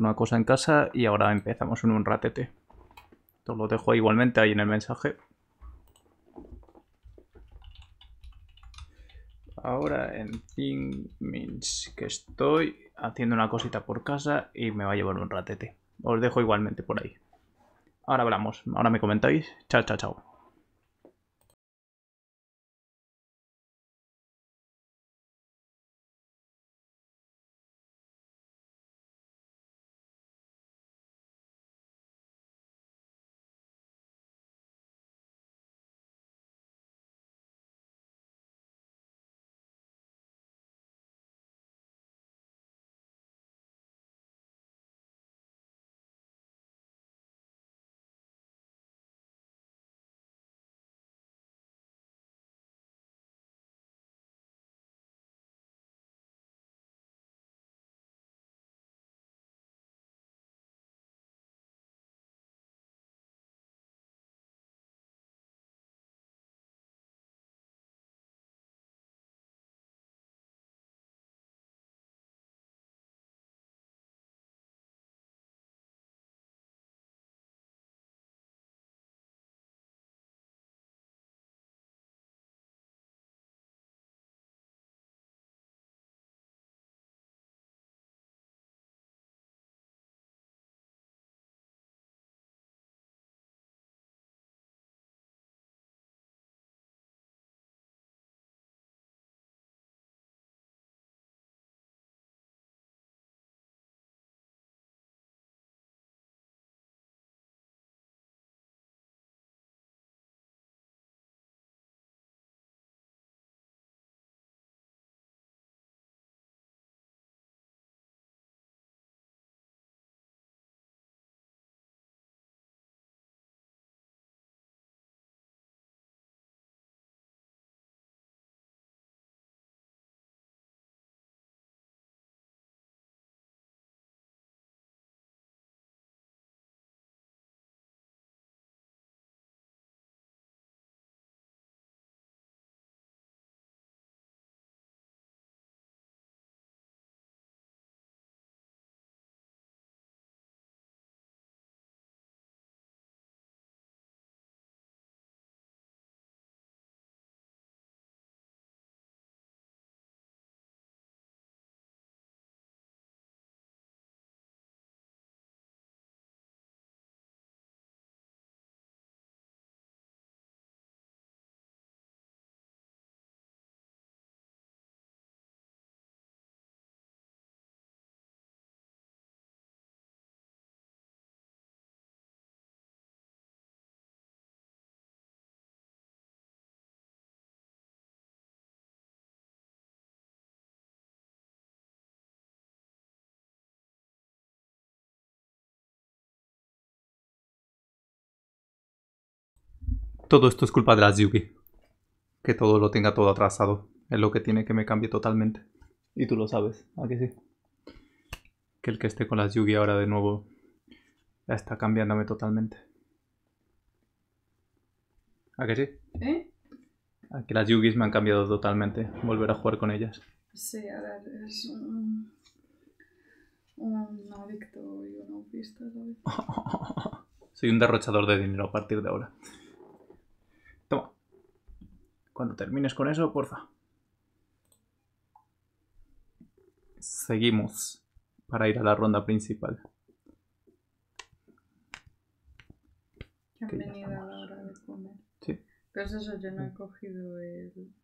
una cosa en casa y ahora empezamos en un ratete. Esto lo dejo igualmente ahí en el mensaje. Ahora en Think Means que estoy haciendo una cosita por casa y me va a llevar un ratete. Os dejo igualmente por ahí. Ahora hablamos, ahora me comentáis. Chao, chao, chao. Todo esto es culpa de las Yugi. Que todo lo tenga todo atrasado. Es lo que tiene que me cambie totalmente. Y tú lo sabes, ¿a que sí? Que el que esté con las Yugi ahora de nuevo está cambiándome totalmente. ¿A que sí? ¿Eh? que las Yugis me han cambiado totalmente. Volver a jugar con ellas. Sí, a ver, es un, un adicto y un autista, Soy un derrochador de dinero a partir de ahora. Cuando termines con eso, porfa. Seguimos para ir a la ronda principal. han venido a la hora de comer. Sí. Pero eso yo no he cogido el...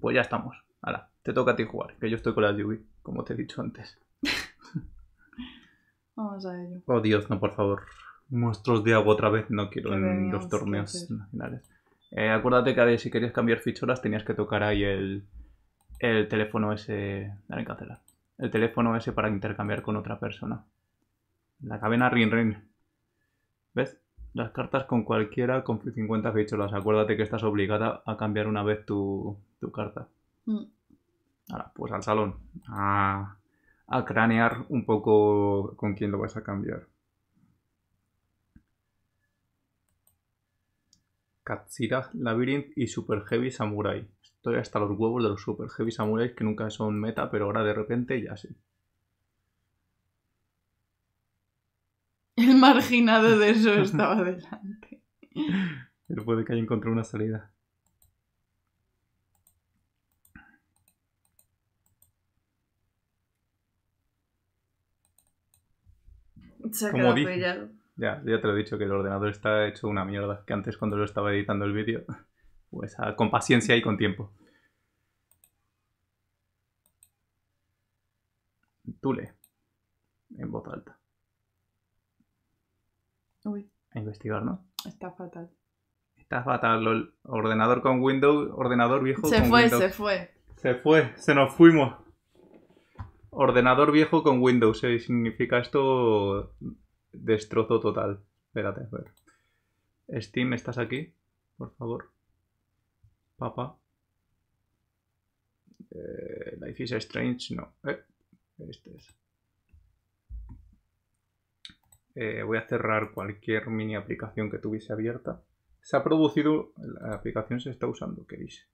Pues ya estamos. Ahora te toca a ti jugar, que yo estoy con la Yubi, como te he dicho antes. Vamos a ello. Oh Dios, no, por favor. Muestros de agua otra vez, no quiero en los torneos eh, acuérdate que si querías cambiar fichuras tenías que tocar ahí el, el teléfono ese. Dale, cancelar. El teléfono ese para intercambiar con otra persona. La cadena Rin Rin. ¿Ves? Las cartas con cualquiera con 50 fichuras. Acuérdate que estás obligada a cambiar una vez tu, tu carta. Mm. Ahora, pues al salón, a, cranear un poco con quién lo vas a cambiar. Katsira Labyrinth y Super Heavy Samurai. Estoy hasta los huevos de los Super Heavy Samurai que nunca son meta, pero ahora de repente ya sí. El marginado de eso estaba delante. Pero puede que haya encontrado una salida. como ya, ya te lo he dicho que el ordenador está hecho una mierda, que antes cuando lo estaba editando el vídeo, pues ah, con paciencia y con tiempo. Tule, en voz alta. Uy. A investigar, ¿no? Está fatal. Está fatal, el Ordenador con Windows, ordenador viejo con Windows. Se fue, se fue. Se fue, se nos fuimos ordenador viejo con Windows Significa esto destrozo total. Espérate, a ver. Steam, ¿estás aquí? Por favor. Papá. Eh, Life is Strange, no. Eh, este es. Eh, voy a cerrar cualquier mini aplicación que tuviese abierta. Se ha producido. La aplicación se está usando, ¿qué dice?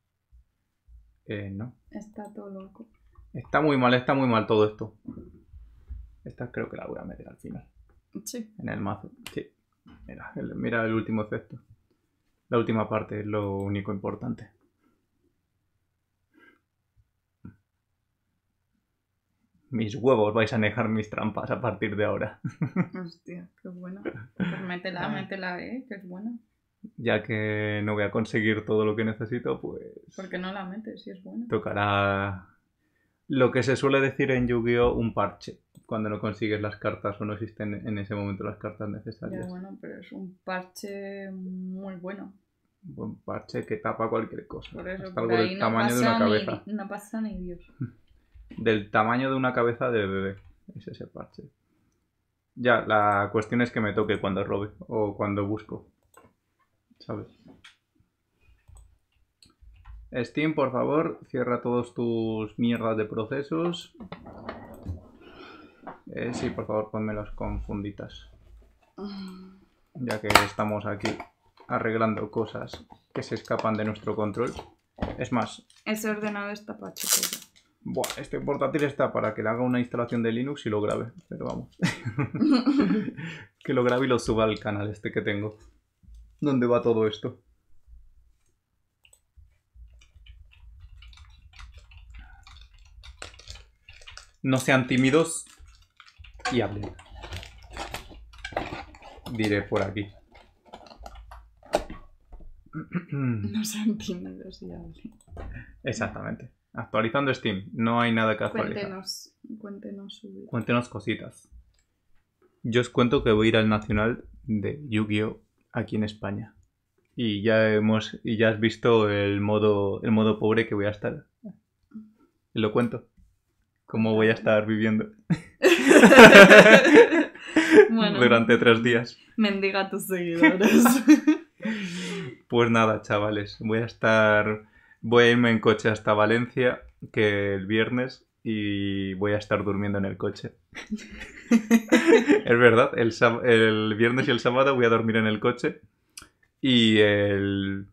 Eh, no. Está todo loco. Está muy mal, está muy mal todo esto. Esta creo que la voy a meter al final. Sí. En el mazo. Sí. Mira mira el último efecto. La última parte es lo único importante. Mis huevos vais a dejar mis trampas a partir de ahora. Hostia, qué bueno. Pues métela, métela, eh, que es buena. Ya que no voy a conseguir todo lo que necesito, pues. Porque no la metes, si es buena. Tocará lo que se suele decir en Yu-Gi-Oh! un parche, cuando no consigues las cartas o no existen en ese momento las cartas necesarias. bueno, pero es un parche muy bueno. Un buen parche que tapa cualquier cosa. Por eso, hasta algo del tamaño de una cabeza. no pasa ni Dios. del tamaño de una cabeza de bebé es ese parche. Ya, la cuestión es que me toque cuando robe o cuando busco. ¿Sabes? Steam, por favor, cierra todos tus mierdas de procesos. Eh, sí, por favor, ponme con confunditas, Ya que estamos aquí arreglando cosas que se escapan de nuestro control. Es más... Ese ordenador está para Bueno, este portátil está para que le haga una instalación de Linux y lo grabe. Pero vamos. que lo grabe y lo suba al canal este que tengo. ¿Dónde va todo esto? No sean tímidos y hablen. Diré por aquí. No sean tímidos y hablen. Exactamente. Actualizando Steam, no hay nada que actualizar. Cuéntenos, cuéntenos, cuéntenos cositas. Yo os cuento que voy a ir al Nacional de Yu-Gi-Oh! aquí en España. Y ya hemos, y ya has visto el modo, el modo pobre que voy a estar. Y mm. Lo cuento. ¿Cómo voy a estar viviendo? Durante tres días. Mendiga a tus seguidores. pues nada, chavales. Voy a estar. Voy a irme en coche hasta Valencia, que el viernes, y voy a estar durmiendo en el coche. es verdad, el, el viernes y el sábado voy a dormir en el coche. Y el,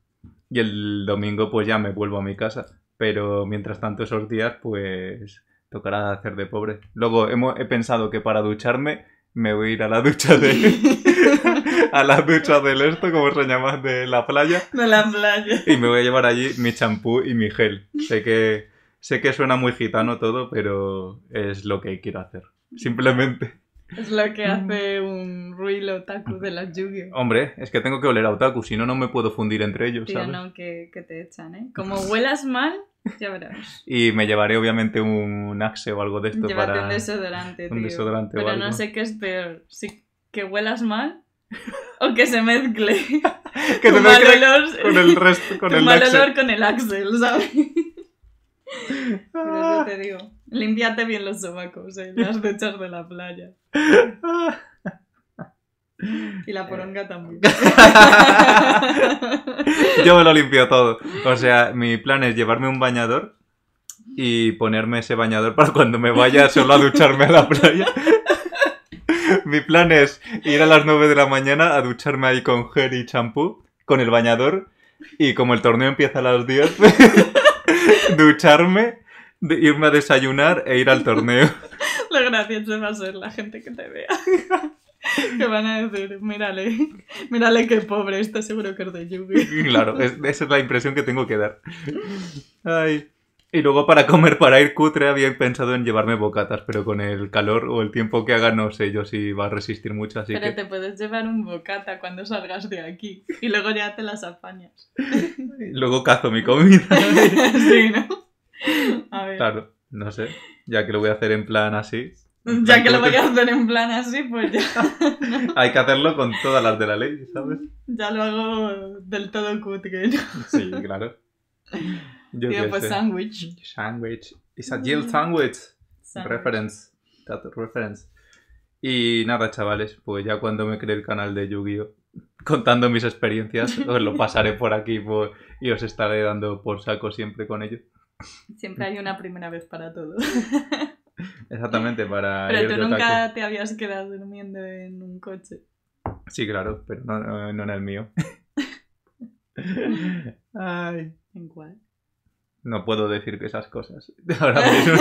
y el domingo, pues ya me vuelvo a mi casa. Pero mientras tanto, esos días, pues Tocará hacer de pobre. Luego he pensado que para ducharme me voy a ir a la ducha de. a la ducha del esto, como se llama, de la playa. De la playa. Y me voy a llevar allí mi champú y mi gel. Sé que, sé que suena muy gitano todo, pero es lo que quiero hacer. Simplemente. Es lo que mm. hace un ruido Otaku de la lluvia. Hombre, es que tengo que oler a Otaku, si no, no me puedo fundir entre ellos. no, que te echan, ¿eh? Como huelas mal, ya verás. Y me llevaré obviamente un Axe o algo de esto Llévate para... un desodorante, tío. desodorante Pero no sé qué es peor, si que huelas mal o que se mezcle. que tu mal olor... con el resto, con el mal olor con el Axel, ¿sabes? Pero te digo, límpiate bien los sobacos ¿eh? las duchas de la playa. Y la poronga eh, también. Yo me lo limpio todo. O sea, mi plan es llevarme un bañador y ponerme ese bañador para cuando me vaya solo a ducharme a la playa. mi plan es ir a las 9 de la mañana a ducharme ahí con gel y champú, con el bañador. Y como el torneo empieza a las 10, ducharme, irme a desayunar e ir al torneo. Lo gracioso va a ser la gente que te vea. que van a decir, mírale, mírale qué pobre, está seguro que es de lluvia. Claro, esa es la impresión que tengo que dar. Ay. Y luego para comer, para ir cutre, había pensado en llevarme bocatas, pero con el calor o el tiempo que haga, no sé yo si va a resistir mucho, así Pero te puedes llevar un bocata cuando salgas de aquí y luego ya te las apañas. luego cazo mi comida. sí, ¿no? Claro, no sé, ya que lo voy a hacer en plan así, ya que lo voy a hacer en plan así, pues ya. Hay que hacerlo con todas las de la ley, ¿sabes? Ya lo hago del todo cutre, Sí, claro. Yo pues sandwich. Sandwich. It's a Jill mm. sandwich. Reference. That reference. Y nada, chavales, pues ya cuando me cree el canal de Yu-Gi-Oh! contando mis experiencias, os lo pasaré por aquí por... y os estaré dando por saco siempre con ello. Siempre hay una primera vez para todo. Exactamente, para... Pero tú nunca te habías quedado durmiendo en un coche. Sí, claro, pero no, en el mío. Ay. ¿En cuál? No puedo decir esas cosas.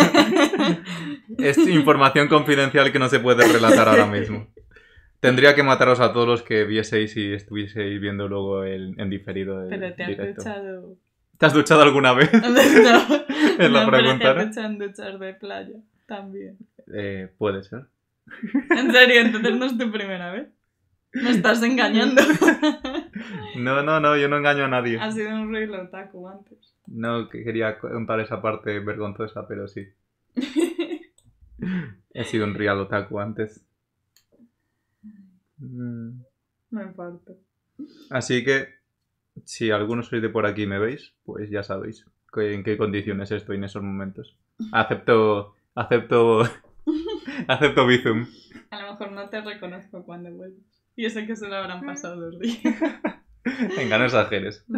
es información confidencial que no se puede relatar ahora mismo. Tendría que mataros a todos los que vieseis y estuvieseis viendo luego el, en diferido. pero te has duchado. ¿Te has duchado alguna vez? No. es la no, Te en duchas de playa. También. Eh, puede ser. ¿En serio? Entonces no es tu primera vez. Me estás engañando. No, no, no, yo no engaño a nadie. ha sido un real otaku antes. No, quería contar esa parte vergonzosa, pero sí. He sido un real otaku antes. Mm. Me importa. Así que, si algunos sois de por aquí me veis, pues ya sabéis en qué condiciones estoy en esos momentos. Acepto Acepto. acepto Bizum. A lo mejor no te reconozco cuando vuelves. Y sé que se lo habrán mm. pasado dos días. Venga, no exageres.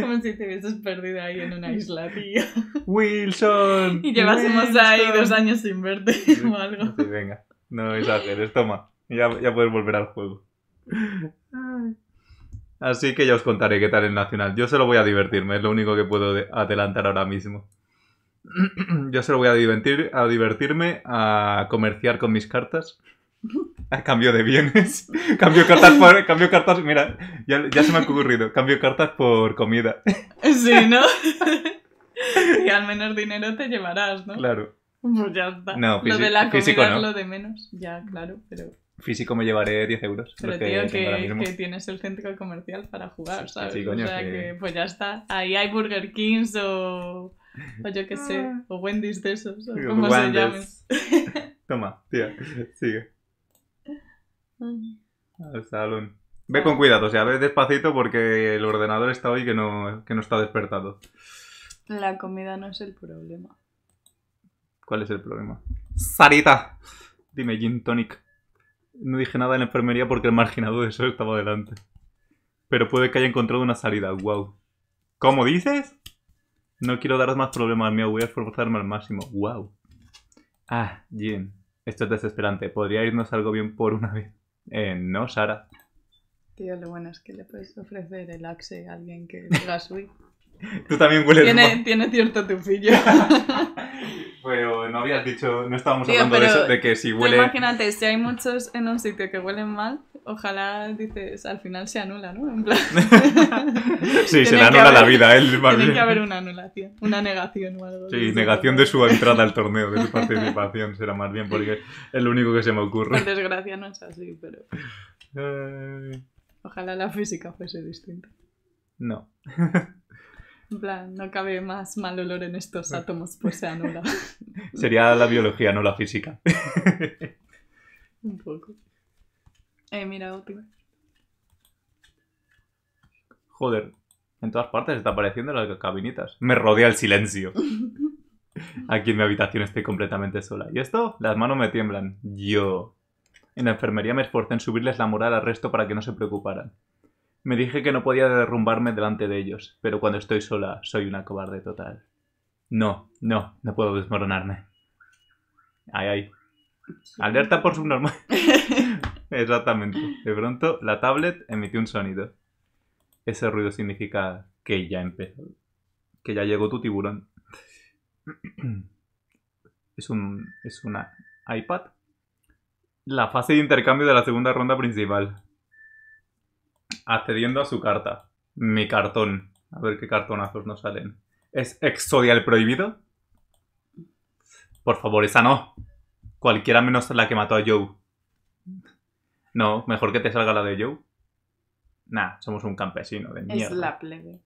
Como si te hubieses perdido ahí en una isla, tío. Wilson. Y llevásemos ahí dos años sin verte o algo. Sí, venga, no exageres, toma. Ya, ya puedes volver al juego. Así que ya os contaré qué tal el Nacional. Yo solo voy a divertirme, es lo único que puedo adelantar ahora mismo. Yo lo voy a, divertir, a divertirme, a comerciar con mis cartas. A cambio de bienes. cambio cartas por. Cambio cartas. Mira, ya, se me ha ocurrido. Cambio cartas por comida. Sí, ¿no? y al menos dinero te llevarás, ¿no? Claro. Pues ya está. No, lo de la comida lo de menos. Ya, claro, pero. Físico me llevaré 10 euros. Pero que tienes el centro comercial para jugar, ¿sabes? o sea pues ya está. Ahí hay Burger Kings o o yo qué sé, ah. o Wendy's de esos, o como se llamen. Toma, tía, sigue. Al salón. Ve con cuidado, o sea, ve despacito porque el ordenador está hoy que no, está despertado. La comida no es el problema. ¿Cuál es el problema? Sarita, dime gin tonic. No dije nada en enfermería porque el marginado de eso estaba delante. Pero puede que haya encontrado una salida, wow. ¿Cómo dices? No quiero daros más problemas, mío. Voy a esforzarme al máximo. ¡Wow! Ah, Jim. Esto es desesperante. ¿Podría irnos algo bien por una vez? Eh, no, Sara. Tío, lo bueno es que le puedes ofrecer el axe a alguien que la sui. Tú también hueles tiene, mal. Tiene cierto tufillo. pero no habías dicho, no estábamos hablando de eso, que si huele... Imagínate, si hay muchos en un sitio que huelen mal, ojalá, dices, al final se anula, ¿no? En plan... sí, se le anula la vida. Él, tiene que haber una anulación, una negación o algo. Sí, negación de su entrada al torneo, de su participación, será más bien, porque es lo único que se me ocurre. Por desgracia no es así, pero... Eh. Ojalá la física fuese distinta. No. En plan, no cabe más mal olor en estos átomos, pues se anula. Sería la biología, no la física. Un poco. Eh, mira, última. Joder, en todas partes está apareciendo las cabinitas. Me rodea el silencio. Aquí en mi habitación estoy completamente sola. Y esto, las manos me tiemblan. Yo. En la enfermería me esfuerzo en subirles la moral al resto para que no se preocuparan. Me dije que no podía derrumbarme delante de ellos, pero cuando estoy sola soy una cobarde total. No, no, no puedo desmoronarme. Ay, ay. Alerta por subnormal. Exactamente. De pronto, la tablet emitió un sonido. Ese ruido significa que ya empezó. Que ya llegó tu tiburón. Es un. Es una iPad. La fase de intercambio de la segunda ronda principal accediendo a su carta. Mi cartón. A ver qué cartonazos nos salen. ¿Es Exodial prohibido? Por favor, esa no. Cualquiera menos la que mató a Joe. No, mejor que te salga la de Joe. Nah, somos un campesino de mierda. Es la plebe.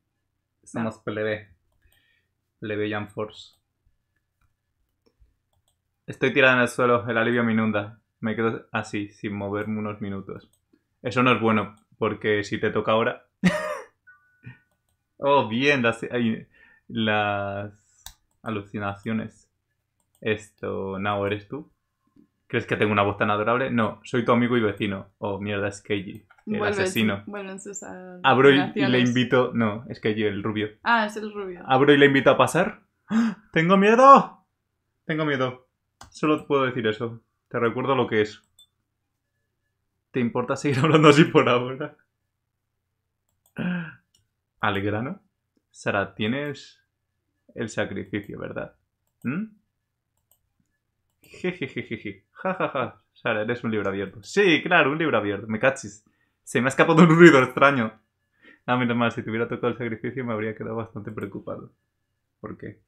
Somos plebe. plebe. Jan Force. Estoy tirada en el suelo, el alivio me inunda. Me quedo así, sin moverme unos minutos. Eso no es bueno porque si te toca ahora... oh, bien, las, alucinaciones. Esto, no ¿eres tú? ¿Crees que tengo una voz tan adorable? No, soy tu amigo y vecino. Oh, mierda, es Keiji, el asesino. Bueno, en Abro y, le invito... No, es Keiji, el rubio. Ah, es el rubio. Abro y le invito a pasar. ¡Ah! ¡Tengo miedo! Tengo miedo. Solo puedo decir eso. Te recuerdo lo que es. ¿Te importa seguir hablando así por ahora? Al grano. Sara, tienes el sacrificio, ¿verdad? ¿Mm? Jajaja, Ja, ja, ja. Sara, eres un libro abierto. Sí, claro, un libro abierto. Me cachis. Se me ha escapado un ruido extraño. Ah, menos mal, si te hubiera tocado el sacrificio me habría quedado bastante preocupado. ¿Por qué?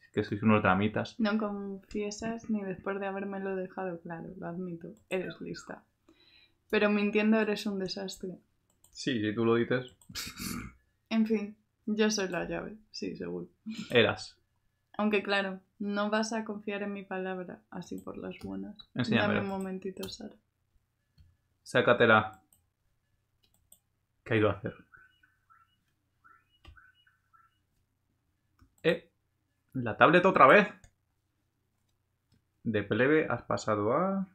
Es que sois unos tramitas. No confiesas ni después de habérmelo dejado claro, lo admito. Eres lista. Pero mintiendo eres un desastre. Sí, si tú lo dices. En fin, yo soy la llave, sí, seguro. Eras. Aunque claro, no vas a confiar en mi palabra, así por las buenas. Dame un momentito, Sara. Sácatela. ¿Qué ha ido a hacer? Eh, la tablet otra vez. De plebe has pasado a...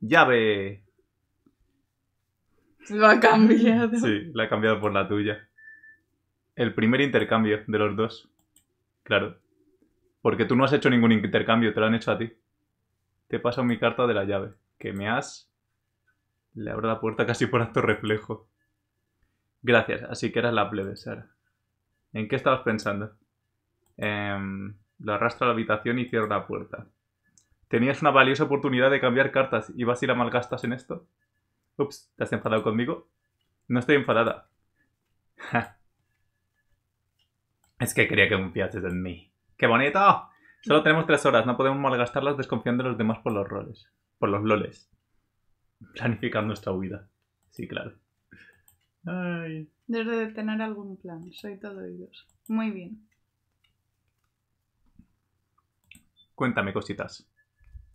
Llave. Lo ha cambiado. Sí, la ha cambiado por la tuya. El primer intercambio de los dos. Claro. Porque tú no has hecho ningún intercambio, te lo han hecho a ti. Te pasado mi carta de la llave, que me has... Le abro la puerta casi por acto reflejo. Gracias, así que eras la plebe, Sara. ¿En qué estabas pensando? Eh, lo arrastro a la habitación y cierro la puerta. Tenías una valiosa oportunidad de cambiar cartas y vas ir a malgastas en esto. Ups, ¿te has enfadado conmigo? No estoy enfadada. es que quería que confiases en mí. ¡Qué bonito! Solo tenemos tres horas, no podemos malgastarlas desconfiando de los demás por los roles. Por los loles. Planificando nuestra huida. Sí, claro. Desde de tener algún plan, soy todo ellos. Muy bien. Cuéntame cositas.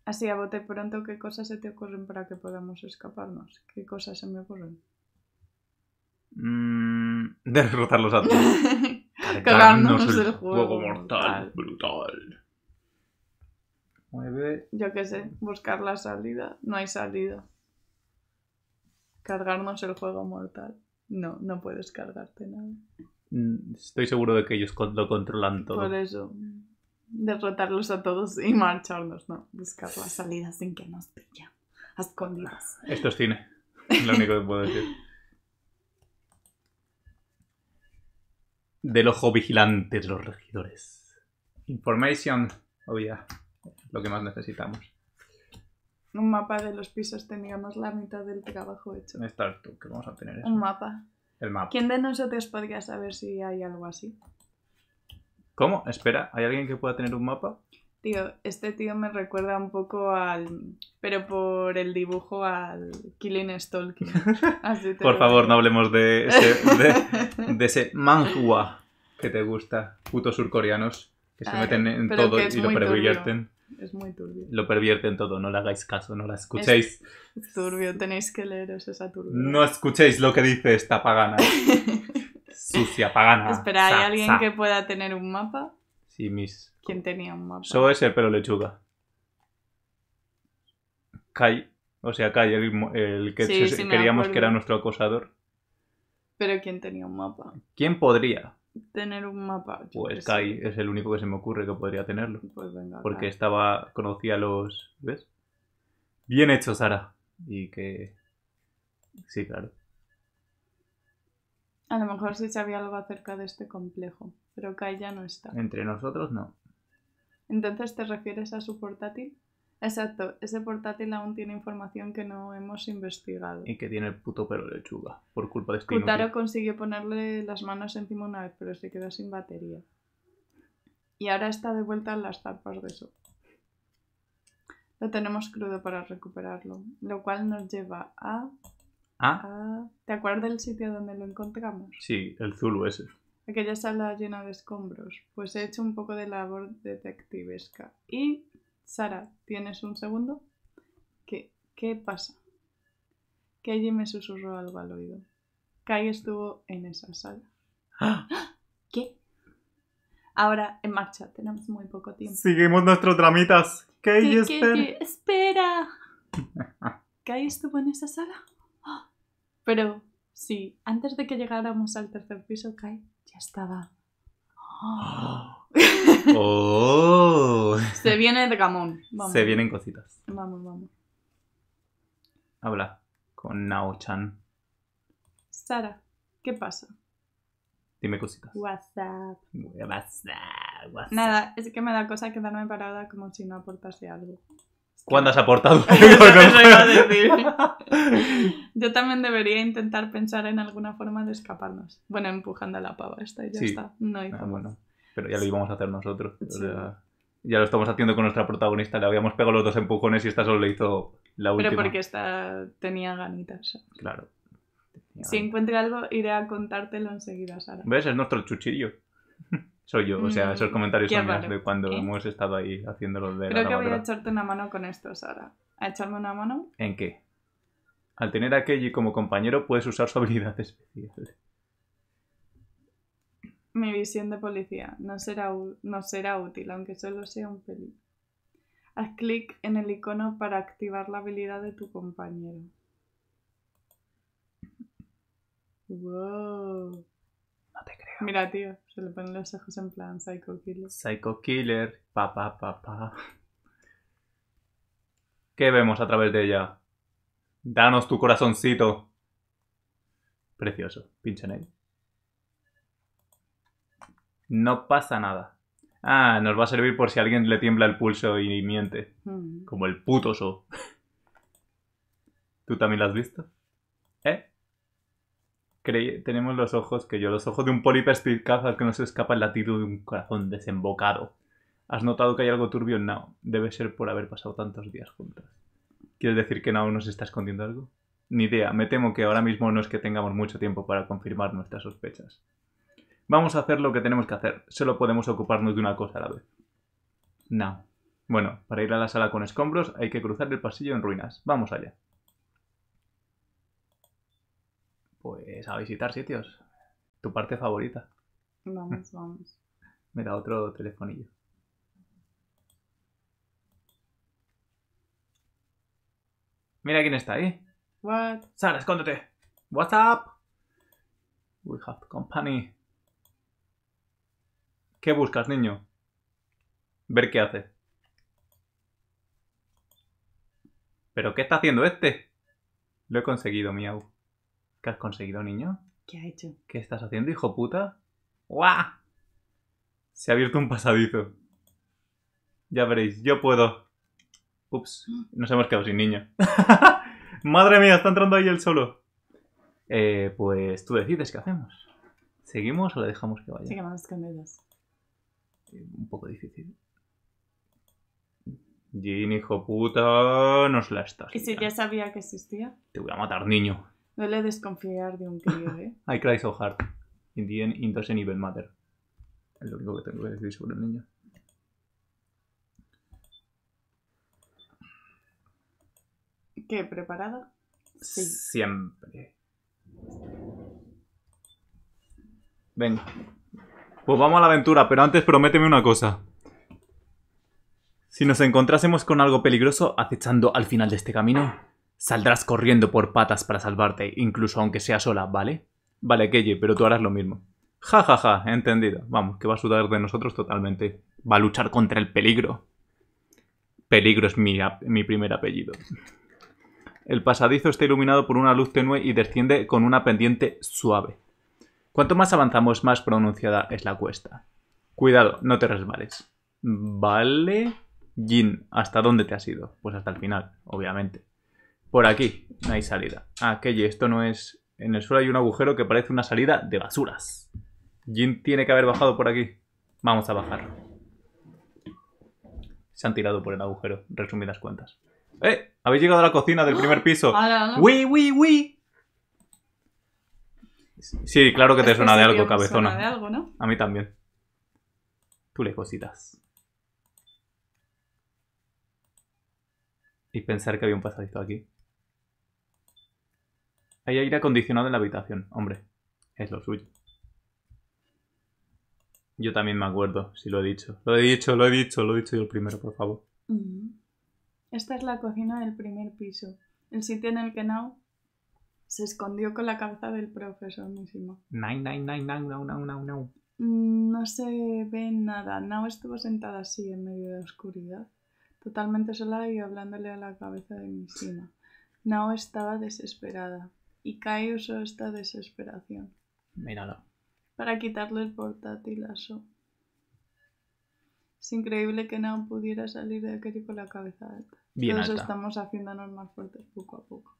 Así a bote pronto, ¿qué cosas se te ocurren para que podamos escaparnos? ¿Qué cosas se me ocurren? Mmm. derrotar los Cargarnos el, juego, mortal, brutal. Yo qué sé, buscar la salida. No hay salida. Cargarnos el juego mortal. No, no puedes cargarte nada. Mm, estoy seguro de que ellos lo controlan todo. Por eso derrotarlos a todos y marcharnos, ¿no? Buscar la salida sin que nos pilla. A escondidas. Esto es cine. Lo único que puedo decir. Del ojo vigilante de los regidores. Information, obvia. Lo que más necesitamos. Un mapa de los pisos teníamos la mitad del trabajo hecho. que vamos a tener Un mapa. El mapa. ¿Quién de nosotros podría saber si hay algo así? ¿Cómo? Espera, ¿hay alguien que pueda tener un mapa? Tío, este tío me recuerda un poco al. Pero por el dibujo al Killing Stalking. por favor, no hablemos de ese, de, ese manhua que te gusta. Putos surcoreanos que se ah, meten en todo y lo pervierten. Es muy turbio. Lo pervierten todo, no le hagáis caso, no la escuchéis. Es turbio, tenéis que leeros esa turbia. No escuchéis lo que dice esta pagana. sucia, pagana. Espera, ¿hay alguien que pueda tener un mapa? Sí, mis. ¿Quién tenía un mapa? Soy ese, pero pelo lechuga. Kai, o sea, Kai, el, que queríamos que era nuestro acosador. Pero ¿quién tenía un mapa? ¿Quién podría? Tener un mapa. pues Kai es el único que se me ocurre que podría tenerlo. Pues venga. Porque estaba. conocía los. ¿Ves? Bien hecho, Sara. Y que. Sí, claro. A lo mejor sí sabía algo acerca de este complejo, pero Kai ya no está. Entre nosotros no. Entonces, ¿te refieres a su portátil? Exacto, ese portátil aún tiene información que no hemos investigado. Y que tiene el puto pelo de lechuga, por culpa de este Kutaro consiguió ponerle las manos encima una vez, pero se quedó sin batería. Y ahora está de vuelta en las zarpas de eso. Lo tenemos crudo para recuperarlo, lo cual nos lleva a ¿Ah? ah. te acuerdas del sitio donde lo encontramos? Sí, el Zulu ese. Aquella sala llena de escombros. Pues he hecho un poco de labor detectivesca. Y, Sara, ¿tienes un segundo? ¿Qué, qué pasa? Que allí me susurró algo al oído. Kai estuvo en esa sala. ¡Ah! ¡Ah! ¿Qué? Ahora, en marcha, tenemos muy poco tiempo. Seguimos nuestros tramitas. Que espera. espera. estuvo en esa sala? Pero sí, antes de que llegáramos al tercer piso, Kai ya estaba. ¡Oh! Se viene de gamón. Se vienen cositas. Vamos, vamos. Habla con Nao-chan. Sara, ¿qué pasa? Dime cositas. WhatsApp. WhatsApp, WhatsApp. Nada, es que me da cosa quedarme parada como si no aportase algo. ¿Cuándo has aportado? Yo también, yo también debería intentar pensar en alguna forma de escaparnos. Bueno, empujando a la pava esta y ya está. No hay ah, bueno. Pero ya lo íbamos a hacer nosotros. Ya, lo estamos haciendo con nuestra protagonista. Le habíamos pegado los dos empujones y esta solo le hizo la última. Pero porque esta tenía ganitas. Claro. si encuentre algo, iré a contártelo enseguida, Sara. ¿Ves? Es nuestro chuchillo soy yo. O sea, esos mm, comentarios son de cuando ¿eh? hemos estado ahí haciéndolo de Creo que voy a echarte una mano con esto, Sara. ¿A echarme una mano? ¿En qué? Al tener a Keiji como compañero, puedes usar su habilidad especial. Mi visión de policía no será, no será útil, aunque solo sea un pelín. Haz clic en el icono para activar la habilidad de tu compañero. ¡Wow! Mira, tío, se le ponen los ojos en plan Psycho Killer. Psycho Killer, pa pa Pa. ¿Qué vemos a través de ella? Danos tu corazoncito. Precioso, pincha en él. No pasa nada. Ah, nos va a servir por si alguien le tiembla el pulso y miente. Mm. Como el puto so. ¿Tú también la has visto? ¿Eh? tenemos los ojos, que yo, los ojos de un polipestilcaz al que no se escapa el latido de un corazón desembocado. Has notado que hay algo turbio en Nao. Debe ser por haber pasado tantos días juntos. ¿Quieres decir que no nos está escondiendo algo? Ni idea, me temo que ahora mismo no es que tengamos mucho tiempo para confirmar nuestras sospechas. Vamos a hacer lo que tenemos que hacer, solo podemos ocuparnos de una cosa a la vez. No. Bueno, para ir a la sala con escombros hay que cruzar el pasillo en ruinas. Vamos allá. pues a visitar sitios. Tu parte favorita. Vamos, vamos. Me da otro telefonillo. Mira quién está ahí. What? Sara, escóndete. What's up? We have company. ¿Qué buscas, niño? Ver qué hace. ¿Pero qué está haciendo este? Lo he conseguido, miau. ¿Qué has conseguido, niño? ¿Qué ha hecho? ¿Qué estás haciendo, hijo puta? ¡Guau! Se ha abierto un pasadizo. Ya veréis, yo puedo. Ups, mm. nos hemos quedado sin niño. Madre mía, está entrando ahí él solo. Eh, pues tú decides qué hacemos. ¿Seguimos o le dejamos que vaya? Seguimos con ellos. un poco difícil. Jin, hijo puta, nos la estás. ¿Y si ya sabía que existía? Te voy a matar, niño. Duele desconfiar de un crío, ¿eh? I cry so hard. In the matter. Es lo único que tengo que decir sobre el niño. ¿Qué? ¿Preparado? Sí. Siempre. Venga. Pues vamos a la aventura, pero antes prométeme una cosa. Si nos encontrásemos con algo peligroso acechando al final de este camino, Saldrás corriendo por patas para salvarte, incluso aunque sea sola, ¿vale? Vale, Kelly, pero tú harás lo mismo. Ja, ja, ja, entendido. Vamos, que va a sudar de nosotros totalmente. Va a luchar contra el peligro. Peligro es mi, mi primer apellido. El pasadizo está iluminado por una luz tenue y desciende con una pendiente suave. Cuanto más avanzamos, más pronunciada es la cuesta. Cuidado, no te resbales. Vale. Jin, ¿hasta dónde te has ido? Pues hasta el final, obviamente. Por aquí no hay salida. Ah, Kelly, esto no es... En el suelo hay un agujero que parece una salida de basuras. Jim tiene que haber bajado por aquí. Vamos a bajar. Se han tirado por el agujero, resumidas cuentas. ¡Eh! Habéis llegado a la cocina del primer piso. ¡Wii, wii, wii! Sí, claro que te suena de algo, cabezona. algo, ¿no? A mí también. Tú le cositas. Y pensar que había un pasadizo aquí. Hay aire acondicionado en la habitación. Hombre, es lo suyo. Yo también me acuerdo, si lo he dicho. Lo he dicho, lo he dicho, lo he dicho yo el primero, por favor. Mm. Esta es la cocina del primer piso. El sitio en el que Nao se escondió con la cabeza del profesor mismo. Mm, no, se ve nada. Nao estuvo sentada así en medio de la oscuridad, totalmente sola y hablándole a la cabeza de Mishima. Nao estaba desesperada y Kai usó esta desesperación. Míralo. Para quitarle el portátil a Es increíble que no pudiera salir de aquel con la cabeza alta. Bien Todos estamos haciéndonos más fuertes poco a poco.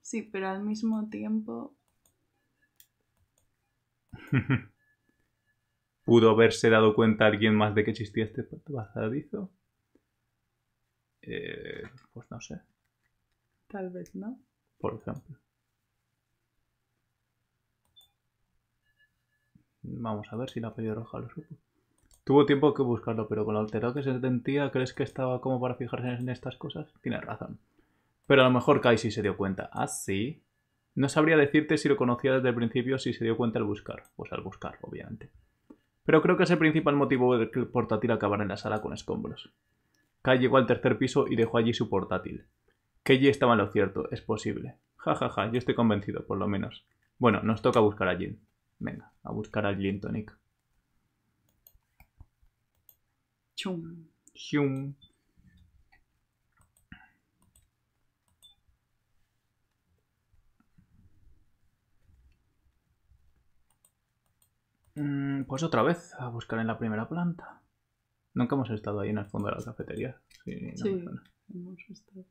Sí, pero al mismo tiempo. ¿Pudo haberse dado cuenta alguien más de que existía este pasadizo? Eh, pues no sé. Tal vez no. Por ejemplo. Vamos a ver si la roja lo supo. Tuvo tiempo que buscarlo, pero con la alterado que se sentía, ¿crees que estaba como para fijarse en estas cosas? Tienes razón. Pero a lo mejor Kai sí se dio cuenta. Ah, sí. No sabría decirte si lo conocía desde el principio si se dio cuenta al buscar. Pues al buscar, obviamente. Pero creo que es el principal motivo de que el portátil acabara en la sala con escombros. Kai llegó al tercer piso y dejó allí su portátil. Que allí estaba en lo cierto, es posible. Ja, ja, ja, yo estoy convencido, por lo menos. Bueno, nos toca buscar a Jin. Venga, a buscar al Gin Chum. Chum. Mm, pues otra vez, a buscar en la primera planta. Nunca hemos estado ahí en el fondo de la cafetería. Sí, sí hemos estado.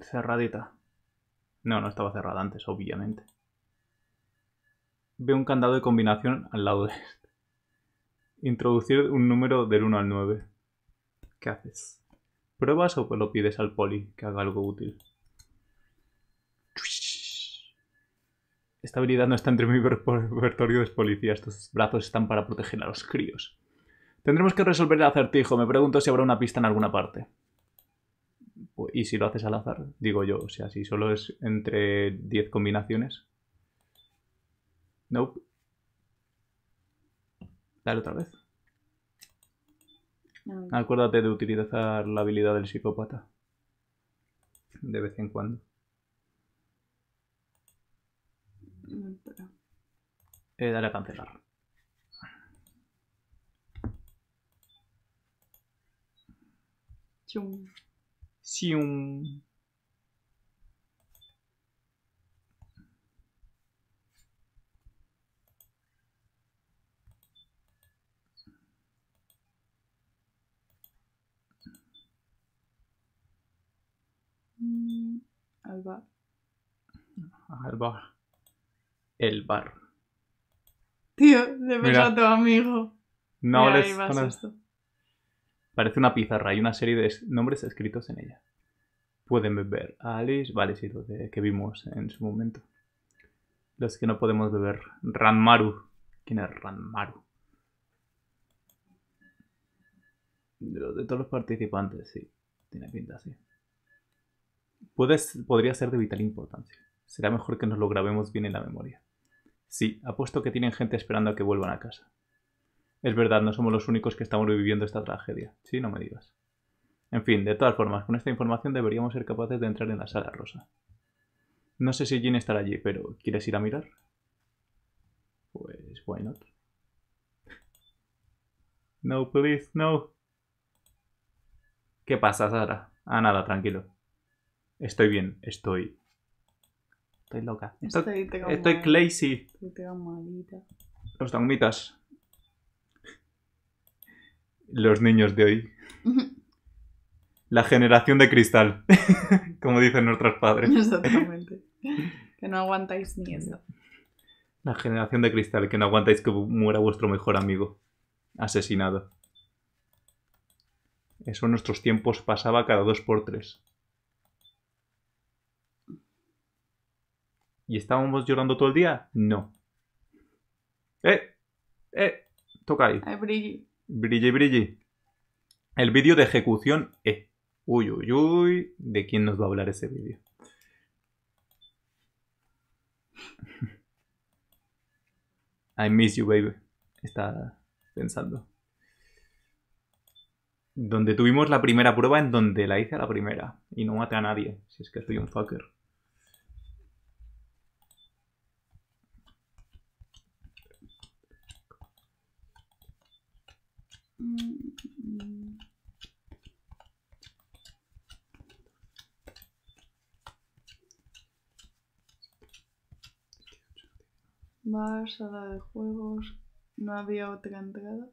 Cerradita. No, no estaba cerrada antes, obviamente. Veo un candado de combinación al lado de este. Introducir un número del 1 al 9. ¿Qué haces? ¿Pruebas o lo pides al poli que haga algo útil? Esta habilidad no está entre mi repertorio de policía. Estos brazos están para proteger a los críos. Tendremos que resolver el acertijo. Me pregunto si habrá una pista en alguna parte. Pues, y si lo haces al azar, digo yo, o sea, si solo es entre 10 combinaciones. Nope. Dale otra vez. Acuérdate de utilizar la habilidad del psicópata. De vez en cuando. dar eh, dale a cancelar. Chum si mm, Al bar. Ah, al bar. El bar. Tío, le verdad a tu amigo. No les con esto. Parece una pizarra y una serie de nombres escritos en ella. Pueden beber a Alice, vale, sí, lo de, que vimos en su momento. Los que no podemos beber. Ranmaru. ¿Quién es Ranmaru? De, de todos los participantes, sí. Tiene pinta así. podría ser de vital importancia. Será mejor que nos lo grabemos bien en la memoria. Sí, apuesto que tienen gente esperando a que vuelvan a casa. Es verdad, no somos los únicos que estamos viviendo esta tragedia. Sí, no me digas. En fin, de todas formas, con esta información deberíamos ser capaces de entrar en la sala rosa. No sé si Jean estará allí, pero ¿quieres ir a mirar? Pues, why not? No, please, no. ¿Qué pasa, Sara? Ah, nada, tranquilo. Estoy bien, estoy. Estoy loca. Estoy, estoy, estoy crazy. Los tangmitas los niños de hoy. La generación de cristal, como dicen nuestros padres. Exactamente. Que no aguantáis ni eso. La generación de cristal, que no aguantáis que muera vuestro mejor amigo, asesinado. Eso en nuestros tiempos pasaba cada dos por tres. ¿Y estábamos llorando todo el día? No. ¡Eh! ¡Eh! Toca ahí. Brille, brille. El vídeo de ejecución E. Uy, uy, uy. ¿De quién nos va a hablar ese vídeo? I miss you, baby. Está pensando. Donde tuvimos la primera prueba en donde la hice a la primera. Y no maté a nadie. Si es que estoy un fucker. Más, sala de juegos. ¿No había otra entrada?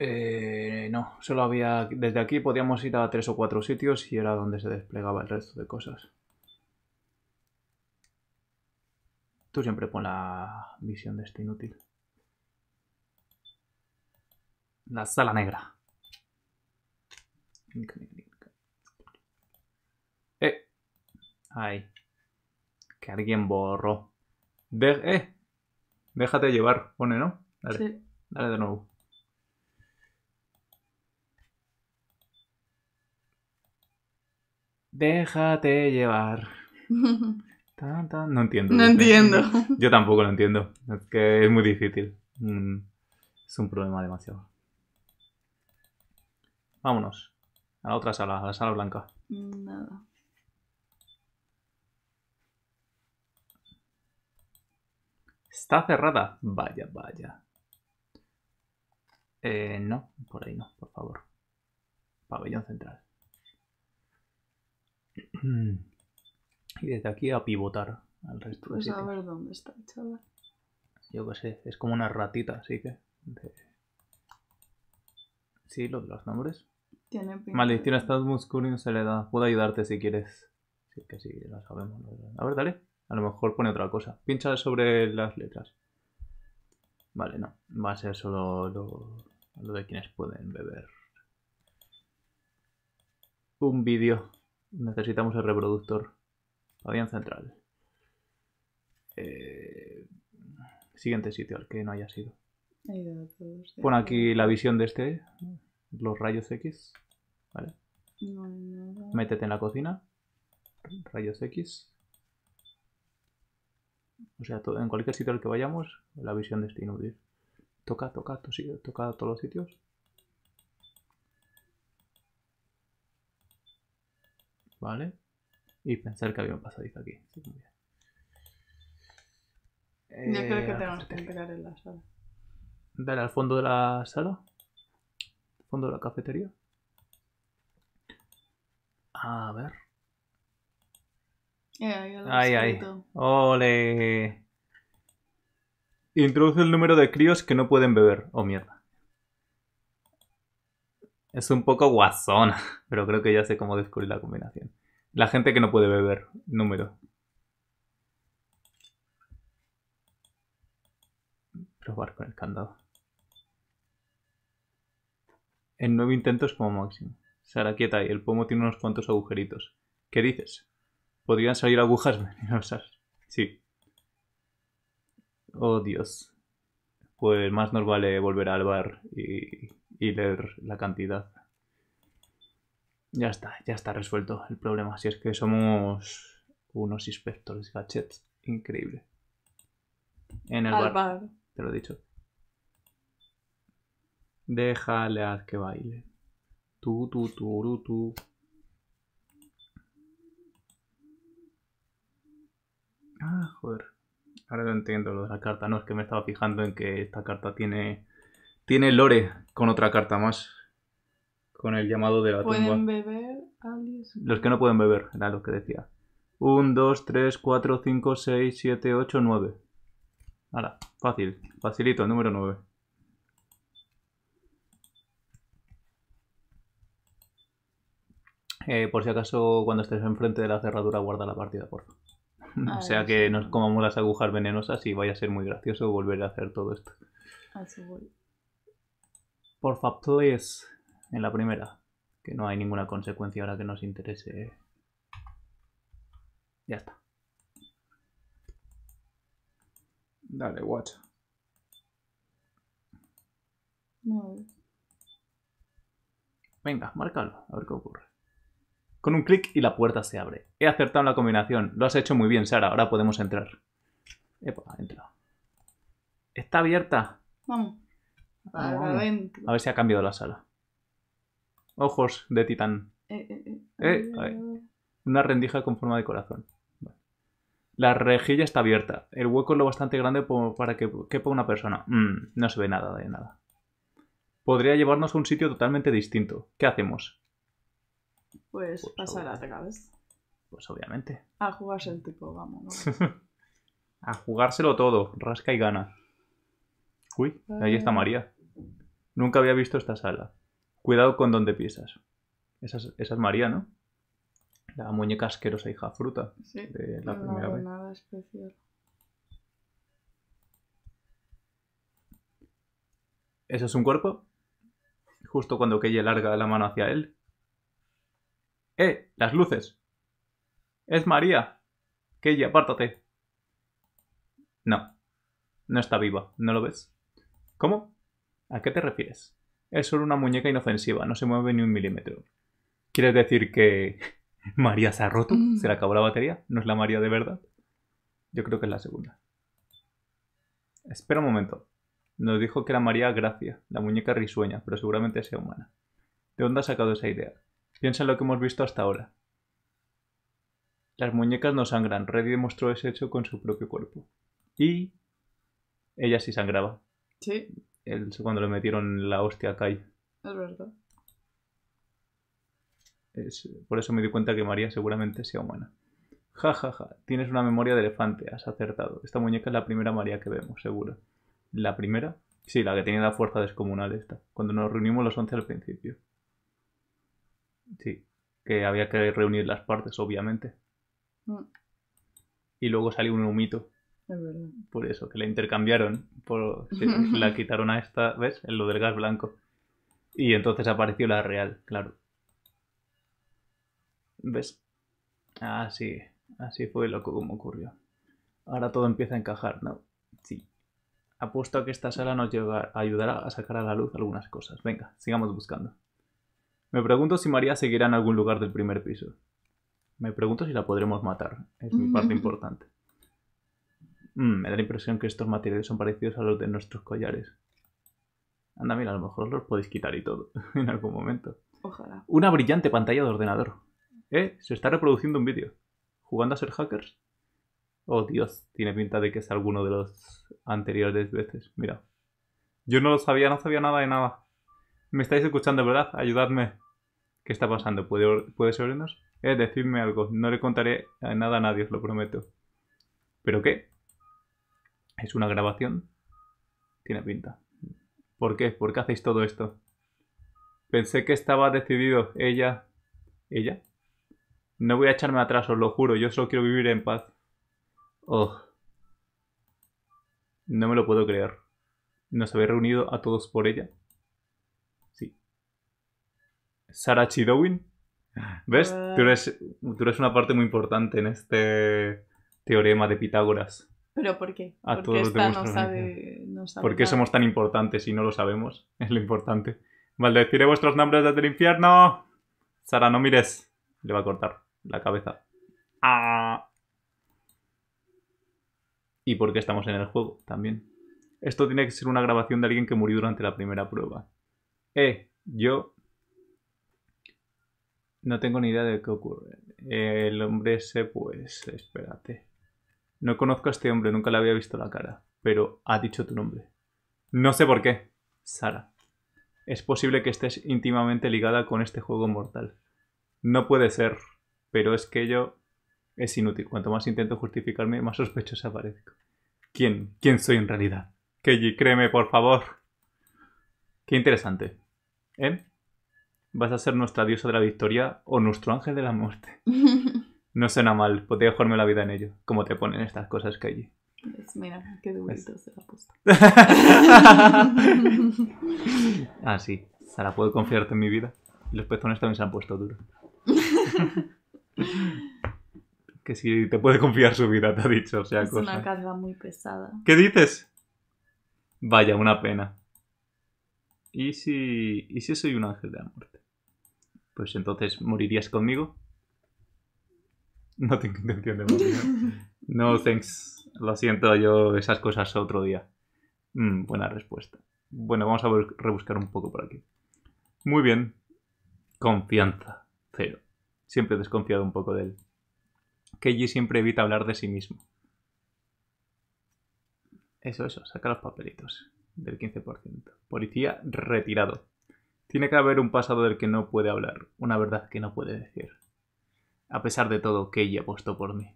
Eh, no, solo había. Desde aquí podíamos ir a tres o cuatro sitios y era donde se desplegaba el resto de cosas. Tú siempre pon la visión de este inútil. La sala negra. Eh. Ay. Que alguien borró. eh. Déjate llevar, pone, ¿no? Dale. Sí. Dale de nuevo. Déjate llevar. No entiendo. No entiendo. Yo tampoco lo entiendo. Es que es muy difícil. Mm. Es un problema demasiado. Vámonos. A la otra sala, a la sala blanca. Nada. Está cerrada. Vaya, vaya. Eh, no, por ahí no, por favor. Pabellón central. Y desde aquí a pivotar al resto pues de a ver dónde está el chaval. Yo qué sé, es como una ratita, así que... Sí, lo de los nombres. Tiene pinta. Maldición, estás muy oscuro y se le da. Puedo ayudarte si quieres. Sí, que sí, lo sabemos. A ver, dale. A lo mejor pone otra cosa. Pincha sobre las letras. Vale, no. Va a ser solo lo, de quienes pueden beber. Un vídeo. Necesitamos el reproductor. Avión central. Eh, siguiente sitio al que no haya sido. Pon aquí la visión de este. Los rayos X. Vale. Métete en la cocina. Rayos X. O sea, en cualquier sitio al que vayamos, la visión de este inútil. Toca, toca, toca todos los sitios. Vale. Y pensar que había un pasadizo aquí. Sí, creo que eh, tenemos que entrar en la sala. Dale al fondo de la sala. Fondo de la cafetería. A ver ay, ay. Ole. Introduce el número de críos que no pueden beber. Oh, mierda. Es un poco guasona, pero creo que ya sé cómo descubrir la combinación. La gente que no puede beber. Número. Probar con el candado. En nueve intentos como máximo. Sara, quieta ahí. El pomo tiene unos cuantos agujeritos. ¿Qué dices? Podrían salir agujas venenosas. Sí. Oh, Dios. Pues más nos vale volver al bar y, leer la cantidad. Ya está, ya está resuelto el problema. Si es que somos unos inspectores gadgets. Increíble. En el bar, Te lo he dicho. Déjale a que baile. Tú, tú, tú, tú, tú. Ah, joder. Ahora lo entiendo lo de la carta. No, es que me estaba fijando en que esta carta tiene. Tiene lore con otra carta más. Con el llamado de la ¿Pueden beber, Alice? Los que no pueden beber, era lo que decía. 1, 2, 3, 4, 5, 6, 7, 8, 9. Ahora, fácil. Facilito, número 9. Eh, por si acaso, cuando estés enfrente de la cerradura, guarda la partida, por favor. o sea que nos comamos las agujas venenosas y vaya a ser muy gracioso volver a hacer todo esto. Así voy. Por en la primera, que no hay ninguna consecuencia ahora que nos interese. ¿eh? Ya está. Dale, watch No. Venga, márcalo, a ver qué ocurre. Con un clic y la puerta se abre. He acertado en la combinación. Lo has hecho muy bien, Sara. Ahora podemos entrar. Epa, entra. Está abierta. Vamos. Ah, a ver si ha cambiado la sala. Ojos de titán. Eh, eh, eh. eh Una rendija con forma de corazón. La rejilla está abierta. El hueco es lo bastante grande para que quepa una persona. Mm, no se ve nada de nada. Podría llevarnos a un sitio totalmente distinto. ¿Qué hacemos? Pues, pues pasará otra vez. Pues obviamente. A jugarse el tipo, vamos. a jugárselo todo, rasca y gana. Uy, ahí está ah. María. Nunca había visto esta sala. Cuidado con donde pisas. Esa es, María, ¿no? La muñeca asquerosa hija fruta. Sí, de la primera vez. nada especial. ¿Eso es un cuerpo? Justo cuando Kelly larga la mano hacia él, ¡Eh! ¡Las luces! ¡Es María! ella! apártate! No. No está viva, ¿no lo ves? ¿Cómo? ¿A qué te refieres? Es solo una muñeca inofensiva, no se mueve ni un milímetro. ¿Quieres decir que María se ha roto? Mm. ¿Se le acabó la batería? ¿No es la María de verdad? Yo creo que es la segunda. Espera un momento. Nos dijo que era María Gracia, la muñeca risueña, pero seguramente sea humana. ¿De dónde ha sacado esa idea? Piensa en lo que hemos visto hasta ahora. Las muñecas no sangran. Reddy demostró ese hecho con su propio cuerpo. Y ella sí sangraba. Sí. cuando le metieron la hostia a Kai. Es verdad. Es, por eso me di cuenta que María seguramente sea humana. Ja, ja, ja. Tienes una memoria de elefante. Has acertado. Esta muñeca es la primera María que vemos, seguro. ¿La primera? Sí, la que tenía la fuerza descomunal esta. Cuando nos reunimos los once al principio. Sí, que había que reunir las partes, obviamente. Mm. Y luego salió un humito. Es verdad. Por eso, que la intercambiaron. Por, la quitaron a esta, ¿ves? En lo del gas blanco. Y entonces apareció la real, claro. ¿Ves? Así, así fue lo que como ocurrió. Ahora todo empieza a encajar, ¿no? Sí. Apuesto a que esta sala nos ayudará a sacar a la luz algunas cosas. Venga, sigamos buscando. Me pregunto si María seguirá en algún lugar del primer piso. Me pregunto si la podremos matar. Es mi parte importante. Mm, me da la impresión que estos materiales son parecidos a los de nuestros collares. Anda, mira, a lo mejor los podéis quitar y todo en algún momento. Ojalá. Una brillante pantalla de ordenador. ¿Eh? Se está reproduciendo un vídeo. ¿Jugando a ser hackers? Oh, Dios, tiene pinta de que es alguno de los anteriores veces. Mira. Yo no lo sabía, no sabía nada de nada. Me estáis escuchando, ¿verdad? Ayudadme. ¿Qué está pasando? puedes oírnos? Eh, decidme algo. No le contaré eh, nada a nadie, os lo prometo. ¿Pero qué? ¿Es una grabación? Tiene pinta. ¿Por qué? ¿Por qué hacéis todo esto? Pensé que estaba decidido. Ella... ¿Ella? No voy a echarme atrás, os lo juro. Yo solo quiero vivir en paz. Oh. No me lo puedo creer. ¿Nos habéis reunido a todos por ella? Sarah Chidowin. ¿Ves? Ah. Tú, eres, tú una parte muy importante en este teorema de Pitágoras. ¿Pero por qué? Porque esta no sabe, ¿Por qué somos tan importantes y no lo sabemos? Es lo importante. Maldeciré vuestros nombres desde el infierno. Sara, no mires. Le va a cortar la cabeza. Ah. Y por qué estamos en el juego también. Esto tiene que ser una grabación de alguien que murió durante la primera prueba. Eh, yo no tengo ni idea de qué ocurre. El hombre ese, pues, espérate. No conozco a este hombre, nunca le había visto la cara, pero ha dicho tu nombre. No sé por qué. Sara. Es posible que estés íntimamente ligada con este juego mortal. No puede ser, pero es que yo... es inútil. Cuanto más intento justificarme, más sospechosa aparezco. ¿Quién? ¿Quién soy en realidad? Kelly, créeme, por favor. Qué interesante. ¿Eh? vas a ser nuestra diosa de la victoria o nuestro ángel de la muerte. No suena mal, podría dejarme la vida en ello, como te ponen estas cosas que allí. mira, qué durito se la puesto. ah, sí. sea, puedo confiarte en mi vida. Los pezones también se han puesto duros. que si te puede confiar su vida, te ha dicho. O sea, es una carga muy pesada. ¿Qué dices? Vaya, una pena. ¿Y si, si soy un ángel de la muerte? pues entonces morirías conmigo. No tengo intención de morir. No, thanks. Lo siento, yo esas cosas otro día. Mm, buena respuesta. Bueno, vamos a rebuscar un poco por aquí. Muy bien. Confianza. Cero. Siempre he desconfiado un poco de él. Keiji siempre evita hablar de sí mismo. Eso, eso. Saca los papelitos del 15%. Policía retirado. Tiene que haber un pasado del que no puede hablar, una verdad que no puede decir. A pesar de todo, Keiji apostó por mí.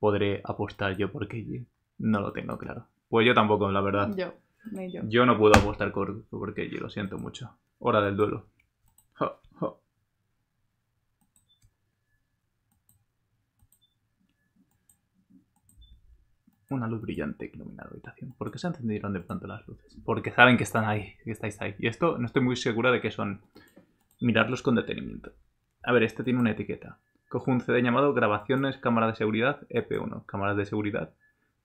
¿Podré apostar yo por Keiji? No lo tengo claro. Pues yo tampoco, la verdad. Yo, yo. no puedo apostar por, por Keiji, lo siento mucho. Hora del duelo. una luz brillante que ilumina la habitación. ¿Por qué se encendieron de pronto las luces? Porque saben que están ahí, que estáis ahí. Y esto no estoy muy segura de que son. Mirarlos con detenimiento. A ver, este tiene una etiqueta. Cojo un CD llamado Grabaciones Cámara de Seguridad EP1. Cámaras de seguridad.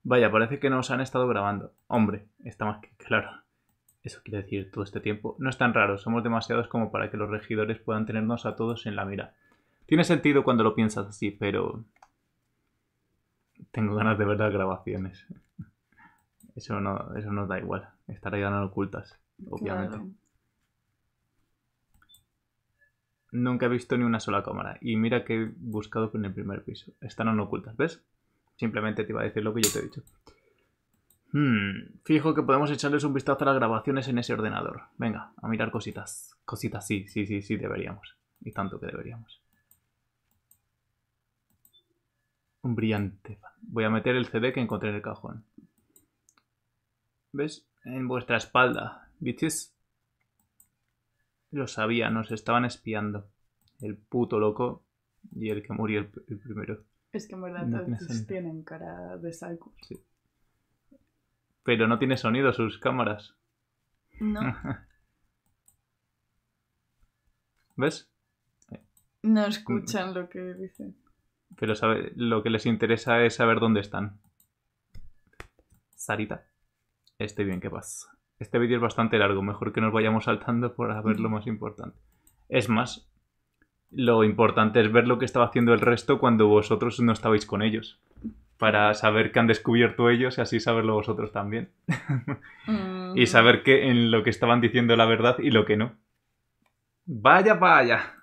Vaya, parece que nos han estado grabando. Hombre, está más que claro. Eso quiere decir todo este tiempo. No es tan raro, somos demasiados como para que los regidores puedan tenernos a todos en la mira. Tiene sentido cuando lo piensas así, pero tengo ganas de ver las grabaciones. Eso no, eso nos da igual. Estarán ocultas, obviamente. Nunca he visto ni una sola cámara. Y mira que he buscado en el primer piso. están en ocultas, ¿ves? Simplemente te iba a decir lo que yo te he dicho. Hmm, fijo que podemos echarles un vistazo a las grabaciones en ese ordenador. Venga, a mirar cositas. Cositas, sí, sí, sí, sí, deberíamos. Y tanto que deberíamos. Un brillante. Voy a meter el CD que encontré en el cajón. ¿Ves? En vuestra espalda, bitches. Lo sabía, nos estaban espiando. El puto loco y el que murió el, primero. Es que en verdad todos tienen cara de psycho. Sí. Pero no tiene sonido sus cámaras. No. ¿Ves? No mm. escuchan lo que dicen pero sabe, lo que les interesa es saber dónde están. Sarita. Estoy bien, ¿qué pasa? Este vídeo es bastante largo, mejor que nos vayamos saltando para ver lo más importante. Es más, lo importante es ver lo que estaba haciendo el resto cuando vosotros no estabais con ellos. Para saber qué han descubierto ellos y así saberlo vosotros también. Y mm. saber qué en lo que estaban diciendo la verdad y lo que no. Vaya, vaya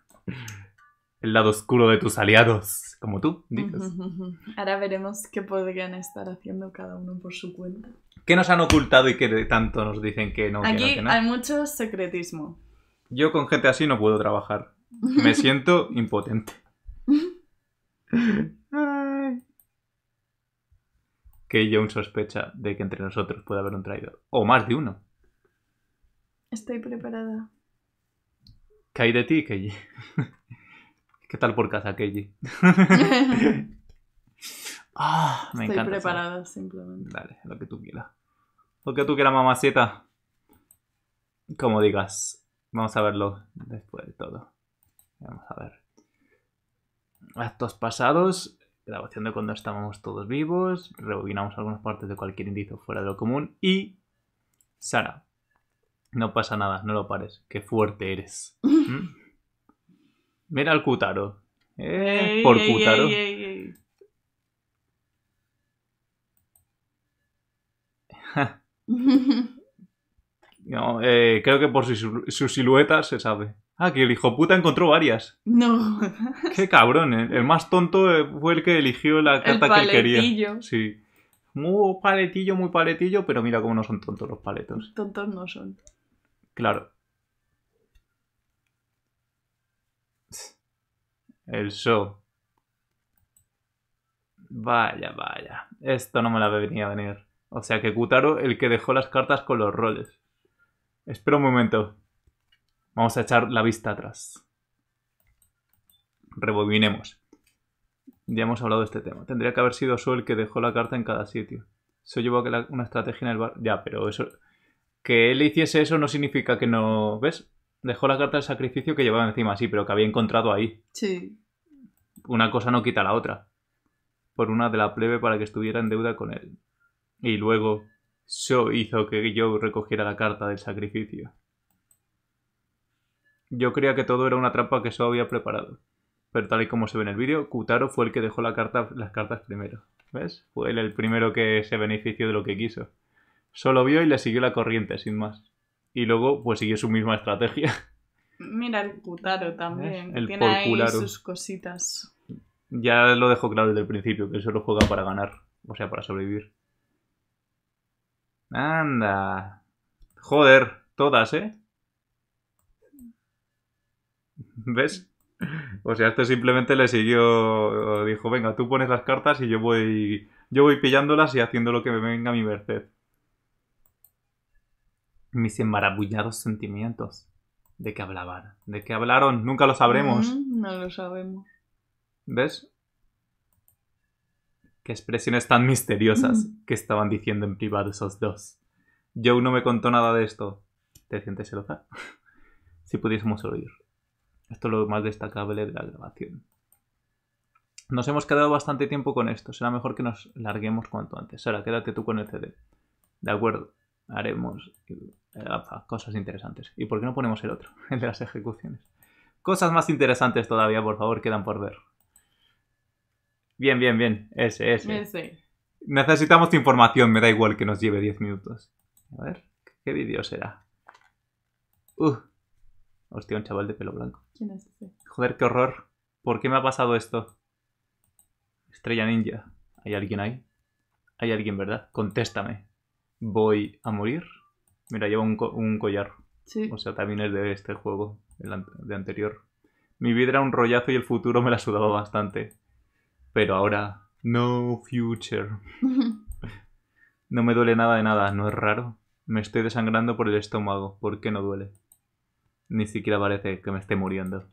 el lado oscuro de tus aliados, como tú dices. Ahora veremos qué podrían estar haciendo cada uno por su cuenta. ¿Qué nos han ocultado y qué tanto nos dicen que no? Aquí no, hay mucho secretismo. Yo con gente así no puedo trabajar. Me siento impotente. que un sospecha de que entre nosotros puede haber un traidor. O más de uno. Estoy preparada. ¿Qué de ti, Kelly? ¿Qué tal por casa, Keiji? ah, me Estoy encanta. Estoy preparada, simplemente. Dale, lo que tú quieras. Lo que tú quieras, mamacita. Como digas. Vamos a verlo después de todo. Vamos a ver. Actos pasados. Grabación de cuando estábamos todos vivos. Rebobinamos algunas partes de cualquier indicio fuera de lo común. Y. Sara. No pasa nada, no lo pares. Qué fuerte eres. ¿Mm? Mira al Cutaro. Eh, por Cutaro. no, eh, creo que por su, silueta se sabe. Ah, que el hijo puta encontró varias. No. Qué cabrón. Eh. El, más tonto fue el que eligió la carta que él quería. Sí. Muy paletillo, muy paletillo, pero mira cómo no son tontos los paletos. Tontos no son. Claro. El show. Vaya, vaya. Esto no me la venía a venir. O sea que Kutaro, el que dejó las cartas con los roles. Espera un momento. Vamos a echar la vista atrás. Rebobinemos. Ya hemos hablado de este tema. Tendría que haber sido Sol el que dejó la carta en cada sitio. Se llevó una estrategia en el bar. Ya, pero eso. Que él hiciese eso no significa que no. ¿Ves? Dejó la carta del sacrificio que llevaba encima, sí, pero que había encontrado ahí. Sí. Una cosa no quita la otra. Por una de la plebe para que estuviera en deuda con él. Y luego, yo hizo que yo recogiera la carta del sacrificio. Yo creía que todo era una trampa que Sho había preparado. Pero tal y como se ve en el vídeo, Kutaro fue el que dejó la carta, las cartas primero. ¿Ves? Fue el primero que se benefició de lo que quiso. Solo vio y le siguió la corriente, sin más y luego pues sigue su misma estrategia. Mira el putaro también, el tiene ahí sus cositas. Ya lo dejo claro desde el principio, que solo juega para ganar, o sea, para sobrevivir. Anda. Joder, todas, ¿eh? ¿Ves? O sea, esto simplemente le siguió, dijo, venga, tú pones las cartas y yo voy, yo voy pillándolas y haciendo lo que me venga a mi merced mis embarabullados sentimientos. ¿De qué hablaban? ¿De qué hablaron? Nunca lo sabremos. no lo sabemos. ¿Ves? Qué expresiones tan misteriosas que estaban diciendo en privado esos dos. yo no me contó nada de esto. ¿Te sientes celosa? si pudiésemos oír. Esto es lo más destacable de la grabación. Nos hemos quedado bastante tiempo con esto. Será mejor que nos larguemos cuanto antes. Ahora, quédate tú con el CD. De acuerdo haremos eh, cosas interesantes. ¿Y por qué no ponemos el otro, el de las ejecuciones? Cosas más interesantes todavía, por favor, quedan por ver. Bien, bien, bien. Ese, ese. Necesitamos tu información, me da igual que nos lleve 10 minutos. A ver, ¿qué vídeo será? Uh, hostia, un chaval de pelo blanco. ¿Quién es ese? Joder, qué horror. ¿Por qué me ha pasado esto? Estrella Ninja. ¿Hay alguien ahí? ¿Hay alguien, verdad? Contéstame voy a morir. Mira, lleva un, collar. O sea, también es de este juego, el de anterior. Mi vida era un rollazo y el futuro me la sudaba bastante. Pero ahora, no future. no me duele nada de nada, no es raro. Me estoy desangrando por el estómago, ¿por qué no duele? Ni siquiera parece que me esté muriendo.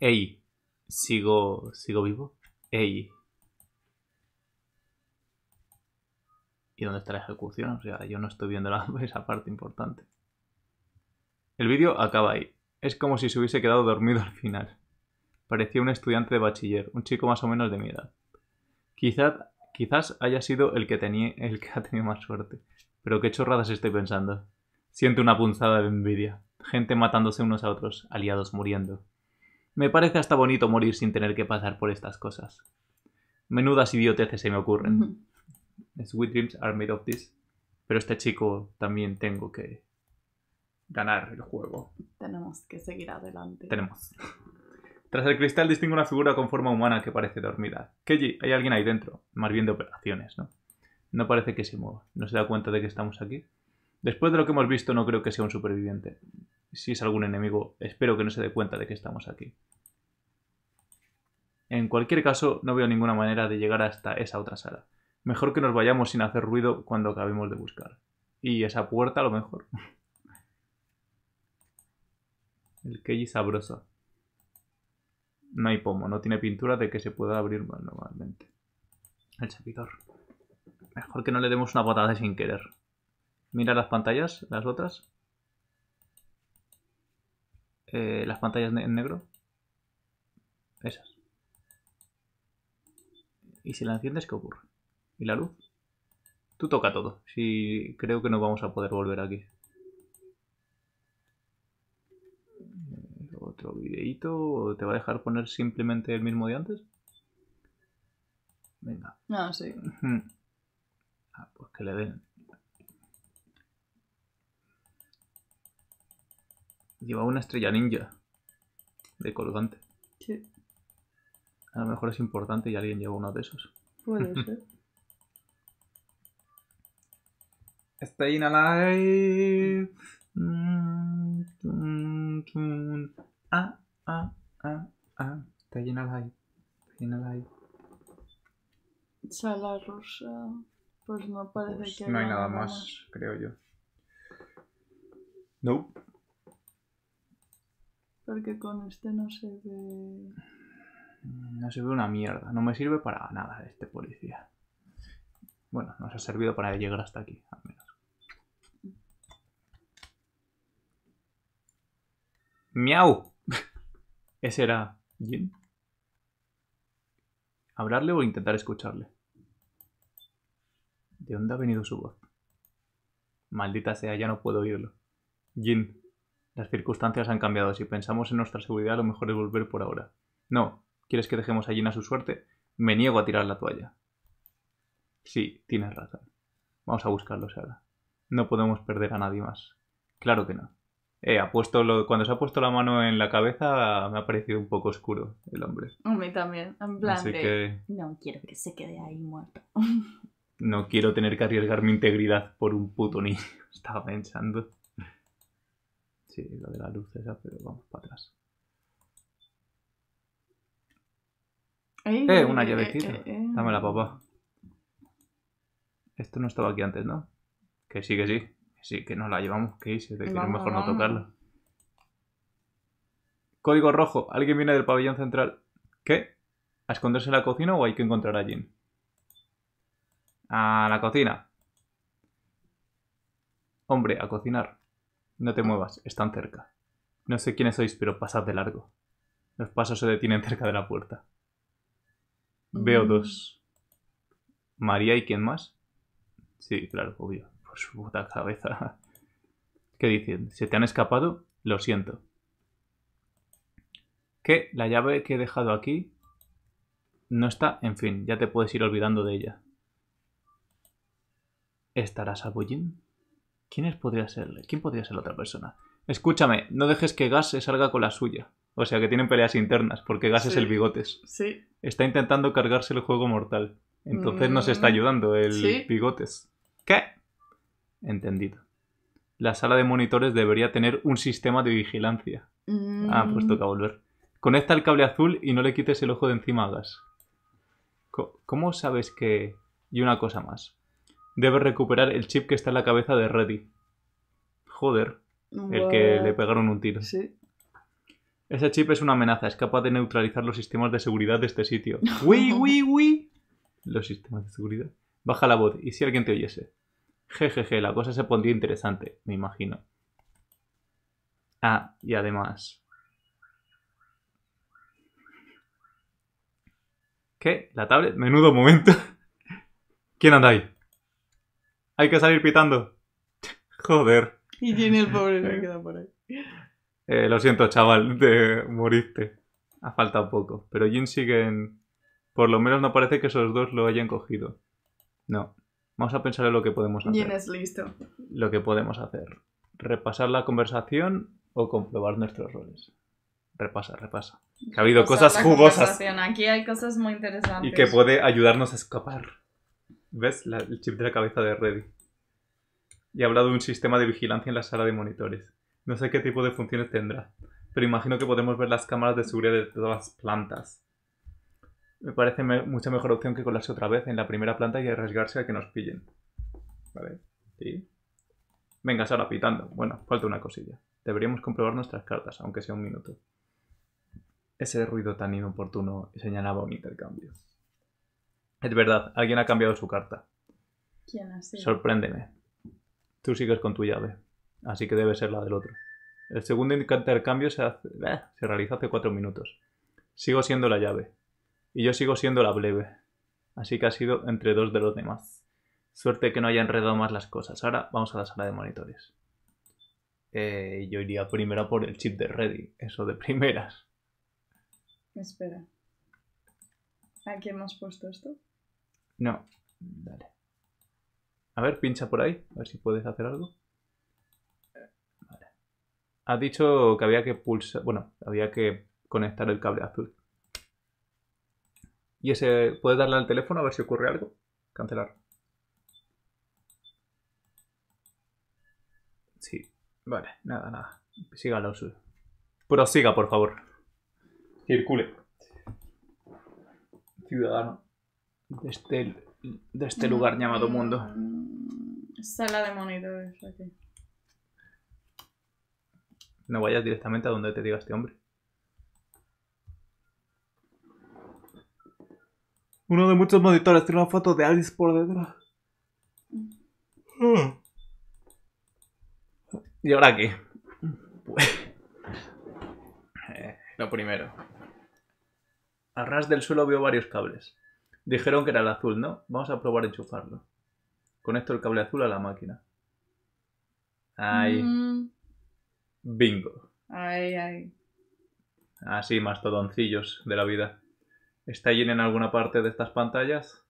Ey, sigo, sigo vivo. Ey, y dónde está la ejecución. O sea, yo no estoy viendo esa parte importante. El vídeo acaba ahí. Es como si se hubiese quedado dormido al final. Parecía un estudiante de bachiller, un chico más o menos de mi edad. Quizás, quizás haya sido el que, tenía, el que ha tenido más suerte. Pero qué chorradas estoy pensando. Siento una punzada de envidia. Gente matándose unos a otros, aliados muriendo. Me parece hasta bonito morir sin tener que pasar por estas cosas. Menudas idioteces se me ocurren. Sweet Dreams Are Made of This. Pero este chico también tengo que ganar el juego. Tenemos que seguir adelante. Tenemos. Tras el cristal distingo una figura con forma humana que parece dormida. Keiji, hay alguien ahí dentro. Más bien de operaciones, ¿no? No parece que se mueva. No se da cuenta de que estamos aquí. Después de lo que hemos visto, no creo que sea un superviviente. Si es algún enemigo, espero que no se dé cuenta de que estamos aquí. En cualquier caso, no veo ninguna manera de llegar hasta esa otra sala mejor que nos vayamos sin hacer ruido cuando acabemos de buscar. Y esa puerta a lo mejor. El Keiji sabroso. No hay pomo, no tiene pintura de que se pueda abrir normalmente. El servidor. Mejor que no le demos una patada sin querer. Mira las pantallas, las otras. Eh, las pantallas en negro. Esas. Y si la enciendes, ¿qué ocurre? ¿Y la luz? Tú toca todo. Si creo que no vamos a poder volver aquí. Otro videíto. ¿Te va a dejar poner simplemente el mismo de antes? Venga. Ah, sí. Ah, pues que le den. Lleva una estrella ninja de colgante. Sí. A lo mejor es importante y alguien lleva uno de esos. Puede ser. Está ah, ah, ah, alive. la... ah, a ah. Staying alive. Staying alive. Sala rusa. Pues no parece pues que. No hay nada, más, creo yo. No. Porque con este no se ve. Mm, no se ve una mierda. No me sirve para nada este policía. Bueno, nos ha servido para llegar hasta aquí, Miau. Ese era Jin. ¿Hablarle o intentar escucharle? ¿De dónde ha venido su voz? Maldita sea, ya no puedo oírlo. Jin, las circunstancias han cambiado. Si pensamos en nuestra seguridad, lo mejor es volver por ahora. No, ¿quieres que dejemos a Jin a su suerte? Me niego a tirar la toalla. Sí, tienes razón. Vamos a buscarlos ahora. No podemos perder a nadie más. Claro que no. Eh, cuando se ha puesto la mano en la cabeza me ha parecido un poco oscuro el hombre. A mí también, en plan No quiero que se quede ahí muerto. no quiero tener que arriesgar mi integridad por un puto niño, estaba pensando. Sí, lo de la luz esa, pero vamos para atrás. ¡Eh! Una llavecita. Dámela, papá. Esto no estaba aquí antes, ¿no? Que sí, que sí. Sí, que nos la llevamos, que hice que es mejor no tocarla. Código rojo. Alguien viene del pabellón central. ¿Qué? ¿A esconderse en la cocina o hay que encontrar a Jim? A la cocina. Hombre, a cocinar. No te muevas, están cerca. No sé quiénes sois, pero pasad de largo. Los pasos se detienen cerca de la puerta. Veo mm. dos. María y quién más. Sí, claro, obvio su puta cabeza. ¿Qué dicen? ¿Se te han escapado? Lo siento. ¿Qué? La llave que he dejado aquí no está. En fin, ya te puedes ir olvidando de ella. ¿Estará a ¿Quién podría serle? ¿Quién podría ser la otra persona? Escúchame, no dejes que Gas se salga con la suya. O sea que tienen peleas internas, porque Gas es el bigotes. Sí. Está intentando cargarse el juego mortal. Entonces no mm. nos está ayudando el bigotes. ¿Qué? Entendido. La sala de monitores debería tener un sistema de vigilancia. Mm. Ah, pues toca volver. Conecta el cable azul y no le quites el ojo de encima a Gas. ¿Cómo sabes que...? Y una cosa más. Debes recuperar el chip que está en la cabeza de Reddy. Joder. El que le pegaron un tiro. Sí. Ese chip es una amenaza, es capaz de neutralizar los sistemas de seguridad de este sitio. ¡Wii, Los sistemas de seguridad. Baja la voz, ¿y si alguien te oyese? Jejeje, la cosa se pondría interesante, me imagino. Ah, y además... ¿Qué? ¿La tablet? Menudo momento. ¿Quién anda ahí? Hay que salir pitando. Joder. Y tiene el pobre que queda por ahí. Eh, lo siento, chaval, te moriste. Ha faltado poco. Pero Jin sigue en... Por lo menos no parece que esos dos lo hayan cogido. No. Vamos a pensar en lo que podemos hacer. listo. Lo que podemos hacer. Repasar la conversación o comprobar nuestros roles. Repasa, repasa. ha habido cosas jugosas. Aquí hay cosas muy interesantes. Y que puede ayudarnos a escapar. ¿Ves? el chip de la cabeza de Reddy. Y ha hablado de un sistema de vigilancia en la sala de monitores. No sé qué tipo de funciones tendrá, pero imagino que podemos ver las cámaras de seguridad de todas las plantas me parece mucha mejor opción que colarse otra vez en la primera planta y arriesgarse a que nos pillen. Vale, sí. Venga, ahora pitando. Bueno, falta una cosilla. Deberíamos comprobar nuestras cartas, aunque sea un minuto. Ese ruido tan inoportuno señalaba un intercambio. Es verdad, alguien ha cambiado su carta. ¿Quién ha sido? Sorpréndeme. Tú sigues con tu llave, así que debe ser la del otro. El segundo intercambio se, hace, eh, se realiza hace cuatro minutos. Sigo siendo la llave y yo sigo siendo la breve. Así que ha sido entre dos de los demás. Suerte que no haya enredado más las cosas. Ahora vamos a la sala de monitores. Eh, yo iría primero por el chip de Ready, eso de primeras. Espera. ¿Aquí hemos puesto esto? No, dale. A ver, pincha por ahí, a ver si puedes hacer algo. Vale. Has dicho que había que pulsar, bueno, había que conectar el cable azul. Y ese, puedes darle al teléfono a ver si ocurre algo. Cancelar. Sí, vale, nada, nada. Siga la pero Prosiga, por favor. Circule. Ciudadano. De este, este lugar llamado mundo. Mm, sala de monitores aquí. No vayas directamente a donde te diga este hombre. Uno de muchos monitores tiene una foto de Alice por detrás. Hmm. ¿Y ahora qué? Pues, eh, lo primero. A ras del suelo vio varios cables. Dijeron que era el azul, ¿no? Vamos a probar a enchufarlo. Conecto el cable azul a la máquina. Ay. Mm. Bingo. Ay, ay. Así, mastodoncillos de la vida. ¿Está lleno en alguna parte de estas pantallas?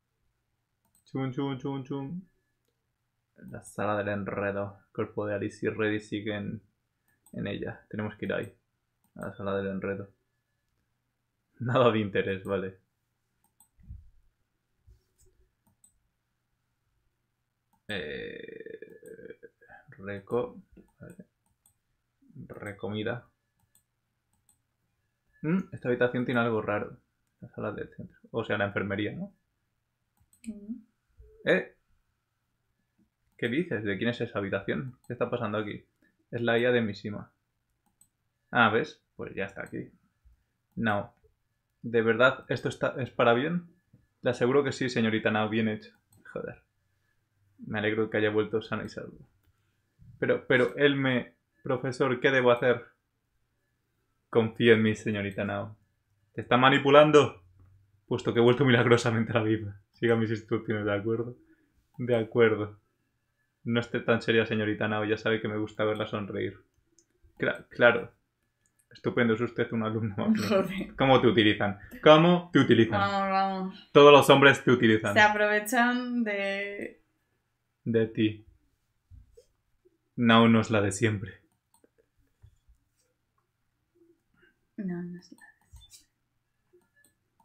Chun, chun, chun, chun. La sala del enredo. El cuerpo de Alice y Reddy siguen en ella. Tenemos que ir ahí. A la sala del enredo. Nada de interés, vale. Eh, reco. Recomida. Mm, esta habitación tiene algo raro. La sala del centro. O sea, la enfermería, ¿no? ¿Eh? ¿Qué dices? ¿De quién es esa habitación? ¿Qué está pasando aquí? Es la IA de Mishima. Ah, ¿ves? Pues ya está aquí. No. ¿De verdad esto es para bien? Le aseguro que sí, señorita Nao, bien hecho. Joder. Me alegro que haya vuelto sano y salvo. Pero, pero, él me... Profesor, ¿qué debo hacer? Confíe en mí, señorita Nao está manipulando, puesto que he vuelto milagrosamente a la vida. Siga mis instrucciones, ¿de acuerdo? De acuerdo. No esté tan seria, señorita Nao, ya sabe que me gusta verla sonreír. claro. Estupendo, es usted un alumno. ¿Cómo te utilizan? ¿Cómo te utilizan? Vamos, vamos. Todos los hombres te utilizan. Se aprovechan de... De ti. Nao no es la de siempre. No, no es la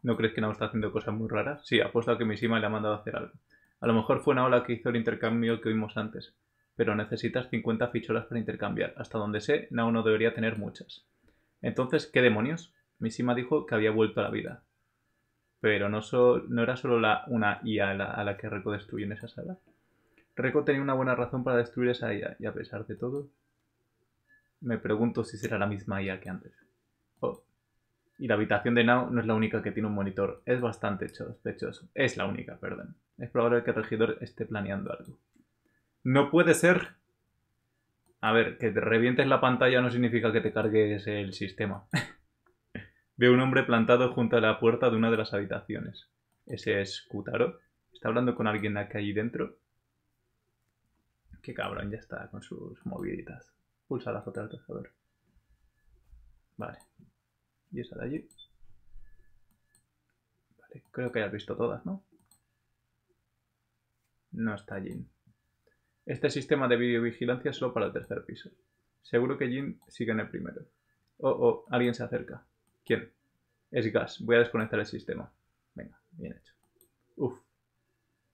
¿No crees que Nao está haciendo cosas muy raras? Sí, apuesto a que Mishima le ha mandado a hacer algo. A lo mejor fue ola que hizo el intercambio que vimos antes, pero necesitas 50 ficholas para intercambiar. Hasta donde sé, Nao no debería tener muchas. Entonces, ¿qué demonios? Mishima dijo que había vuelto a la vida. Pero no, era solo la una IA a la, que Reko destruyó en esa sala. Reko tenía una buena razón para destruir esa IA, y a pesar de todo, me pregunto si será la misma IA que antes. Y la habitación de Nao no es la única que tiene un monitor. Es bastante sospechoso. Es la única, perdón. Es probable que el regidor esté planeando algo. No puede ser. A ver, que te revientes la pantalla no significa que te cargues el sistema. Veo un hombre plantado junto a la puerta de una de las habitaciones. Ese es Kutaro. ¿Está hablando con alguien aquí ahí dentro? Qué cabrón, ya está con sus moviditas. Pulsa la foto a Vale y esa de allí. Vale, creo que ya visto todas, ¿no? No está Jin. Este sistema de videovigilancia es solo para el tercer piso. Seguro que Jin sigue en el primero. Oh, oh, alguien se acerca. ¿Quién? Es Gas. Voy a desconectar el sistema. Venga, bien hecho. Uf.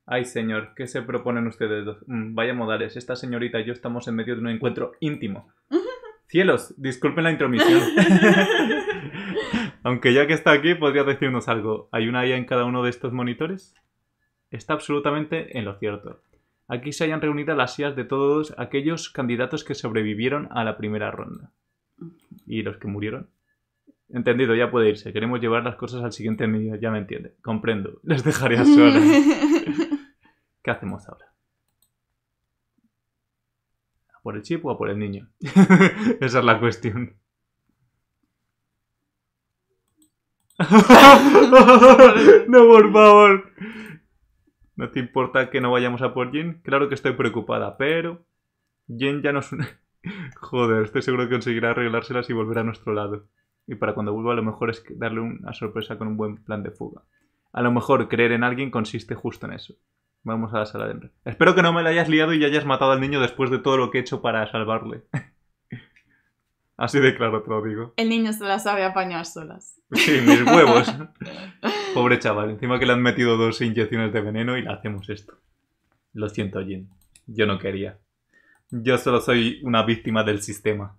Ay, señor, ¿qué se proponen ustedes dos? Mm, vaya modales, esta señorita y yo estamos en medio de un encuentro íntimo. Cielos, disculpen la intromisión. Aunque ya que está aquí, podría decirnos algo. ¿Hay una IA en cada uno de estos monitores? Está absolutamente en lo cierto. Aquí se hayan reunido las IAs de todos aquellos candidatos que sobrevivieron a la primera ronda. ¿Y los que murieron? Entendido, ya puede irse. Queremos llevar las cosas al siguiente nivel, ya me entiende. Comprendo. Les dejaré a ¿Qué hacemos ahora? ¿A por el chip o a por el niño? Esa es la cuestión. no, por favor. ¿No te importa que no vayamos a por Jin? Claro que estoy preocupada, pero... Jin ya no es una... Joder, estoy seguro que conseguirá arreglárselas y volver a nuestro lado. Y para cuando vuelva, a lo mejor es darle una sorpresa con un buen plan de fuga. A lo mejor creer en alguien consiste justo en eso. Vamos a la sala de... Espero que no me la hayas liado y hayas matado al niño después de todo lo que he hecho para salvarle. Así de claro te lo digo. El niño se las sabe apañar solas. Sí, mis huevos. Pobre chaval, encima que le han metido dos inyecciones de veneno y le hacemos esto. Lo siento, Jin. Yo no quería. Yo solo soy una víctima del sistema.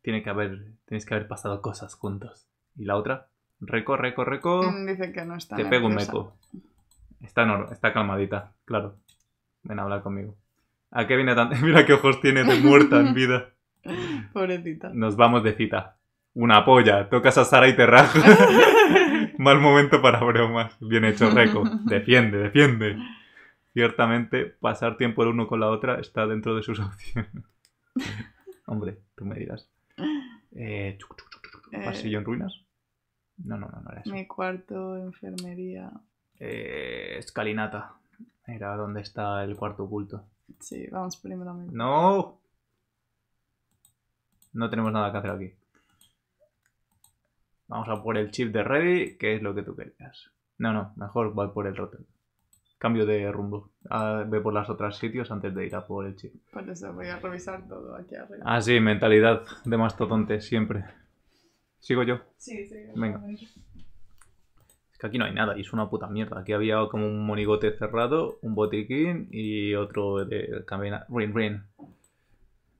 Tiene que haber, tienes que haber pasado cosas juntos. ¿Y la otra? Reco, reco, reco. Mm, dice que no está. Te pego un meco. Está, está calmadita, claro. Ven a hablar conmigo. ¿A qué viene tan? Mira qué ojos tiene de muerta en vida. Pobrecita. Nos vamos de cita. Una polla, tocas a Sara y te rajas. Mal momento para bromas. Bien hecho, Reco. Defiende, defiende. Ciertamente, pasar tiempo el uno con la otra está dentro de sus opciones. Hombre, tú me dirás. Eh, eh, ¿Pasillo en ruinas? No, no, no, no era eso. Mi cuarto, enfermería. Eh, escalinata. Era donde está el cuarto oculto. Sí, vamos primero a ¡No! No tenemos nada que hacer aquí. Vamos a por el chip de Ready, que es lo que tú querías. No, no, mejor voy por el Rotten. Cambio de rumbo. Ah, ve por los otros sitios antes de ir a por el chip. Por eso voy a revisar todo aquí arriba. Ah, sí, mentalidad de mastodonte, siempre. ¿Sigo yo? Sí, sí. Venga aquí no hay nada y es una puta mierda. Aquí había como un monigote cerrado, un botiquín y otro de camina Rin, rin.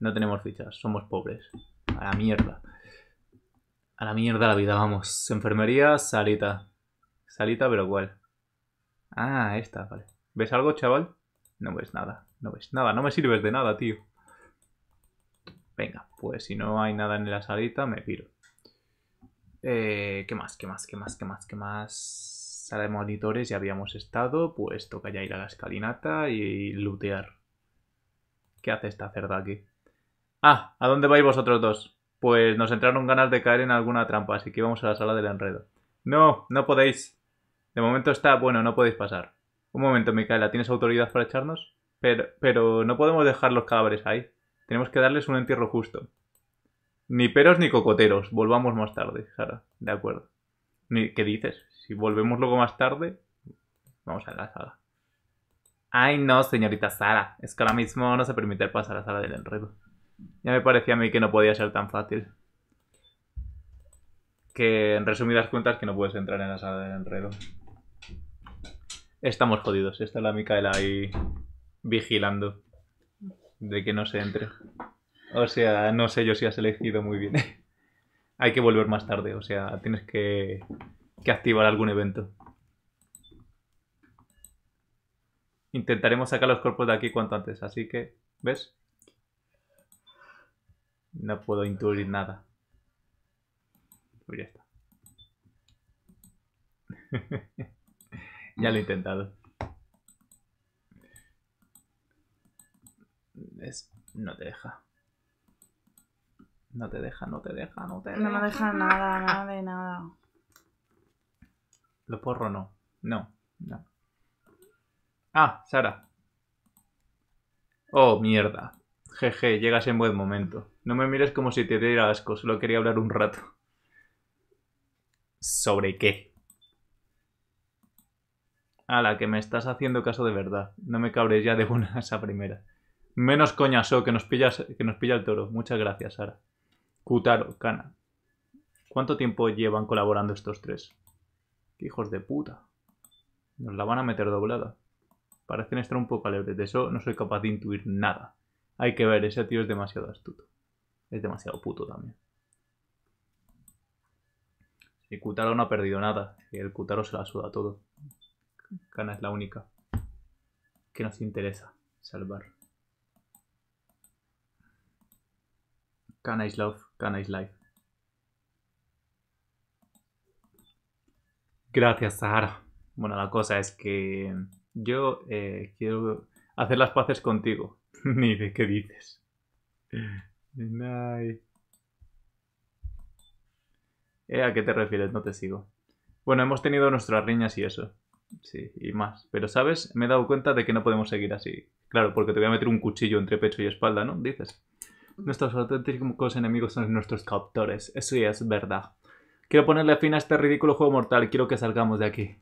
No tenemos fichas, somos pobres. A la mierda. A la mierda la vida, vamos. Enfermería, salita. Salita, pero ¿cuál? Ah, esta, vale. ¿Ves algo, chaval? No ves nada, no ves nada. No me sirves de nada, tío. Venga, pues si no hay nada en la salita, me piro. Eh, ¿Qué más? ¿Qué más? ¿Qué más? ¿Qué más? ¿Qué más? Sala de monitores ya habíamos estado, pues toca ya ir a la escalinata y lootear. ¿Qué hace esta cerda aquí? Ah, ¿a dónde vais vosotros dos? Pues nos entraron ganas de caer en alguna trampa, así que vamos a la sala del enredo. No, no podéis. De momento está, bueno, no podéis pasar. Un momento, Micaela, ¿tienes autoridad para echarnos? Pero, pero no podemos dejar los cadáveres ahí. Tenemos que darles un entierro justo. Ni peros ni cocoteros. Volvamos más tarde, Sara. De acuerdo. ¿Qué dices? Si volvemos luego más tarde, vamos a la sala. Ay, no, señorita Sara. Es que ahora mismo no se permite pasar a la sala del enredo. Ya me parecía a mí que no podía ser tan fácil. Que en resumidas cuentas que no puedes entrar en la sala del enredo. Estamos jodidos. Está la Micaela ahí vigilando de que no se entre. O sea, no sé yo si has elegido muy bien. Hay que volver más tarde, o sea, tienes que, activar algún evento. Intentaremos sacar los cuerpos de aquí cuanto antes, así que, ¿ves? No puedo intuir nada. Pues ya está. ya lo he intentado. No te deja. No te deja, no te deja, no te deja. No me deja nada, nada de nada. Lo porro no. No, no. Ah, Sara. Oh, mierda. Jeje, llegas en buen momento. No me mires como si te diera asco, solo quería hablar un rato. ¿Sobre qué? A que me estás haciendo caso de verdad. No me cabres ya de una a esa primera. Menos coñazo que nos pillas, que nos pilla el toro. Muchas gracias, Sara. Kutaro Kana. ¿Cuánto tiempo llevan colaborando estos tres? ¡Qué hijos de puta! Nos la van a meter doblada. Parecen estar un poco alegres. De eso no soy capaz de intuir nada. Hay que ver, ese tío es demasiado astuto. Es demasiado puto también. El Kutaro no ha perdido nada. el Kutaro se la suda todo. Kana es la única que nos interesa salvar. Kana is love. Canis life. Live. Gracias, Sara. Bueno, la cosa es que yo eh, quiero hacer las paces contigo. Ni de qué dices. Eh, ¿A qué te refieres? No te sigo. Bueno, hemos tenido nuestras riñas y eso. Sí, y más. Pero, ¿sabes? Me he dado cuenta de que no podemos seguir así. Claro, porque te voy a meter un cuchillo entre pecho y espalda, ¿no? Dices. Nuestros auténticos enemigos son nuestros captores. Eso ya es verdad. Quiero ponerle fin a este ridículo juego mortal. Quiero que salgamos de aquí.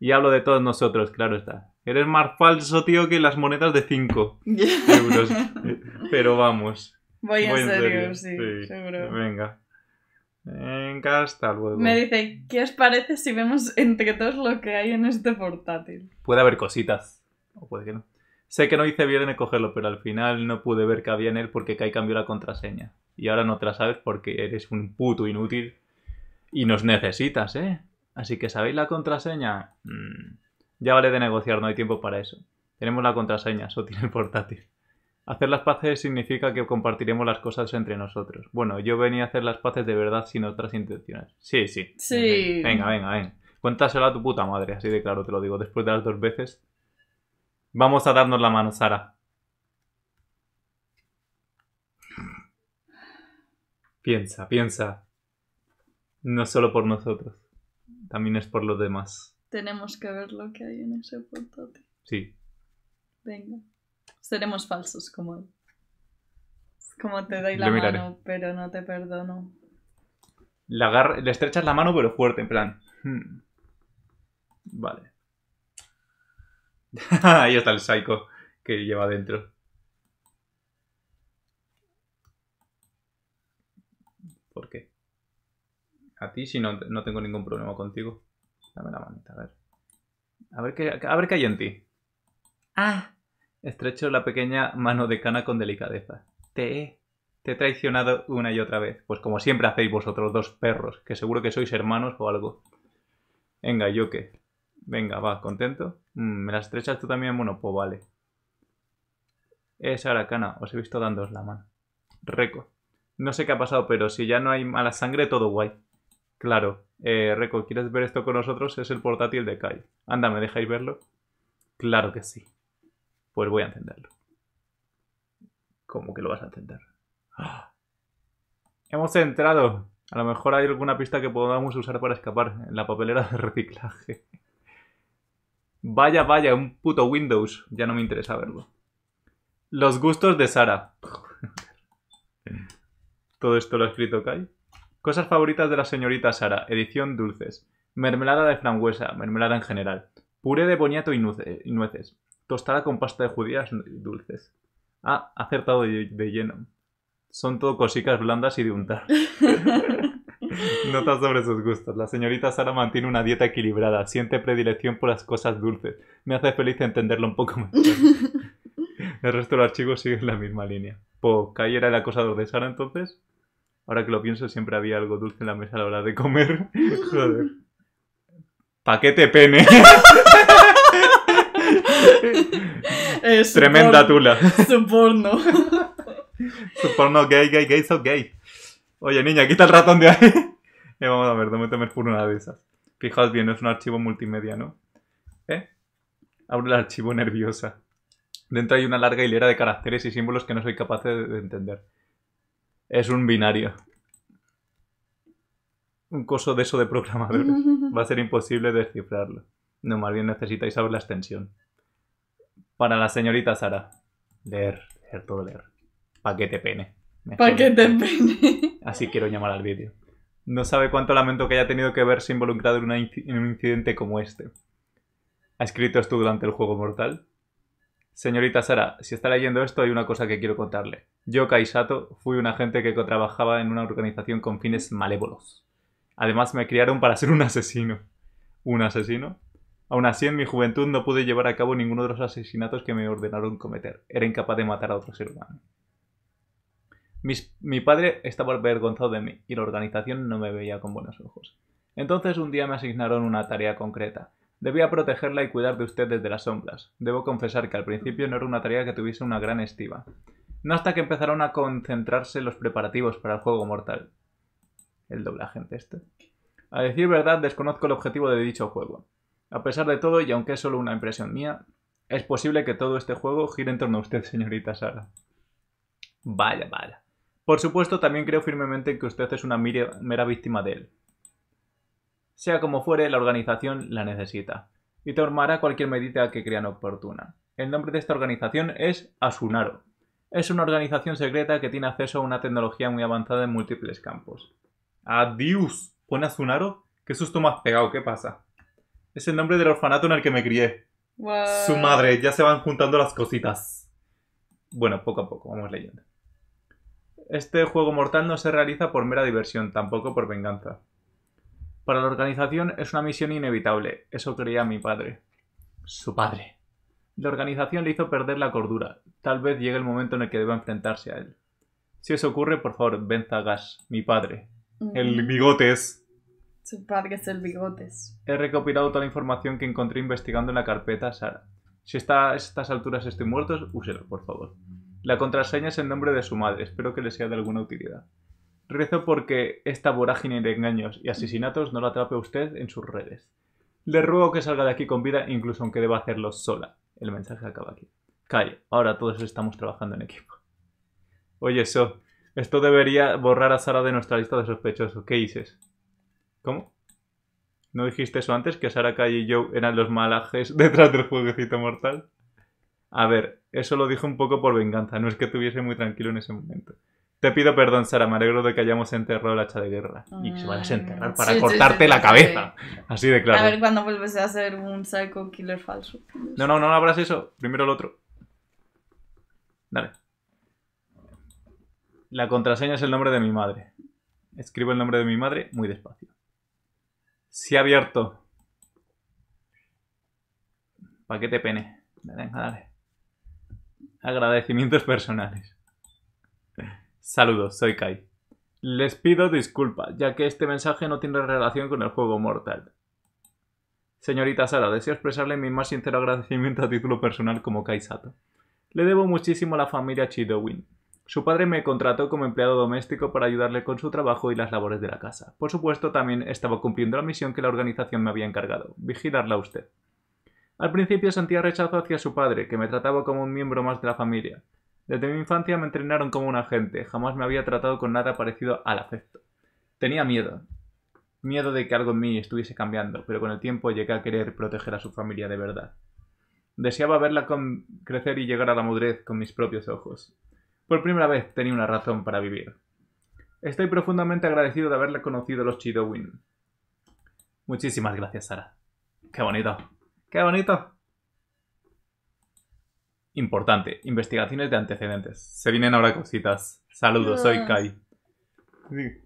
Y hablo de todos nosotros, claro está. Eres más falso, tío, que las monedas de 5 euros. Pero vamos. Voy, en, serio, sí, seguro. Venga. Venga, hasta luego. Me dice, ¿qué os parece si vemos entre todos lo que hay en este portátil? Puede haber cositas. O puede que no. Sé que no hice bien en cogerlo, pero al final no pude ver que había en él porque Kai cambió la contraseña. Y ahora no te la sabes porque eres un puto inútil y nos necesitas, ¿eh? Así que ¿sabéis la contraseña? Mm, ya vale de negociar, no hay tiempo para eso. Tenemos la contraseña, eso tiene el portátil. Hacer las paces significa que compartiremos las cosas entre nosotros. Bueno, yo venía a hacer las paces de verdad sin otras intenciones. Sí, sí. Sí. Venga, venga, venga. Cuéntaselo a tu puta madre, así de claro te lo digo. Después de las dos veces Vamos a darnos la mano, Sara. Piensa, piensa. No solo por nosotros, también es por los demás. Tenemos que ver lo que hay en ese portátil. Sí. Venga. Seremos falsos como Como te doy la mano, pero no te perdono. Le, le estrechas la mano, pero fuerte, en plan. Hmm. Vale. Ahí está el Psycho que lleva dentro. ¿Por qué? A ti si no, tengo ningún problema contigo. Dame la manita, a ver. A ver qué, a ver hay en ti. ¡Ah! Estrecho la pequeña mano de Cana con delicadeza. Te he, te traicionado una y otra vez. Pues como siempre hacéis vosotros dos perros, que seguro que sois hermanos o algo. Venga, yo qué. Venga, va, contento. Mm, ¿Me la estrechas tú también? Bueno, pues vale. es Aracana, os he visto dándoos la mano. Reco. No sé qué ha pasado, pero si ya no hay mala sangre, todo guay. Claro. Eh, Reco, ¿quieres ver esto con nosotros? Es el portátil de Kai. Anda, ¿me dejáis verlo? Claro que sí. Pues voy a encenderlo. ¿Cómo que lo vas a encender? ¡Ah! ¡Hemos entrado! A lo mejor hay alguna pista que podamos usar para escapar en la papelera de reciclaje. Vaya, vaya, un puto Windows. Ya no me interesa verlo. Los gustos de Sara. Todo esto lo ha escrito Kai. Cosas favoritas de la señorita Sara. Edición dulces. Mermelada de frangüesa. Mermelada en general. Puré de boñato y nueces. Tostada con pasta de judías dulces. Ah, acertado de lleno. Son todo cosicas blandas y de untar. Notas sobre sus gustos. La señorita Sara mantiene una dieta equilibrada, siente predilección por las cosas dulces. Me hace feliz entenderlo un poco más El resto del archivo sigue en la misma línea. Po, Kai era el acosador de Sara entonces. Ahora que lo pienso, siempre había algo dulce en la mesa a la hora de comer. Joder. Paquete pene. Es Tremenda tula. Su porno. su porno gay, gay, gay, so gay. Oye, niña, quita el ratón de ahí. vamos a ver, me tener por una de esas. Fijaos bien, es un archivo multimedia, ¿no? ¿Eh? Abro el archivo nerviosa. Dentro hay una larga hilera de caracteres y símbolos que no soy capaz de, entender. Es un binario. Un coso de eso de programadores. Va a ser imposible descifrarlo. No, más bien necesitáis saber la extensión. Para la señorita Sara. Leer, leer, todo leer. Paquete pene. Paquete pene. así quiero llamar al vídeo. No sabe cuánto lamento que haya tenido que verse involucrado en, en un incidente como este. ¿Ha escrito esto durante el juego mortal? Señorita Sara, si está leyendo esto hay una cosa que quiero contarle. Yo, Kaisato, fui un agente que trabajaba en una organización con fines malévolos. Además me criaron para ser un asesino. ¿Un asesino? Aún así, en mi juventud no pude llevar a cabo ninguno de los asesinatos que me ordenaron cometer. Era incapaz de matar a otro ser humano mi padre estaba avergonzado de mí y la organización no me veía con buenos ojos. Entonces un día me asignaron una tarea concreta. Debía protegerla y cuidar de usted desde las sombras. Debo confesar que al principio no era una tarea que tuviese una gran estiva. No hasta que empezaron a concentrarse los preparativos para el juego mortal. El doble agente este. A decir verdad, desconozco el objetivo de dicho juego. A pesar de todo, y aunque es solo una impresión mía, es posible que todo este juego gire en torno a usted, señorita Sara. Vaya, vaya. Por supuesto, también creo firmemente que usted es una mera, víctima de él. Sea como fuere, la organización la necesita y tomará cualquier medida que crean oportuna. El nombre de esta organización es Asunaro. Es una organización secreta que tiene acceso a una tecnología muy avanzada en múltiples campos. ¡Adiós! ¿Pone Asunaro? ¡Qué susto más pegado! ¿Qué pasa? Es el nombre del orfanato en el que me crié. Su madre, ya se van juntando las cositas. Bueno, poco a poco, vamos leyendo. Este juego mortal no se realiza por mera diversión, tampoco por venganza. Para la organización es una misión inevitable, eso creía mi padre. Su padre. La organización le hizo perder la cordura. Tal vez llegue el momento en el que deba enfrentarse a él. Si eso ocurre, por favor, venza a Gas, mi padre. El mm. bigotes. Su padre es el bigotes. He recopilado toda la información que encontré investigando en la carpeta Sara. Si está a estas alturas estoy muerto, úselo, por favor. La contraseña es el nombre de su madre, espero que le sea de alguna utilidad. Rezo porque esta vorágine de engaños y asesinatos no la atrape usted en sus redes. Le ruego que salga de aquí con vida, incluso aunque deba hacerlo sola. El mensaje acaba aquí. Calle, ahora todos estamos trabajando en equipo. Oye, eso, esto debería borrar a Sara de nuestra lista de sospechosos. ¿Qué dices? ¿Cómo? ¿No dijiste eso antes? ¿Que Sara Calle y yo eran los malajes detrás del jueguecito mortal? A ver, eso lo dijo un poco por venganza, no es que estuviese muy tranquilo en ese momento. Te pido perdón, Sara, me alegro de que hayamos enterrado la hacha de guerra. Y que se vayas a mm. enterrar para cortarte la cabeza. Así de claro. A ver cuándo vuelves a hacer un psycho killer falso. No, no, no abras eso. Primero el otro. Dale. La contraseña es el nombre de mi madre. Escribo el nombre de mi madre muy despacio. ha abierto. Paquete pene. Dale, dale. Agradecimientos personales. Saludos, soy Kai. Les pido disculpas, ya que este mensaje no tiene relación con el juego Mortal. Señorita Sara, deseo expresarle mi más sincero agradecimiento a título personal como Kai Sato. Le debo muchísimo a la familia Chidowin. Su padre me contrató como empleado doméstico para ayudarle con su trabajo y las labores de la casa. Por supuesto, también estaba cumpliendo la misión que la organización me había encargado, vigilarla a usted. Al principio sentía rechazo hacia su padre, que me trataba como un miembro más de la familia. Desde mi infancia me entrenaron como un agente, jamás me había tratado con nada parecido al afecto. Tenía miedo. Miedo de que algo en mí estuviese cambiando, pero con el tiempo llegué a querer proteger a su familia de verdad. Deseaba verla crecer y llegar a la madurez con mis propios ojos. Por primera vez tenía una razón para vivir. Estoy profundamente agradecido de haberle conocido los Chidowin. Muchísimas gracias, Sara. Qué bonito. Qué bonito. Importante, investigaciones de antecedentes. Se vienen ahora cositas. Saludos, soy ah. Kai.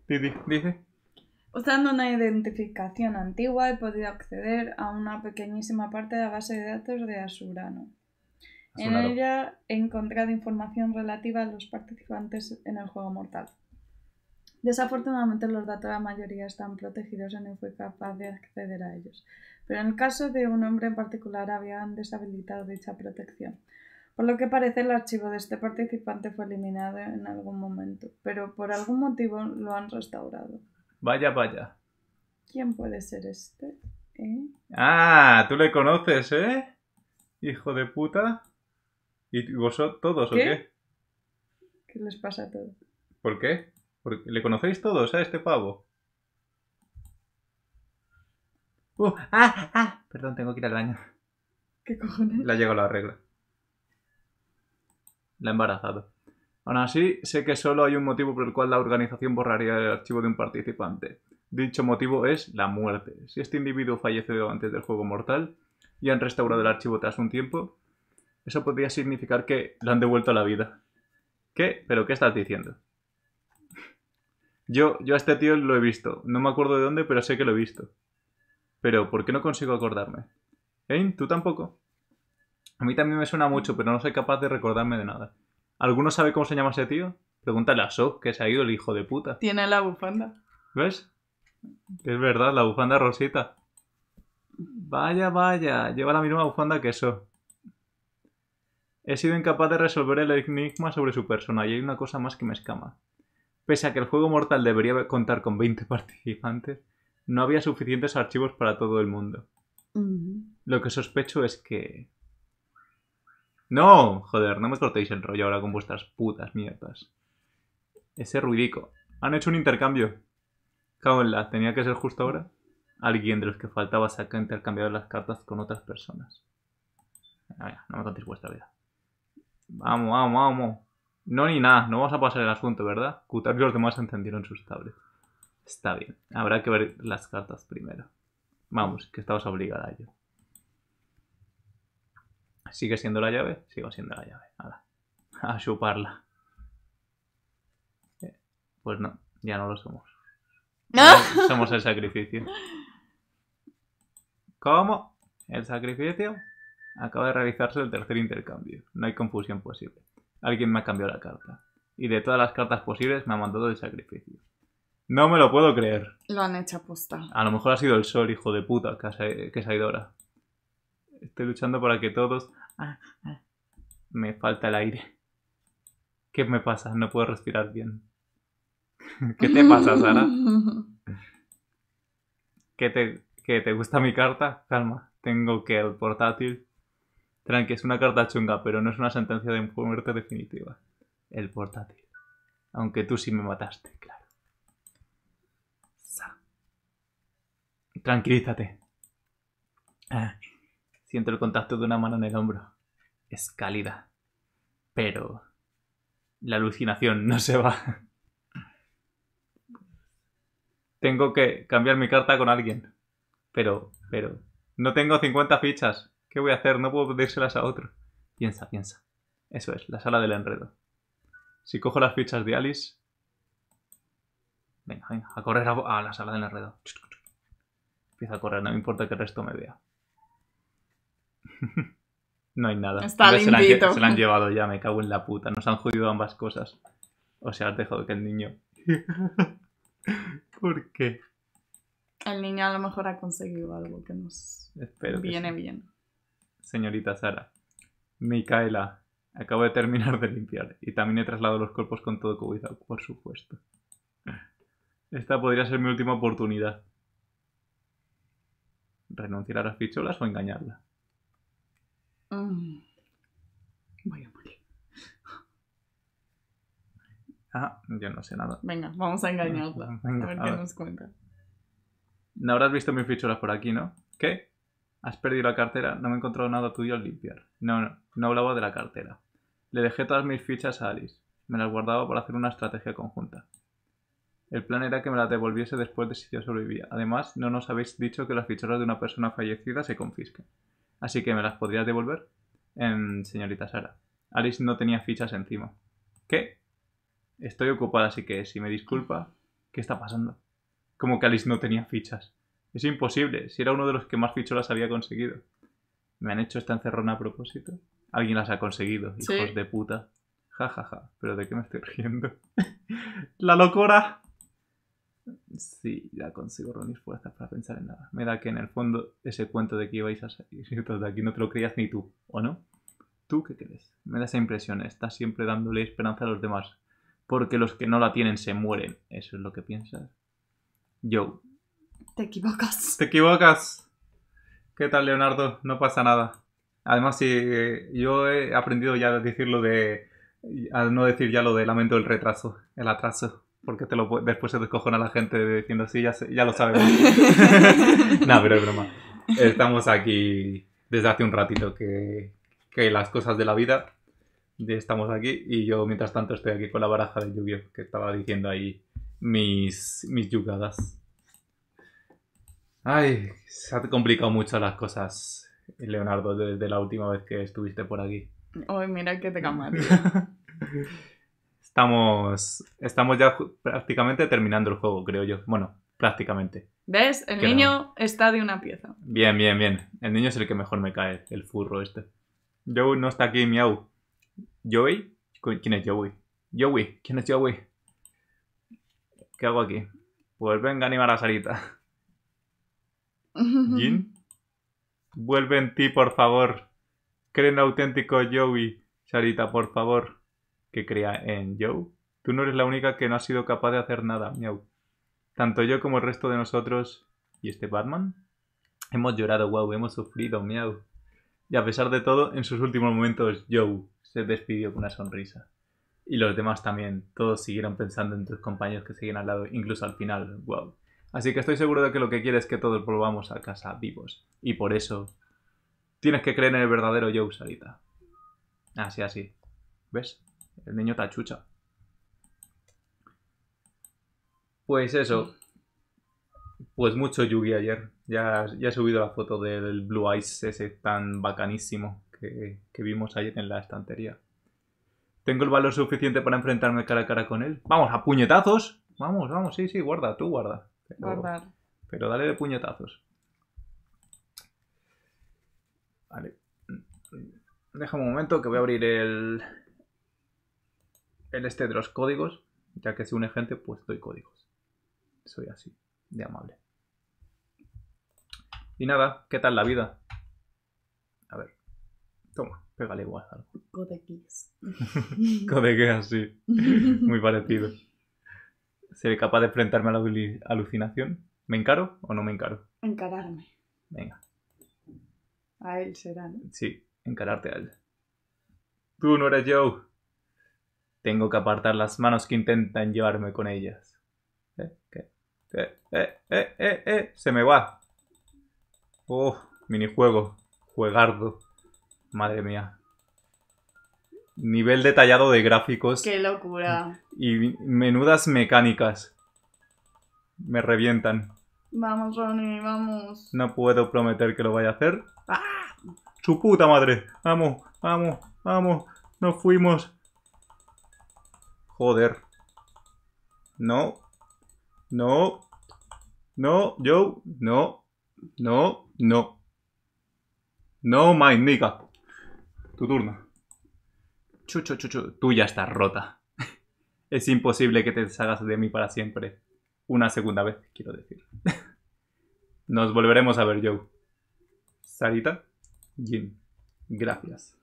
Dice. Usando una identificación antigua he podido acceder a una pequeñísima parte de la base de datos de Asurano. En ella he encontrado información relativa a los participantes en el juego mortal. Desafortunadamente los datos de la mayoría están protegidos y no fui capaz de acceder a ellos pero en el caso de un hombre en particular habían deshabilitado dicha protección. Por lo que parece, el archivo de este participante fue eliminado en algún momento, pero por algún motivo lo han restaurado. Vaya, vaya. ¿Quién puede ser este? ¿Eh? Ah, tú le conoces, ¿eh? Hijo de puta. ¿Y vosotros todos o qué? ¿Qué les pasa a todos? ¿Por qué? Porque ¿Le conocéis todos a este pavo? Uh, ah, ah, Perdón, tengo que ir al baño. ¿Qué cojones? La llegado la regla. La he embarazado. Aún así, sé que solo hay un motivo por el cual la organización borraría el archivo de un participante. Dicho motivo es la muerte. Si este individuo falleció antes del juego mortal y han restaurado el archivo tras un tiempo, eso podría significar que lo han devuelto a la vida. ¿Qué? ¿Pero qué estás diciendo? Yo, yo a este tío lo he visto. No me acuerdo de dónde, pero sé que lo he visto. Pero ¿por qué no consigo acordarme? ¿Eh? ¿Tú tampoco? A mí también me suena mucho, pero no soy capaz de recordarme de nada. ¿Alguno sabe cómo se llama ese tío? Pregúntale a So, que se ha ido el hijo de puta. Tiene la bufanda. ¿Ves? Es verdad, la bufanda rosita. Vaya, vaya, lleva la misma bufanda que eso. He sido incapaz de resolver el enigma sobre su persona y hay una cosa más que me escama. Pese a que el juego mortal debería contar con 20 participantes, no había suficientes archivos para todo el mundo. Lo que sospecho es que... No, joder, no me cortéis el rollo ahora con vuestras putas mierdas. Ese ruidico. Han hecho un intercambio. Caola, tenía que ser justo ahora. Alguien de los que faltaba se ha intercambiado las cartas con otras personas. Ah, no me contéis vuestra vida. Vamos, vamos, vamos. No ni nada, no vamos a pasar el asunto, ¿verdad? Cutar y los demás encendieron sus tablets. Está bien. Habrá que ver las cartas primero. Vamos, que estabas obligada a ello. ¿Sigue siendo la llave? Sigo siendo la llave. Nada. A chuparla. Eh, pues no, ya no lo somos. ¿No? Somos el sacrificio. ¿Cómo? ¿El sacrificio? Acaba de realizarse el tercer intercambio. No hay confusión posible. Alguien me ha cambiado la carta. Y de todas las cartas posibles me ha mandado el sacrificio. No me lo puedo creer. Lo han hecho aposta. A lo mejor ha sido el sol, hijo de puta, que se ha ido ahora. Estoy luchando para que todos... Ah, ah, me falta el aire. ¿Qué me pasa? No puedo respirar bien. ¿Qué te pasa, Sara? ¿Qué te, te gusta mi carta? Calma, tengo que el portátil. Tranqui, es una carta chunga, pero no es una sentencia de muerte definitiva. El portátil. Aunque tú sí me mataste, claro. Tranquilízate. Ah, siento el contacto de una mano en el hombro. Es cálida. Pero... La alucinación no se va. Tengo que cambiar mi carta con alguien. Pero, pero... No tengo 50 fichas. ¿Qué voy a hacer? No puedo pedírselas a otro. Piensa, piensa. Eso es, la sala del enredo. Si cojo las fichas de Alice... Venga, venga, a correr a la sala del enredo. Empieza a correr, no me importa que el resto me vea. no hay nada. se, han, se han llevado ya, me cago en la puta. Nos han jodido ambas cosas. O sea, has dejado que el niño. ¿Por qué? El niño a lo mejor ha conseguido algo que nos Espero viene bien. Señorita Sara, Micaela, acabo de terminar de limpiar y también he trasladado los cuerpos con todo cuidado, por supuesto. Esta podría ser mi última oportunidad. ¿Renunciar a las ficholas o engañarla? Vaya mm. Voy a morir. Ah, yo no sé nada. Venga, vamos a engañarla. a ver qué nos cuenta. No habrás visto mis ficholas por aquí, ¿no? ¿Qué? ¿Has perdido la cartera? No me he encontrado nada tuyo al limpiar. No, no, no hablaba de la cartera. Le dejé todas mis fichas a Alice. Me las guardaba para hacer una estrategia conjunta. El plan era que me la devolviese después de si yo sobrevivía. Además, no nos habéis dicho que las fichoras de una persona fallecida se confiscan. Así que, ¿me las podrías devolver? señorita Sara. Alice no tenía fichas encima. ¿Qué? Estoy ocupada, así que si me disculpa, ¿qué está pasando? Como que Alice no tenía fichas. Es imposible, si era uno de los que más fichoras había conseguido. ¿Me han hecho esta encerrona a propósito? Alguien las ha conseguido, hijos de puta. Ja, ja, ja. ¿Pero de qué me estoy riendo? ¡La locura! Sí, ya consigo reunir fuerzas para pensar en nada. Me da que en el fondo ese cuento de que ibais a salir de aquí no te lo creías ni tú, ¿o no? ¿Tú qué crees? Me da esa impresión, estás siempre dándole esperanza a los demás. Porque los que no la tienen se mueren. Eso es lo que piensas. Yo. Te equivocas. Te equivocas. ¿Qué tal, Leonardo? No pasa nada. Además, eh, yo he aprendido ya a decirlo de. a no decir ya lo de lamento el retraso, el atraso porque después se descojona la gente diciendo, Sí, ya, lo sabemos. no, pero es broma. Estamos aquí desde hace un ratito que, las cosas de la vida estamos aquí y yo mientras tanto estoy aquí con la baraja de lluvia que estaba diciendo ahí mis, mis yugadas. Ay, se han complicado mucho las cosas, Leonardo, desde la última vez que estuviste por aquí. Ay, mira que te calmas. estamos, estamos ya prácticamente terminando el juego, creo yo. Bueno, prácticamente. ¿Ves? El niño está de una pieza. Bien, bien, bien. El niño es el que mejor me cae, el furro este. Joey no está aquí, miau. ¿Joey? ¿Quién es Joey? Joey, ¿quién es Joey? ¿Qué hago aquí? vuelven pues a animar a Sarita. ¿Jin? Vuelve en ti, por favor. Creen auténtico, Joey. Sarita, por favor que crea en Joe. Tú no eres la única que no ha sido capaz de hacer nada, miau. Tanto yo como el resto de nosotros y este Batman hemos llorado, wow, hemos sufrido, miau. Y a pesar de todo, en sus últimos momentos Joe se despidió con una sonrisa. Y los demás también, todos siguieron pensando en tus compañeros que siguen al lado, incluso al final, wow. Así que estoy seguro de que lo que quiere es que todos volvamos a casa vivos. Y por eso tienes que creer en el verdadero Joe Sarita. Así, así. ¿Ves? el niño tachucha. Pues eso. Pues mucho Yugi ayer. Ya, ya he subido la foto del Blue Eyes ese tan bacanísimo que, que vimos ayer en la estantería. ¿Tengo el valor suficiente para enfrentarme cara a cara con él? Vamos, a puñetazos. Vamos, vamos, sí, sí, guarda, tú guarda. Pero, Guardar. pero dale de puñetazos. Vale. Deja un momento que voy a abrir el, el este de los códigos, ya que se une gente, pues doy códigos. Soy así, de amable. Y nada, ¿qué tal la vida? A ver, toma, pégale igual algo. Codequías. así sí. Muy parecido. ¿Seré capaz de enfrentarme a la alucinación? ¿Me encaro o no me encaro? Encararme. Venga. A él será, ¿no? Sí, encararte a él. Tú no eres yo. Tengo que apartar las manos que intentan llevarme con ellas. Eh, eh, eh, se me va. Oh, minijuego. Juegardo. Madre mía. Nivel detallado de gráficos. Qué locura. Y menudas mecánicas. Me revientan. Vamos, Ronnie, vamos. No puedo prometer que lo vaya a hacer. Ah. ¡Su puta madre! ¡Vamos, vamos, vamos! ¡Nos fuimos! Joder. No. No. No, Joe, No. No. No. No, my nigga. Tu turno. Chucho, chucho. Tú ya estás rota. es imposible que te deshagas de mí para siempre. Una segunda vez, quiero decir. Nos volveremos a ver, Joe. Sarita, Jim, gracias.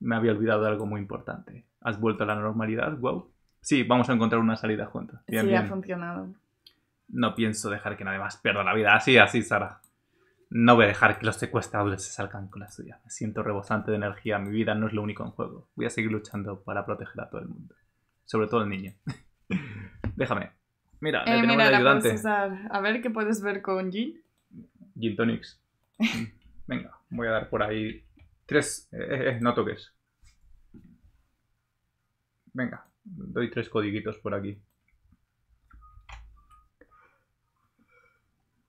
Me había olvidado algo muy importante. ¿Has vuelto a la normalidad? Wow sí, vamos a encontrar una salida juntos. sí, ha funcionado. No pienso dejar que nadie más pierda la vida. Así, así, Sara. No voy a dejar que los secuestradores se salgan con la suya. Me siento rebosante de energía. Mi vida no es lo único en juego. Voy a seguir luchando para proteger a todo el mundo. Sobre todo al niño. Déjame. Mira, le eh, tenemos mira, ayudante. a ver qué puedes ver con Gin. Gin Tonics. Venga, voy a dar por ahí tres. Eh, eh, no toques. Venga, Doy tres codiguitos por aquí.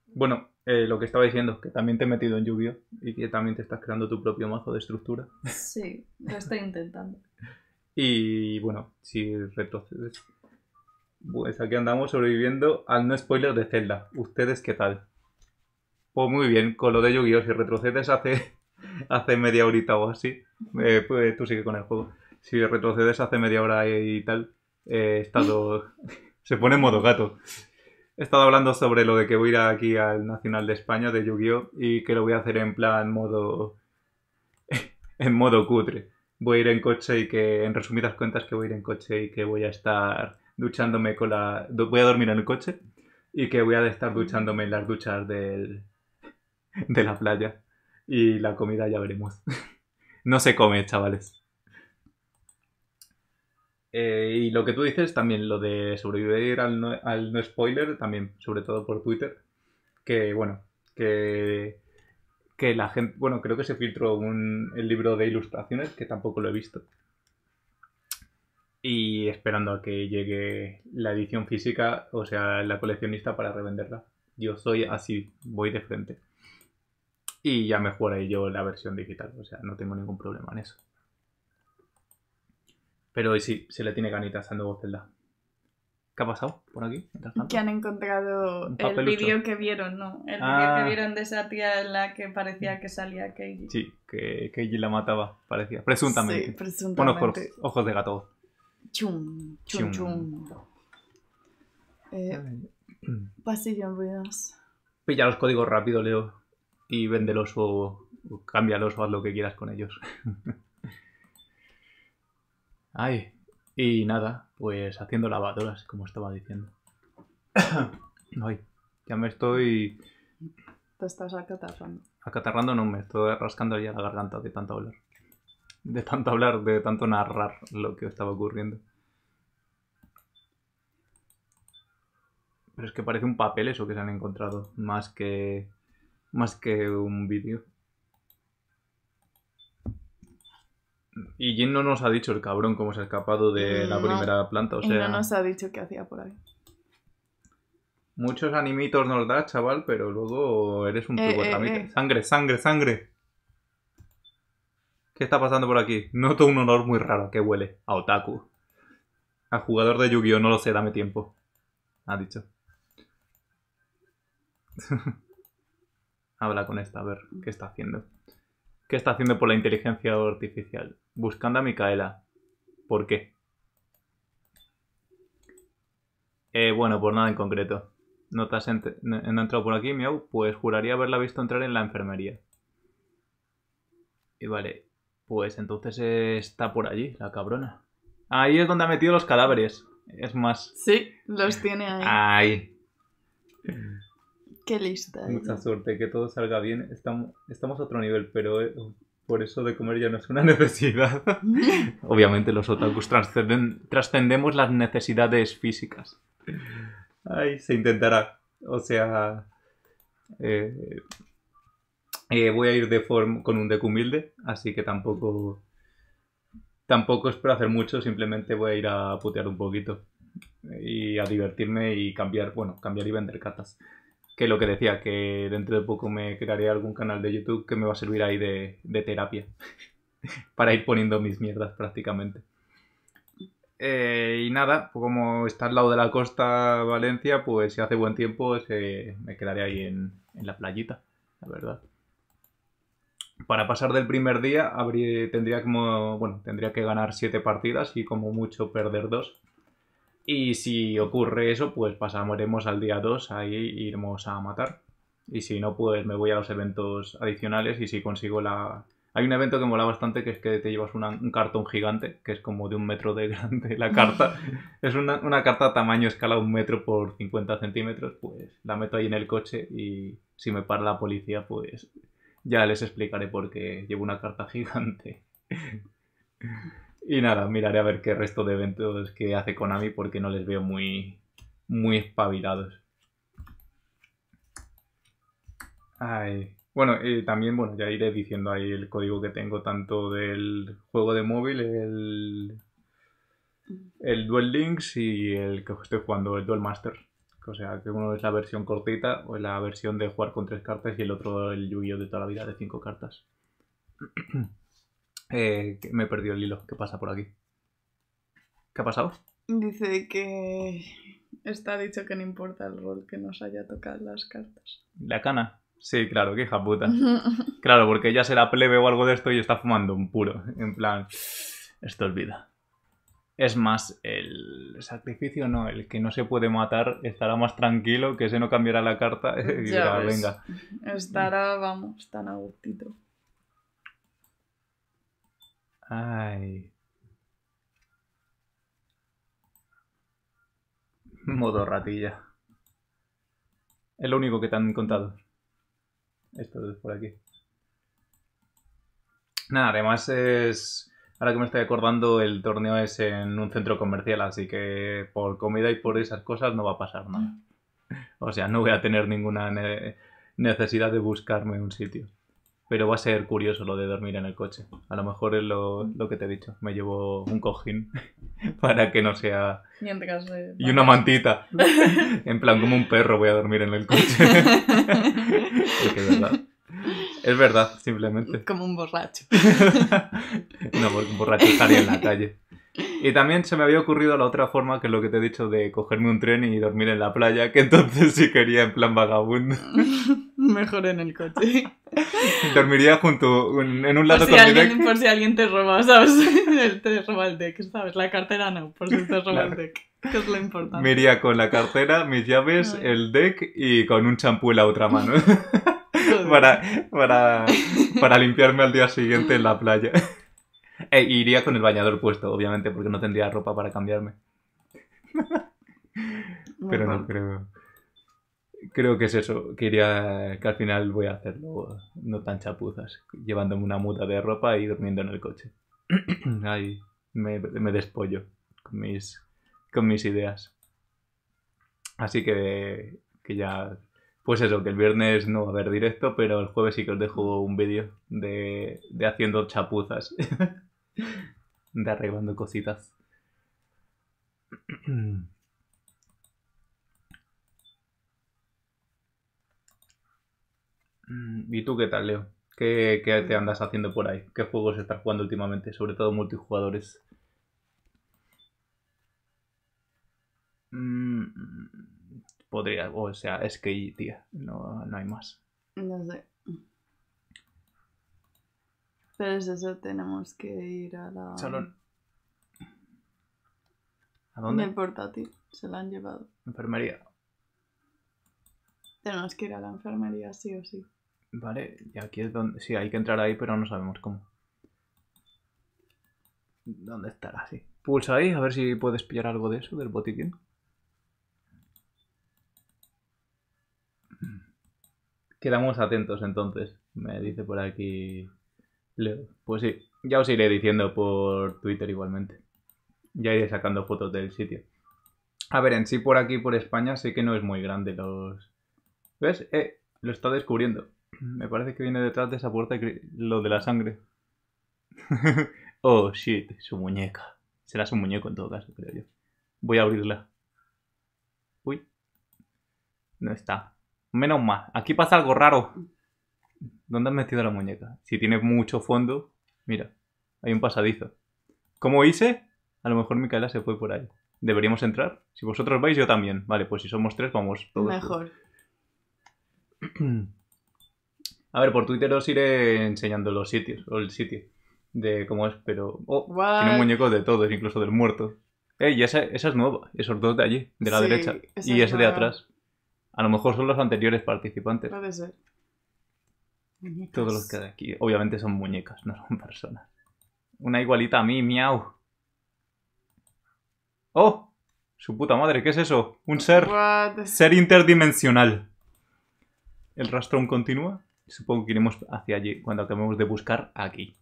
Bueno, eh, lo que estaba diciendo, que también te he metido en lluvia y que también te estás creando tu propio mazo de estructura. Sí, lo estoy intentando. y bueno, si retrocedes. Pues aquí andamos sobreviviendo al no spoiler de Zelda. ¿Ustedes qué tal? Pues muy bien, con lo de Yu-Gi-Oh! Si retrocedes hace, hace media horita o así, eh, pues tú sigue con el juego si retrocedes hace media hora y tal, he estado... se pone en modo gato. He estado hablando sobre lo de que voy a ir aquí al Nacional de España de Yu-Gi-Oh! y que lo voy a hacer en plan modo... en modo cutre. Voy a ir en coche y que, en resumidas cuentas, que voy a ir en coche y que voy a estar duchándome con la... Voy a dormir en el coche y que voy a estar duchándome en las duchas del... de la playa. Y la comida ya veremos. no se come, chavales. Eh, y lo que tú dices también, lo de sobrevivir al no, spoiler, también, sobre todo por Twitter, que bueno, que, que la gente, bueno, creo que se filtró un, el libro de ilustraciones, que tampoco lo he visto. Y esperando a que llegue la edición física, o sea, la coleccionista para revenderla. Yo soy así, voy de frente. Y ya me jugaré yo la versión digital, o sea, no tengo ningún problema en eso. Pero sí, se le tiene ganitas nuevo Zelda. ¿Qué ha pasado por aquí? Que han encontrado el vídeo que vieron, ¿no? El vídeo que ah. vieron de esa tía en la que parecía que salía Keiji. Sí, que Keiji la mataba, parecía. Presuntamente. Sí, Con ojos, de gato. Chum, chum, chum. Eh, pasillo en Pilla los códigos rápido, Leo. Y véndelos o, o cámbialos o haz lo que quieras con ellos. Ay, y nada, pues haciendo lavadoras, como estaba diciendo. Ay, ya me estoy... Te estás acatarrando. Acatarrando no, me estoy rascando ya la garganta de tanto hablar. De tanto hablar, de tanto narrar lo que estaba ocurriendo. Pero es que parece un papel eso que se han encontrado, más que, más que un vídeo. Y Jin no nos ha dicho el cabrón cómo se ha escapado de mm, la primera planta, o sea... no nos ha dicho qué hacía por ahí. Muchos animitos nos das, chaval, pero luego eres un eh, eh también. Eh. Sangre, sangre, sangre. ¿Qué está pasando por aquí? Noto un olor muy raro que huele a otaku. A jugador de Yu-Gi-Oh! No lo sé, dame tiempo. Ha dicho. Habla con esta, a ver qué está haciendo. ¿Qué está haciendo por la inteligencia artificial? Buscando a Micaela. ¿Por qué? Eh, bueno, por pues nada en concreto. ¿No, te has entrado por aquí, Miau? Pues juraría haberla visto entrar en la enfermería. Y vale, pues entonces está por allí, la cabrona. Ahí es donde ha metido los cadáveres. Es más. Sí, los tiene ahí. Ahí. Qué lista. ¿eh? Mucha suerte, que todo salga bien. Estamos, estamos a otro nivel, pero eh, por eso de comer ya no es una necesidad. Obviamente los otakus trascendemos las necesidades físicas. Ay, se intentará. O sea, eh, voy a ir de forma con un deck humilde, así que tampoco tampoco espero hacer mucho. Simplemente voy a ir a putear un poquito y a divertirme y cambiar, bueno, cambiar y vender catas que lo que decía, que dentro de poco me crearé algún canal de YouTube que me va a servir ahí de, terapia para ir poniendo mis mierdas prácticamente. Eh, y nada, pues como está al lado de la costa Valencia, pues si hace buen tiempo eh, me quedaré ahí en, la playita, la verdad. Para pasar del primer día tendría, como, bueno, tendría que ganar 7 partidas y como mucho perder 2. Y si ocurre eso, pues pasaremos al día 2, ahí iremos a matar. Y si no, pues me voy a los eventos adicionales y si consigo la... Hay un evento que mola bastante que es que te llevas un cartón gigante, que es como de un metro de grande la carta. es una, una carta tamaño escala un metro por 50 centímetros, pues la meto ahí en el coche y si me para la policía, pues ya les explicaré por qué llevo una carta gigante. Y nada, miraré a ver qué resto de eventos que hace Konami porque no les veo muy, muy espabilados. Ay. Bueno, eh, también bueno, ya iré diciendo ahí el código que tengo tanto del juego de móvil, el, el Duel Links y el que estoy jugando, el Duel Master. O sea, que uno es la versión cortita o la versión de jugar con tres cartas y el otro el yu -Oh de toda la vida de cinco cartas. Eh, me he perdido el hilo. ¿Qué pasa por aquí? ¿Qué ha pasado? Dice que está dicho que no importa el rol que nos haya tocado las cartas. ¿La cana? Sí, claro, que hija puta. claro, porque ella será plebe o algo de esto y está fumando un puro. En plan, esto olvida Es más, el sacrificio no, el que no se puede matar estará más tranquilo, que se no cambiará la carta y venga. Estará, vamos, tan agustito Ay. Modo ratilla. Es lo único que te han contado. Esto es por aquí. Nada, además es... Ahora que me estoy acordando, el torneo es en un centro comercial, así que por comida y por esas cosas no va a pasar nada. O sea, no voy a tener ninguna necesidad de buscarme un sitio. Pero va a ser curioso lo de dormir en el coche. A lo mejor es lo, lo que te he dicho. Me llevo un cojín para que no sea... Eh, y una mantita. en plan, como un perro voy a dormir en el coche. es verdad. Es verdad, simplemente. Como un borracho. no, porque un borracho estaría en la calle. Y también se me había ocurrido la otra forma, que es lo que te he dicho, de cogerme un tren y dormir en la playa, que entonces sí quería en plan vagabundo mejor en el coche. Dormiría junto, en un lado por si con alguien, Por si alguien te roba, ¿sabes? te roba el deck, ¿sabes? La cartera no, por si te roba el deck, ¿Qué es lo importante. Me iría con la cartera, mis llaves, el deck y con un champú en la otra mano. para, para, para limpiarme al día siguiente en la playa. E iría con el bañador puesto, obviamente, porque no tendría ropa para cambiarme. Pero no creo creo que es eso. Quería que al final voy a hacerlo no tan chapuzas, llevándome una muta de ropa y durmiendo en el coche. Ahí me, despollo con mis, con mis ideas. Así que, que ya. Pues eso, que el viernes no va a haber directo, pero el jueves sí que os dejo un vídeo de, de haciendo chapuzas. de arreglando cositas. Mm, ¿Y tú qué tal, Leo? ¿Qué, te andas haciendo por ahí? ¿Qué juegos estás jugando últimamente? Sobre todo multijugadores. Mm, podría, o sea, es que, tía, no, hay más. No sé. Pero es eso, tenemos que ir a la. Salón. ¿A dónde? En el portátil, se la han llevado. Enfermería. Tenemos que ir a la enfermería, sí o sí. Vale, y aquí es donde... Sí, hay que entrar ahí, pero no sabemos cómo. ¿Dónde estará? Sí. Pulsa ahí, a ver si puedes pillar algo de eso, del botiquín. Quedamos atentos entonces, me dice por aquí Pues sí, ya os iré diciendo por Twitter igualmente. Ya iré sacando fotos del sitio. A ver, en sí por aquí, por España, sé que no es muy grande los... ¿Ves? Eh, lo está descubriendo. Me parece que viene detrás de esa puerta lo de la sangre. oh, shit, su muñeca. Será su muñeco en todo caso, creo yo. Voy a abrirla. Uy. No está. Menos mal. Aquí pasa algo raro. ¿Dónde has metido la muñeca? Si tiene mucho fondo. Mira, hay un pasadizo. ¿Cómo hice? A lo mejor Micaela se fue por ahí. ¿Deberíamos entrar? Si vosotros vais, yo también. Vale, pues si somos tres, vamos. Mejor. A ver, por Twitter os iré enseñando los sitios, o el sitio de cómo es, pero. Oh, tiene muñecos de todos, incluso del muerto. Ey, esa, esa es nueva, esos dos de allí, de la derecha, y ese de atrás. A lo mejor son los anteriores participantes. Puede ser. Todos los que hay aquí, obviamente son muñecas, no son personas. Una igualita a mí, miau. ¡Oh! Su puta madre, ¿qué es eso? Un ser. Ser interdimensional. ¿El rastrón continúa? Supongo que iremos hacia allí cuando acabemos de buscar aquí.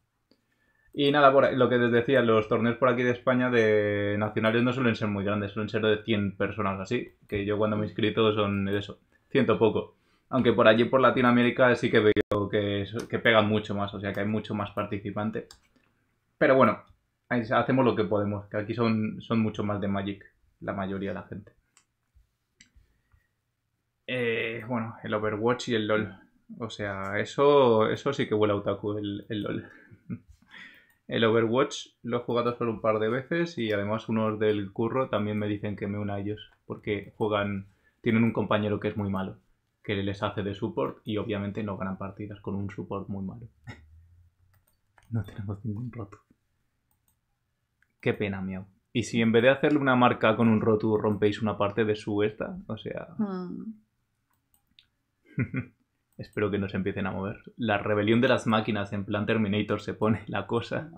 Y nada, por lo que les decía, los torneos por aquí de España de nacionales no suelen ser muy grandes, suelen ser de 100 personas así, que yo cuando me he inscrito son eso, ciento poco. Aunque por allí, por Latinoamérica, sí que veo que, pegan mucho más, o sea que hay mucho más participante. Pero bueno, hacemos lo que podemos, que aquí son, son mucho más de Magic, la mayoría de la gente. Eh, bueno, el Overwatch y el LOL. O sea, eso, eso sí que huele a otaku, el, el LOL. El Overwatch lo he jugado solo un par de veces y además unos del curro también me dicen que me una a ellos porque juegan, tienen un compañero que es muy malo, que les hace de support y obviamente no ganan partidas con un support muy malo. No tenemos ningún rotu. Qué pena, miau. Y si en vez de hacerle una marca con un rotu rompéis una parte de su esta, o sea... Mm. Espero que no se empiecen a mover. La rebelión de las máquinas en plan Terminator se pone la cosa.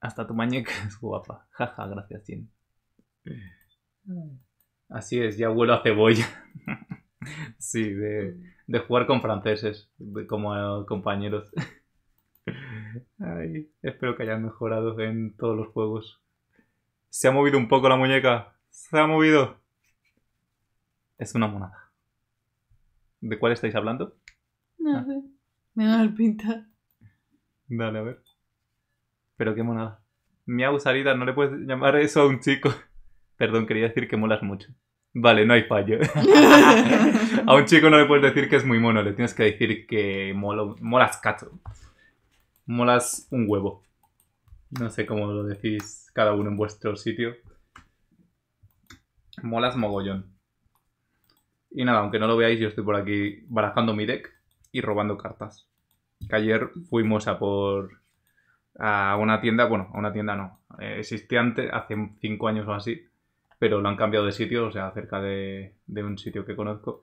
Hasta tu muñeca es guapa. Jaja, gracias, Jim. Así es, ya vuelo a cebolla. sí, de, jugar con franceses, como eh, compañeros. espero que hayan mejorado en todos los juegos. ¿Se ha movido un poco la muñeca? ¿Se ha movido? Es una monada. ¿De cuál estáis hablando? No ah. sé. Me da dar pinta. Dale, a ver. Pero qué monada. Miau, salida, no le puedes llamar eso a un chico. Perdón, quería decir que molas mucho. Vale, no hay fallo. a un chico no le puedes decir que es muy mono, le tienes que decir que molas cacho. Molas un huevo. No sé cómo lo decís cada uno en vuestro sitio. Molas mogollón. Y nada, aunque no lo veáis, yo estoy por aquí barajando mi deck y robando cartas. Que ayer fuimos a por a una tienda, bueno, a una tienda no, eh, existía antes, hace 5 años o así, pero lo han cambiado de sitio, o sea, cerca de, de un sitio que conozco.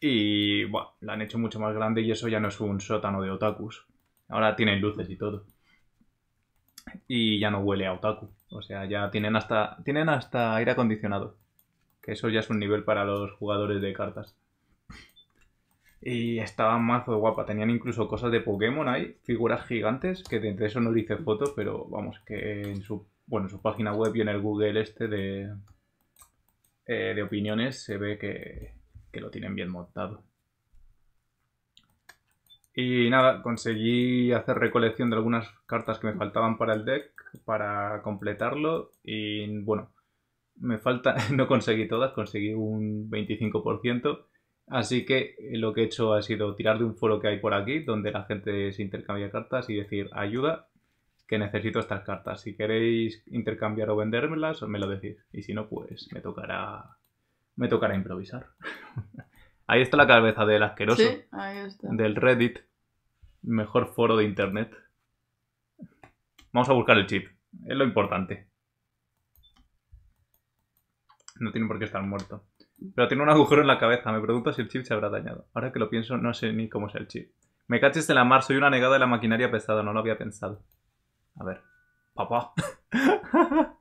Y bueno, la han hecho mucho más grande y eso ya no es un sótano de otakus. Ahora tienen luces y todo. Y ya no huele a otaku. O sea, ya tienen hasta, tienen hasta aire acondicionado eso ya es un nivel para los jugadores de cartas. Y estaba mazo guapa, tenían incluso cosas de Pokémon ahí, figuras gigantes, que de entre eso no le hice fotos, pero vamos, que en su, bueno, su página web y en el Google este de, eh, de opiniones se ve que, que lo tienen bien montado. Y nada, conseguí hacer recolección de algunas cartas que me faltaban para el deck, para completarlo. Y bueno, me falta, no conseguí todas, conseguí un 25%. Así que eh, lo que he hecho ha sido tirar de un foro que hay por aquí, donde la gente se intercambia cartas y decir, ayuda, que necesito estas cartas. Si queréis intercambiar o vendérmelas, me lo decís. Y si no, pues me tocará, me tocará improvisar. ahí está la cabeza del asqueroso. Sí, ahí está. Del Reddit, mejor foro de Internet. Vamos a buscar el chip, es lo importante. No tiene por qué estar muerto. Pero tiene un agujero en la cabeza. Me pregunto si el chip se habrá dañado. Ahora que lo pienso, no sé ni cómo es el chip. Me caches de la mar, soy una negada de la maquinaria pesada. No lo había pensado. A ver. Papá.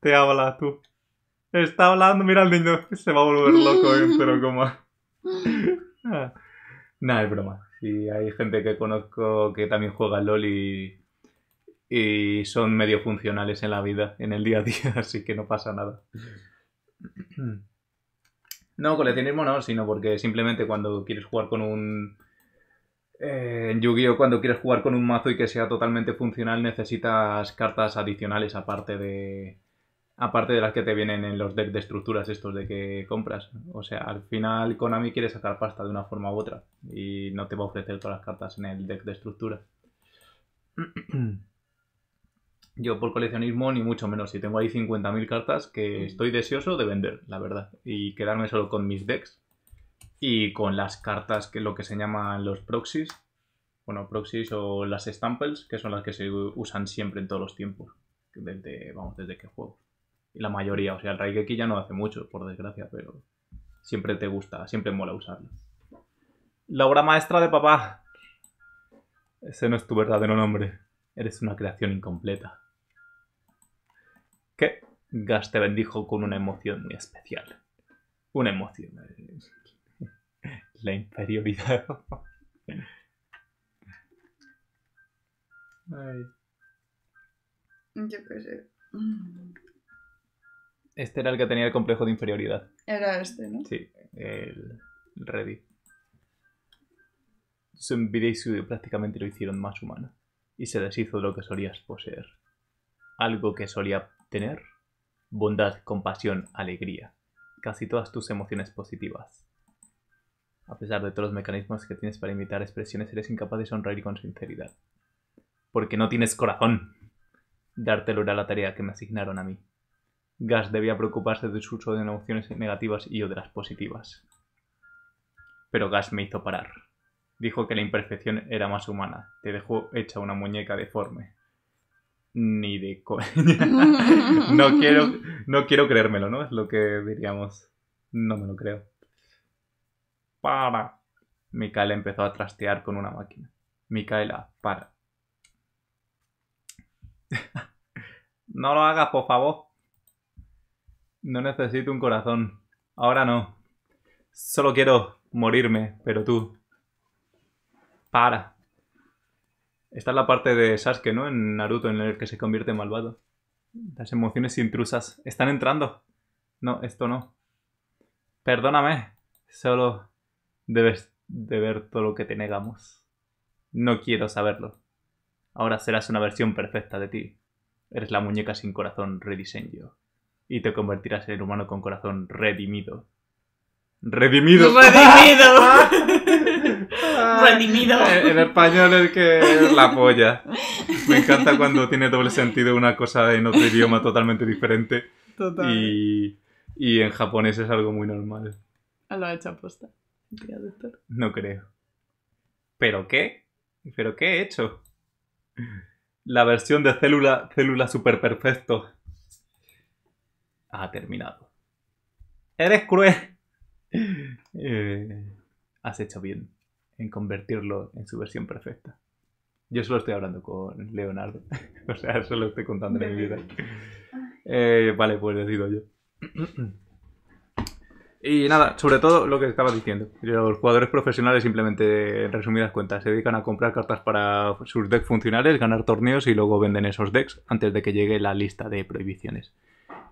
Te habla tú. Está hablando, mira al niño. Se va a volver loco ¿eh? pero coma. Nada, es broma. Si hay gente que conozco que también juega LOL y y son medio funcionales en la vida, en el día a día, así que no pasa nada. No, coleccionismo no, sino porque simplemente cuando quieres jugar con un. Eh, en Yu-Gi-Oh! cuando quieres jugar con un mazo y que sea totalmente funcional, necesitas cartas adicionales aparte de. Aparte de las que te vienen en los decks de estructuras estos de que compras. O sea, al final Konami quiere sacar pasta de una forma u otra. Y no te va a ofrecer todas las cartas en el deck de estructura. Yo por coleccionismo ni mucho menos. Si tengo ahí 50.000 cartas que mm. estoy deseoso de vender, la verdad. Y quedarme solo con mis decks. Y con las cartas que lo que se llaman los proxies. Bueno, proxies o las stamples, que son las que se usan siempre en todos los tiempos. Desde, vamos, desde que juego. Y la mayoría, o sea, el Raigeki ya no hace mucho, por desgracia, pero siempre te gusta, siempre mola usarlo. La obra maestra de papá. Ese no es tu verdadero nombre. Eres una creación incompleta que Gas te bendijo con una emoción muy especial. Una emoción. Eh, la inferioridad. Yo qué sé. Este era el que tenía el complejo de inferioridad. Era este, ¿no? Sí, el Ready. Su envidia y su prácticamente lo hicieron más humano. Y se deshizo de lo que solías poseer. Algo que solía tener bondad, compasión, alegría, casi todas tus emociones positivas. A pesar de todos los mecanismos que tienes para imitar expresiones, eres incapaz de sonreír con sinceridad. Porque no tienes corazón. Dártelo era la tarea que me asignaron a mí. Gas debía preocuparse de su uso de emociones negativas y otras positivas. Pero Gas me hizo parar. Dijo que la imperfección era más humana. Te dejó hecha una muñeca deforme ni de coña. no, quiero, no quiero creérmelo, ¿no? Es lo que diríamos. No me lo creo. Para. Micaela empezó a trastear con una máquina. Micaela, ah, para. no lo hagas, por favor. No necesito un corazón. Ahora no. Solo quiero morirme, pero tú. Para. Esta es la parte de Sasuke, ¿no? En Naruto, en el que se convierte en malvado. Las emociones intrusas. Están entrando. No, esto no. Perdóname. Solo debes de ver todo lo que te negamos. No quiero saberlo. Ahora serás una versión perfecta de ti. Eres la muñeca sin corazón rediseño. Y te convertirás en el humano con corazón redimido. ¡Redimido! ¡Redimido! En, español es que es la polla. Me encanta cuando tiene doble sentido una cosa en otro idioma totalmente diferente. Total. Y, en japonés es algo muy normal. Ah, lo ha hecho aposta. No creo. ¿Pero qué? ¿Pero qué he hecho? La versión de célula, célula super perfecto ha terminado. Eres cruel. Eh, has hecho bien en convertirlo en su versión perfecta. Yo solo estoy hablando con Leonardo. o sea, solo estoy contando mi vida. Eh, vale, pues decido yo. y nada, sobre todo lo que estaba diciendo. Los jugadores profesionales simplemente, en resumidas cuentas, se dedican a comprar cartas para sus decks funcionales, ganar torneos y luego venden esos decks antes de que llegue la lista de prohibiciones.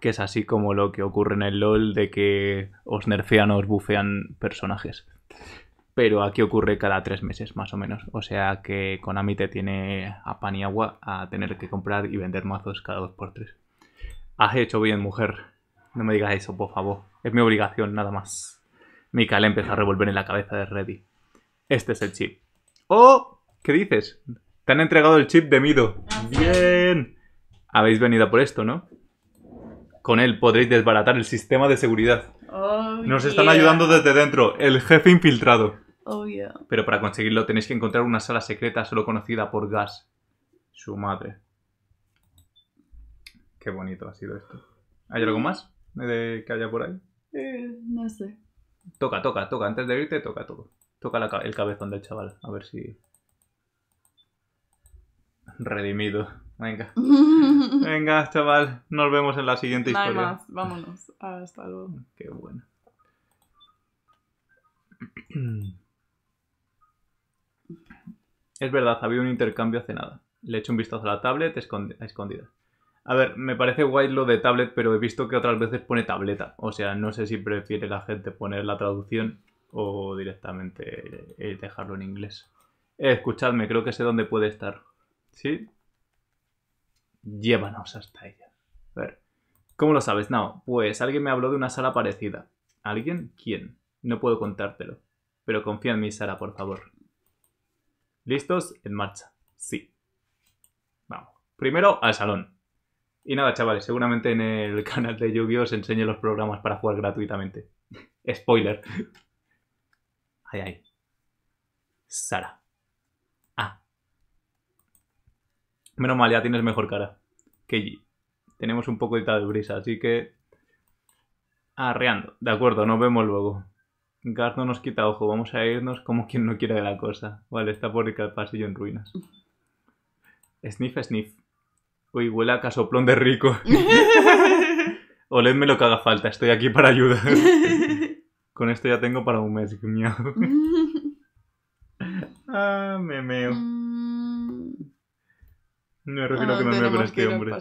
Que es así como lo que ocurre en el LOL de que os nerfean o os bufean personajes pero aquí ocurre cada tres meses más o menos. O sea que Konami te tiene a pan y agua a tener que comprar y vender mazos cada dos por tres. Has hecho bien, mujer. No me digas eso, por favor. Es mi obligación, nada más. le empieza a revolver en la cabeza de Reddy. Este es el chip. ¡Oh! ¿Qué dices? Te han entregado el chip de Mido. Ah, ¡Bien! Habéis venido por esto, ¿no? Con él podréis desbaratar el sistema de seguridad. Nos están ayudando desde dentro, el jefe infiltrado. Pero para conseguirlo tenéis que encontrar una sala secreta solo conocida por Gas. Su madre. Qué bonito ha sido esto. ¿Hay algo más de que haya por ahí? Eh, no sé. Toca, toca, toca. Antes de irte, toca, todo. Toca el cabezón del chaval. A ver si... Redimido. Venga. Venga, chaval. Nos vemos en la siguiente historia. Nada más. Vámonos. Hasta luego. Qué bueno. Es verdad, había un intercambio hace nada. Le echo un vistazo a la tablet escondida. A ver, me parece guay lo de tablet, pero he visto que otras veces pone tableta. O sea, no sé si prefiere la gente poner la traducción o directamente eh, dejarlo en inglés. Eh, escuchadme, creo que sé dónde puede estar. ¿Sí? llévanos hasta ella. A ver, ¿cómo lo sabes? No, pues alguien me habló de una sala parecida. ¿Alguien? ¿Quién? No puedo contártelo. Pero confía en mí, Sara, por favor. ¿Listos? En marcha. Sí. Vamos. Primero al salón. Y nada, chavales, seguramente en el canal de yu gi os enseñe los programas para jugar gratuitamente. Spoiler. Ay, ay. Sara. Menos mal, ya tienes mejor cara. Que tenemos un poco de brisa, así que... Arreando. De acuerdo, nos vemos luego. Gar no nos quita ojo, vamos a irnos como quien no quiera de la cosa. Vale, está por el pasillo en ruinas. Sniff, sniff. Uy, huele a casoplón de rico. Oledme lo que haga falta, estoy aquí para ayudar. Con esto ya tengo para un mes, miau. ah, me meo. Mm. No refiero ah, que no me con este hombre.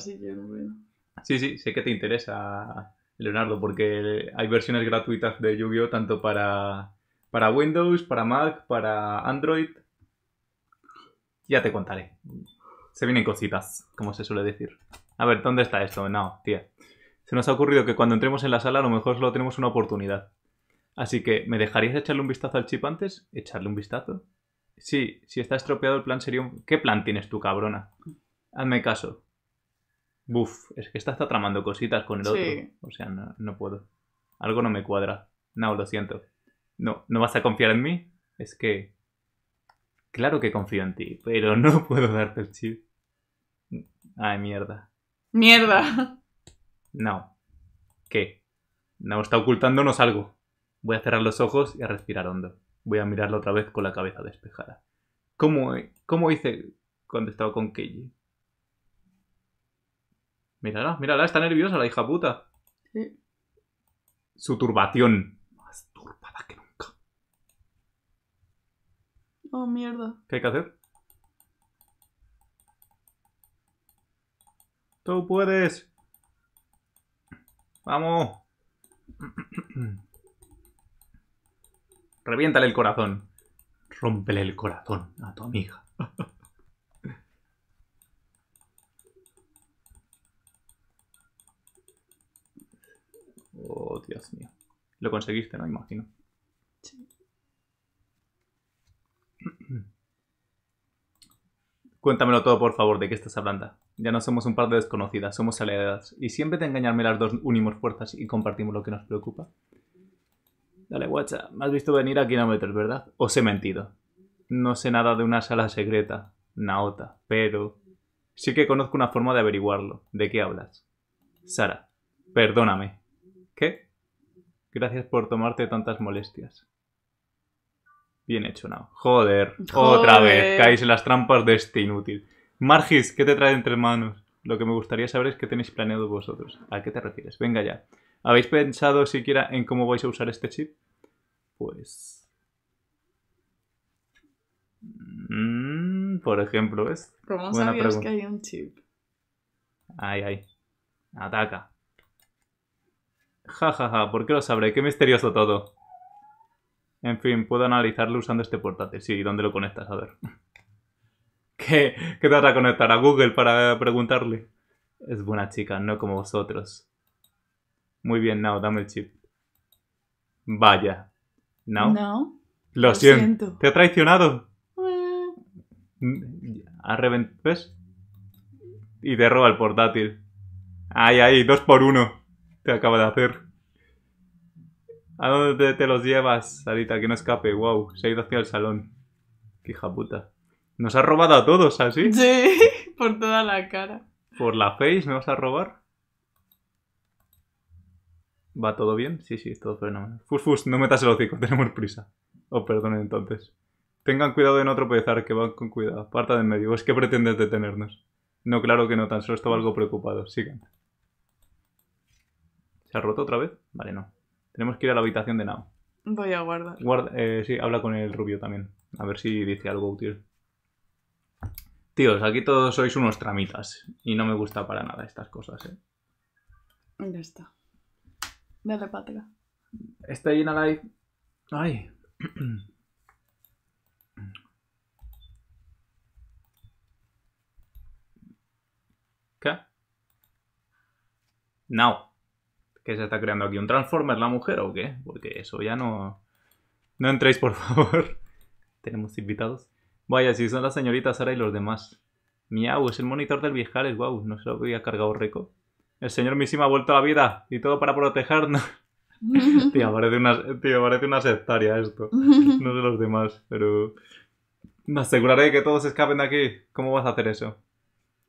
Sí, sí, sé que te interesa, Leonardo, porque hay versiones gratuitas de Yu-Gi-Oh! tanto para, para Windows, para Mac, para Android. Ya te contaré. Se vienen cositas, como se suele decir. A ver, ¿dónde está esto? No, tía. Se nos ha ocurrido que cuando entremos en la sala a lo mejor solo tenemos una oportunidad. Así que, ¿me dejarías echarle un vistazo al chip antes? ¿Echarle un vistazo? Sí, si está estropeado el plan sería un... ¿Qué plan tienes tú, cabrona? hazme caso. Buf, es que esta está tramando cositas con el otro. O sea, no, puedo. Algo no me cuadra. No, lo siento. No, ¿no vas a confiar en mí? Es que... Claro que confío en ti, pero no puedo darte el chip. Ay, mierda. Mierda. No. ¿Qué? No, está ocultándonos algo. Voy a cerrar los ojos y a respirar hondo. Voy a mirarlo otra vez con la cabeza despejada. ¿Cómo, cómo hice? estaba con Kelly? Mírala, mírala, está nerviosa la hija puta. Sí. Su turbación. Más turbada que nunca. Oh, mierda. ¿Qué hay que hacer? Tú puedes. Vamos. Reviéntale el corazón. Rómpele el corazón a tu amiga. Oh, Dios mío. Lo conseguiste, no imagino. Cuéntamelo todo, por favor, de qué estás hablando. Ya no somos un par de desconocidas, somos aliadas. ¿Y siempre te engañarme las dos unimos fuerzas y compartimos lo que nos preocupa? Dale, guacha, me has visto venir aquí a kilómetros, ¿verdad? Os he mentido. No sé nada de una sala secreta, Naota, pero... Sí que conozco una forma de averiguarlo. ¿De qué hablas? Sara, perdóname. ¿Qué? Gracias por tomarte tantas molestias. Bien hecho, Nao. Joder, otra vez caéis en las trampas de este inútil. Margis, ¿qué te trae entre manos? Lo que me gustaría saber es qué tenéis planeado vosotros. ¿A qué te refieres? Venga ya. ¿Habéis pensado siquiera en cómo vais a usar este chip? Pues... Mm, por ejemplo, es... ¿Cómo Buena sabías que hay un chip? Ay, ay. Ataca. Ja, ja, ja, ¿por qué lo sabré? Qué misterioso todo. En fin, puedo analizarlo usando este portátil. Sí, ¿dónde lo conectas? A ver. ¿Qué, qué te vas a conectar a Google para preguntarle? Es buena chica, no como vosotros. Muy bien, Nao, dame el chip. Vaya. Now. No. Lo, siento. Te ha traicionado. Ah. Ha reventado. Y te roba el portátil. Ay, ay, dos por uno acaba de hacer. ¿A dónde te, los llevas, Sarita? Que no escape. Wow, se ha ido hacia el salón. Qué hija puta. Nos ha robado a todos, ¿así? Sí, por toda la cara. ¿Por la face me vas a robar? ¿Va todo bien? Sí, sí, todo fenomenal. Fus, no metas el hocico, tenemos prisa. Oh, perdón entonces. Tengan cuidado de no tropezar, que van con cuidado. Parta de medio. ¿Es que pretendes detenernos? No, claro que no, tan solo estaba algo preocupado. Sigan. ¿Se ha roto otra vez? Vale, no. Tenemos que ir a la habitación de Nao. Voy a guardar. Eh, sí, habla con el rubio también. A ver si dice algo útil. Tíos, aquí todos sois unos tramitas. Y no me gusta para nada estas cosas, ¿eh? Ya está. Dale, patria. Está llena live. Ay. ¿Qué? Nao. ¿Qué se está creando aquí? ¿Un Transformer la mujer o qué? Porque eso ya no... No entréis, por favor. Tenemos invitados. Vaya, si son las señoritas Sara y los demás. Miau, es el monitor del viejales, Guau, no se lo había cargado rico. El señor Missima ha vuelto a la vida y todo para protegernos. tío, parece una, tío, parece una sectaria esto. No sé los demás, pero... Me aseguraré de que todos escapen de aquí. ¿Cómo vas a hacer eso?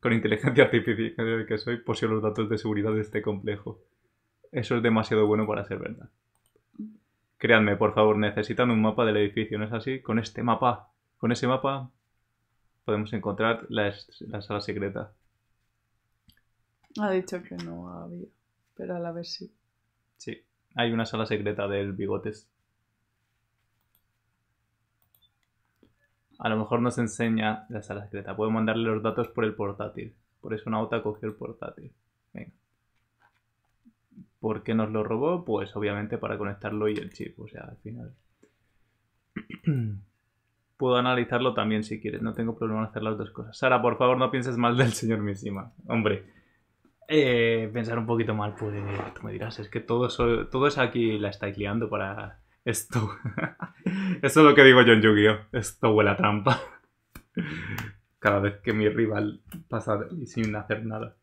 Con inteligencia artificial que soy, poseo los datos de seguridad de este complejo. Eso es demasiado bueno para ser verdad. Créanme, por favor, necesitan un mapa del edificio, ¿no es así? Con este mapa, con ese mapa, podemos encontrar la, sala secreta. Ha dicho que no había, pero a la vez sí. Sí, hay una sala secreta del Bigotes. A lo mejor nos enseña la sala secreta. Puedo mandarle los datos por el portátil. Por eso Nauta cogió el portátil. ¿Por qué nos lo robó? Pues obviamente para conectarlo y el chip, o sea, al final. Puedo analizarlo también si quieres, no tengo problema en hacer las dos cosas. Sara, por favor, no pienses mal del señor Mishima. Hombre, eh, pensar un poquito mal, puede tú me dirás, es que todo, eso, todo es aquí la estáis liando para esto. eso es lo que digo yo en Yu-Gi-Oh! Esto huele a trampa. Cada vez que mi rival pasa sin hacer nada.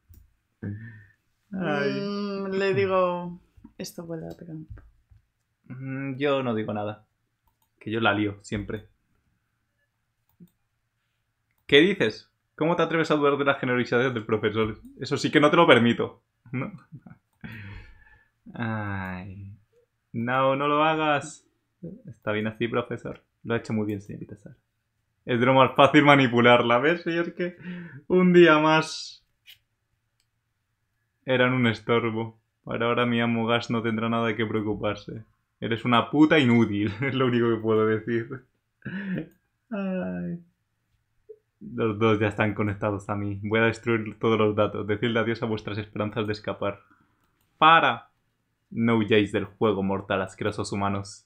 Mm, le digo, esto huele a mm, yo no digo nada. Que yo la lío siempre. ¿Qué dices? ¿Cómo te atreves a dudar de la generosidades del profesor? Eso sí que no te lo permito. ¿No? No, no lo hagas. Está bien así, profesor. Lo ha hecho muy bien, señorita Sara. Es de lo más fácil manipularla, ¿ves? Y que un día más eran un estorbo. Para ahora mi amo Gas no tendrá nada que preocuparse. Eres una puta inútil, es lo único que puedo decir. Ay. Los dos ya están conectados a mí. Voy a destruir todos los datos. Decidle adiós a vuestras esperanzas de escapar. ¡Para! No huyáis del juego, mortal, asquerosos humanos.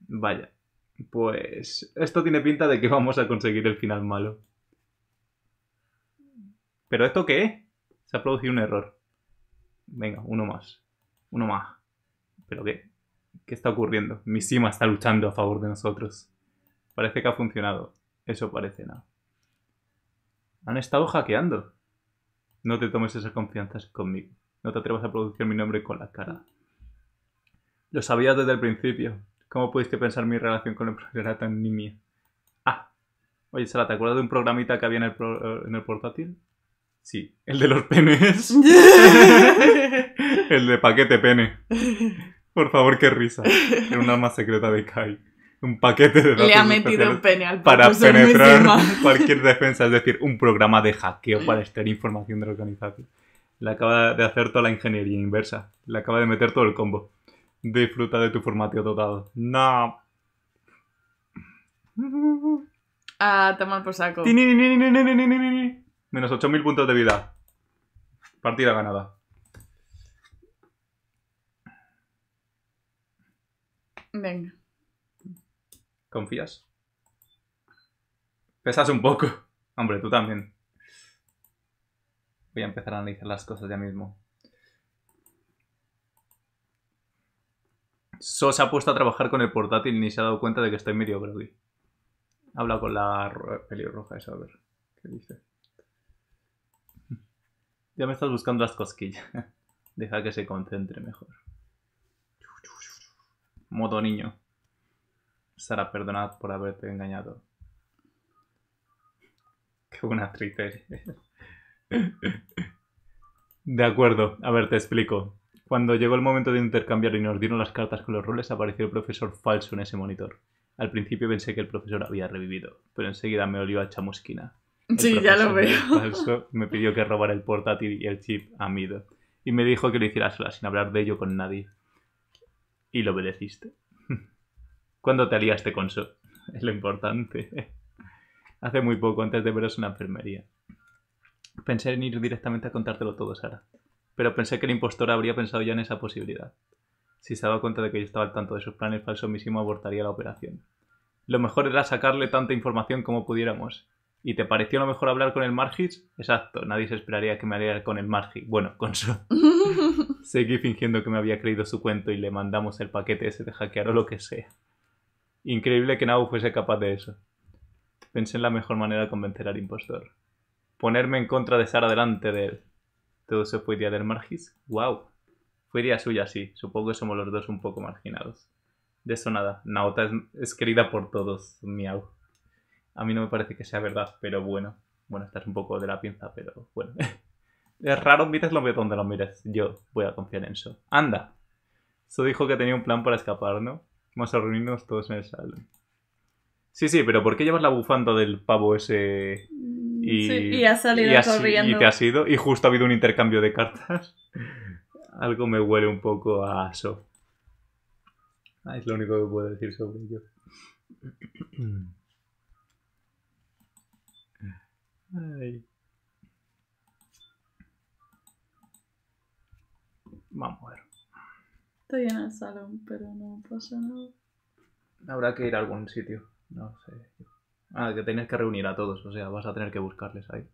Vaya. Pues esto tiene pinta de que vamos a conseguir el final malo. ¿Pero esto qué Se ha producido un error. Venga, uno más. Uno más. ¿Pero qué? ¿Qué está ocurriendo? Mi Sima está luchando a favor de nosotros. Parece que ha funcionado. Eso parece nada. Han estado hackeando. No te tomes esas confianzas conmigo. No te atrevas a producir mi nombre con la cara. Lo sabías desde el principio. ¿Cómo pudiste pensar mi relación con el programa tan nimia? Ah, oye, Sara, ¿te acuerdas de un programita que había en el, en el portátil? Sí, el de los penes. el de paquete pene. Por favor, qué risa. Era una arma secreta de Kai. Un paquete de Le ha metido un pene al Para penetrar cualquier defensa, es decir, un programa de hackeo para mm. extraer información de la organización. Le acaba de hacer toda la ingeniería inversa. Le acaba de meter todo el combo. Disfruta de tu formateo dotado. No. Ah, tomar por saco. Menos 8.000 puntos de vida. Partida ganada. Venga. ¿Confías? Pesas un poco. Hombre, tú también. Voy a empezar a analizar las cosas ya mismo. Sos ha puesto a trabajar con el portátil ni se ha dado cuenta de que estoy medio groggy. Habla con la pelirroja esa, a ver. ¿Qué dice? Ya me estás buscando las cosquillas. Deja que se concentre mejor. Modo niño. Sara, perdonad por haberte engañado. Qué buena tristeza. De acuerdo, a ver, te explico. Cuando llegó el momento de intercambiar y nos dieron las cartas con los roles, apareció el profesor falso en ese monitor. Al principio pensé que el profesor había revivido, pero enseguida me olió a chamusquina sí, ya lo veo. me pidió que robara el portátil y el chip a Mido. Y me dijo que lo hiciera sola, sin hablar de ello con nadie. Y lo obedeciste. ¿Cuándo te aliaste con So? Es lo importante. Hace muy poco, antes de veros en la enfermería. Pensé en ir directamente a contártelo todo, Sara. Pero pensé que el impostor habría pensado ya en esa posibilidad. Si se daba cuenta de que yo estaba al tanto de sus planes falsos, mismo abortaría la operación. Lo mejor era sacarle tanta información como pudiéramos ¿Y te pareció lo mejor hablar con el Margis? Exacto, nadie se esperaría que me haría con el Margis. Bueno, con su... Seguí fingiendo que me había creído su cuento y le mandamos el paquete ese de hackear o lo que sea. Increíble que Nau fuese capaz de eso. Pensé en la mejor manera de convencer al impostor. Ponerme en contra de estar delante de él. Todo se fue idea del Margis. ¡Wow! Fue idea suya, sí. Supongo que somos los dos un poco marginados. De eso nada. Naota es, es querida por todos. Miau. A mí no me parece que sea verdad, pero bueno. Bueno, estás un poco de la pinza, pero bueno. es raro, mires lo donde lo miras. Yo voy a confiar en eso. Anda. Eso dijo que tenía un plan para escapar, ¿no? Vamos a reunirnos todos en el salón. Sí, sí, pero ¿por qué llevas la bufanda del pavo ese y, sí, y ha salido y corriendo? Y te ha ido, y justo ha habido un intercambio de cartas. Algo me huele un poco a eso. Ah, es lo único que puedo decir sobre ello. Ay. Vamos a ver. Estoy en el salón, pero no pasa nada. Habrá que ir a algún sitio. No sé. Ah, que tienes que reunir a todos, o sea, vas a tener que buscarles ahí.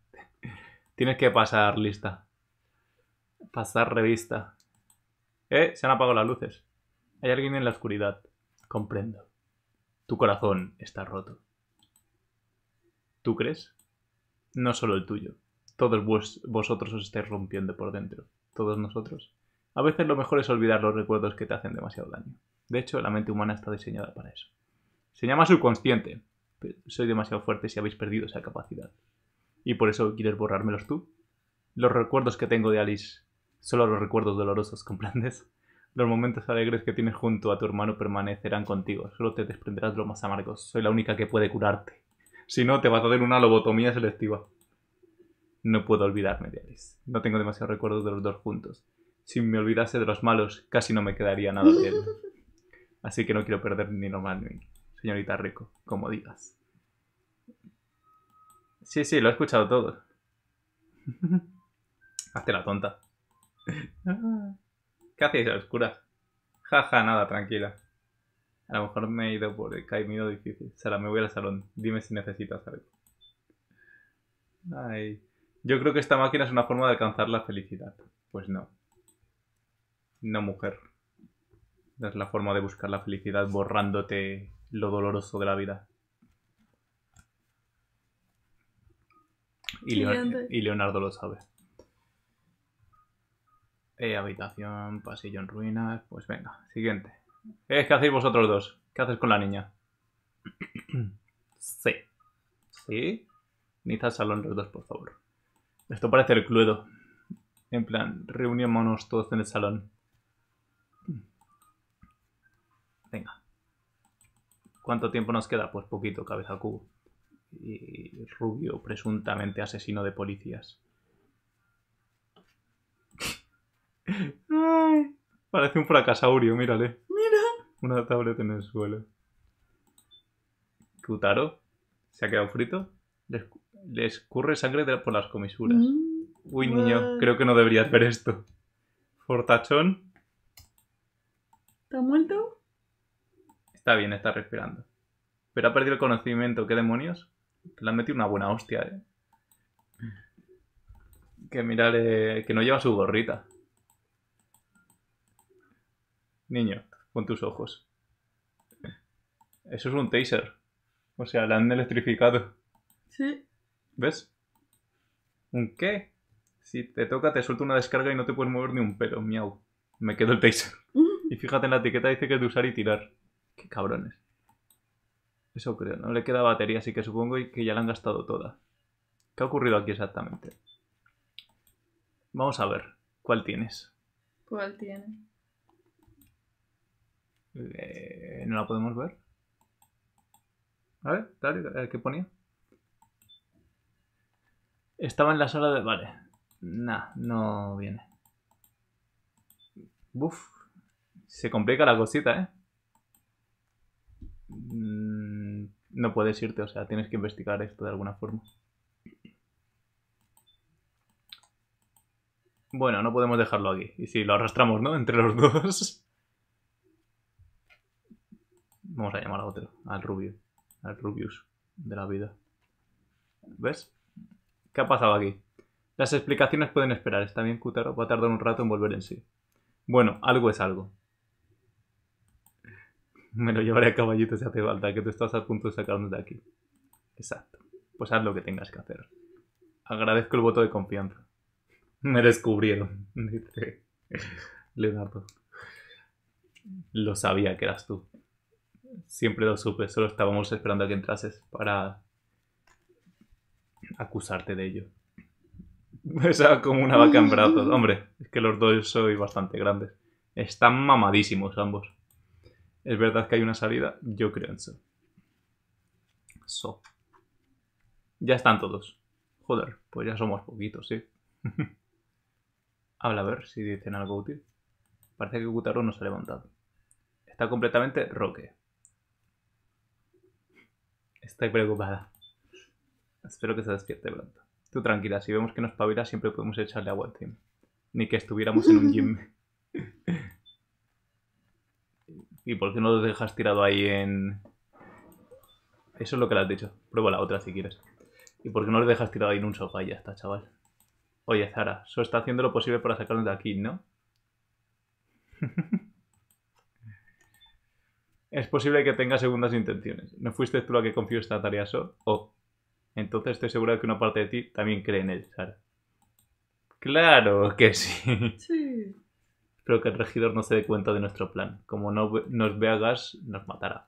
tienes que pasar lista. Pasar revista. Eh, se han apagado las luces. Hay alguien en la oscuridad. Comprendo. Tu corazón está roto. ¿Tú crees? no solo el tuyo. Todos vosotros os estáis rompiendo por dentro. Todos nosotros. A veces lo mejor es olvidar los recuerdos que te hacen demasiado daño. De hecho, la mente humana está diseñada para eso. Se llama subconsciente. soy demasiado fuerte si habéis perdido esa capacidad. ¿Y por eso quieres borrármelos tú? Los recuerdos que tengo de Alice, solo los recuerdos dolorosos, ¿comprendes? Los momentos alegres que tienes junto a tu hermano permanecerán contigo, solo te desprenderás de los más amargos. Soy la única que puede curarte. Si no, te vas a dar una lobotomía selectiva. No puedo olvidarme de Alice. No tengo demasiados recuerdos de los dos juntos. Si me olvidase de los malos, casi no me quedaría nada bien. Así que no quiero perder ni normal ni señorita Rico, como digas. Sí, sí, lo he escuchado todo. Hazte la tonta. ¿Qué hacéis a oscuras? Jaja, nada, tranquila. A lo mejor me he ido por el camino difícil. Sara, me voy al salón. Dime si necesitas algo. Ay. Yo creo que esta máquina es una forma de alcanzar la felicidad. Pues no. No, mujer. es la forma de buscar la felicidad borrándote lo doloroso de la vida. Y, y Leonardo lo sabe. Eh, habitación, pasillo en ruinas. Pues venga, siguiente. Eh, ¿Qué hacéis vosotros dos? ¿Qué haces con la niña? sí. Sí. Niza al salón los dos, por favor. Esto parece el cluedo. En plan, reunímonos todos en el salón. Venga. ¿Cuánto tiempo nos queda? Pues poquito, cabeza cubo. Y Rubio, presuntamente asesino de policías. Parece un fracasaurio, mírale. Una tablet en el suelo. Kutaro se ha quedado frito. Le, escurre sangre por las comisuras. Mm, Uy, niño, creo que no deberías ver esto. Fortachón. ¿Está muerto? Está bien, está respirando. Pero ha perdido el conocimiento. ¿Qué demonios? Le han metido una buena hostia, eh. Que mirar, que no lleva su gorrita. Niño, con tus ojos. Eso es un taser. O sea, la han electrificado. Sí. ¿Ves? ¿Un qué? Si te toca, te suelta una descarga y no te puedes mover ni un pelo. Miau. Me quedo el taser. y fíjate en la etiqueta, dice que es de usar y tirar. Qué cabrones. Eso creo, ¿no? Le queda batería, así que supongo que ya la han gastado toda. ¿Qué ha ocurrido aquí exactamente? Vamos a ver. ¿Cuál tienes? ¿Cuál tiene? Eh, no la podemos ver. A ver, dale, eh, ¿qué ponía? Estaba en la sala de... Vale. Nah, no viene. Buf. Se complica la cosita, ¿eh? Mm, no puedes irte, o sea, tienes que investigar esto de alguna forma. Bueno, no podemos dejarlo aquí. Y si lo arrastramos, ¿no? Entre los dos. Vamos a llamar a otro, al Rubio, al Rubius de la vida. ¿Ves? ¿Qué ha pasado aquí? Las explicaciones pueden esperar, está bien, Cutaro, va a tardar un rato en volver en sí. Bueno, algo es algo. Me lo llevaré a caballito si hace falta, que tú estás a punto de sacarnos de aquí. Exacto. Pues haz lo que tengas que hacer. Agradezco el voto de confianza. Me descubrieron, dice Leonardo. Lo sabía que eras tú. Siempre lo supe, solo estábamos esperando a que entrases para acusarte de ello. Esa como una vaca en brazos. Hombre, es que los dos soy bastante grandes. Están mamadísimos ambos. ¿Es verdad que hay una salida? Yo creo en eso. So. Ya están todos. Joder, pues ya somos poquitos, sí. Habla a ver si dicen algo útil. Parece que Gutaro no se ha levantado. Está completamente roque. Estoy preocupada. Espero que se despierte pronto. Tú tranquila, si vemos que nos pavila siempre podemos echarle agua al team. Ni que estuviéramos en un gym. ¿Y por qué no lo dejas tirado ahí en...? Eso es lo que le has dicho. Prueba la otra si quieres. ¿Y por qué no lo dejas tirado ahí en un sofá? Ya está, chaval. Oye, Zara, solo está haciendo lo posible para sacarnos de aquí, ¿no? Es posible que tenga segundas intenciones. ¿No fuiste tú la que confió esta tarea, o Oh, entonces estoy segura de que una parte de ti también cree en él, Sara. Claro que sí. Sí. Espero que el regidor no se dé cuenta de nuestro plan. Como no nos vea gas, nos matará.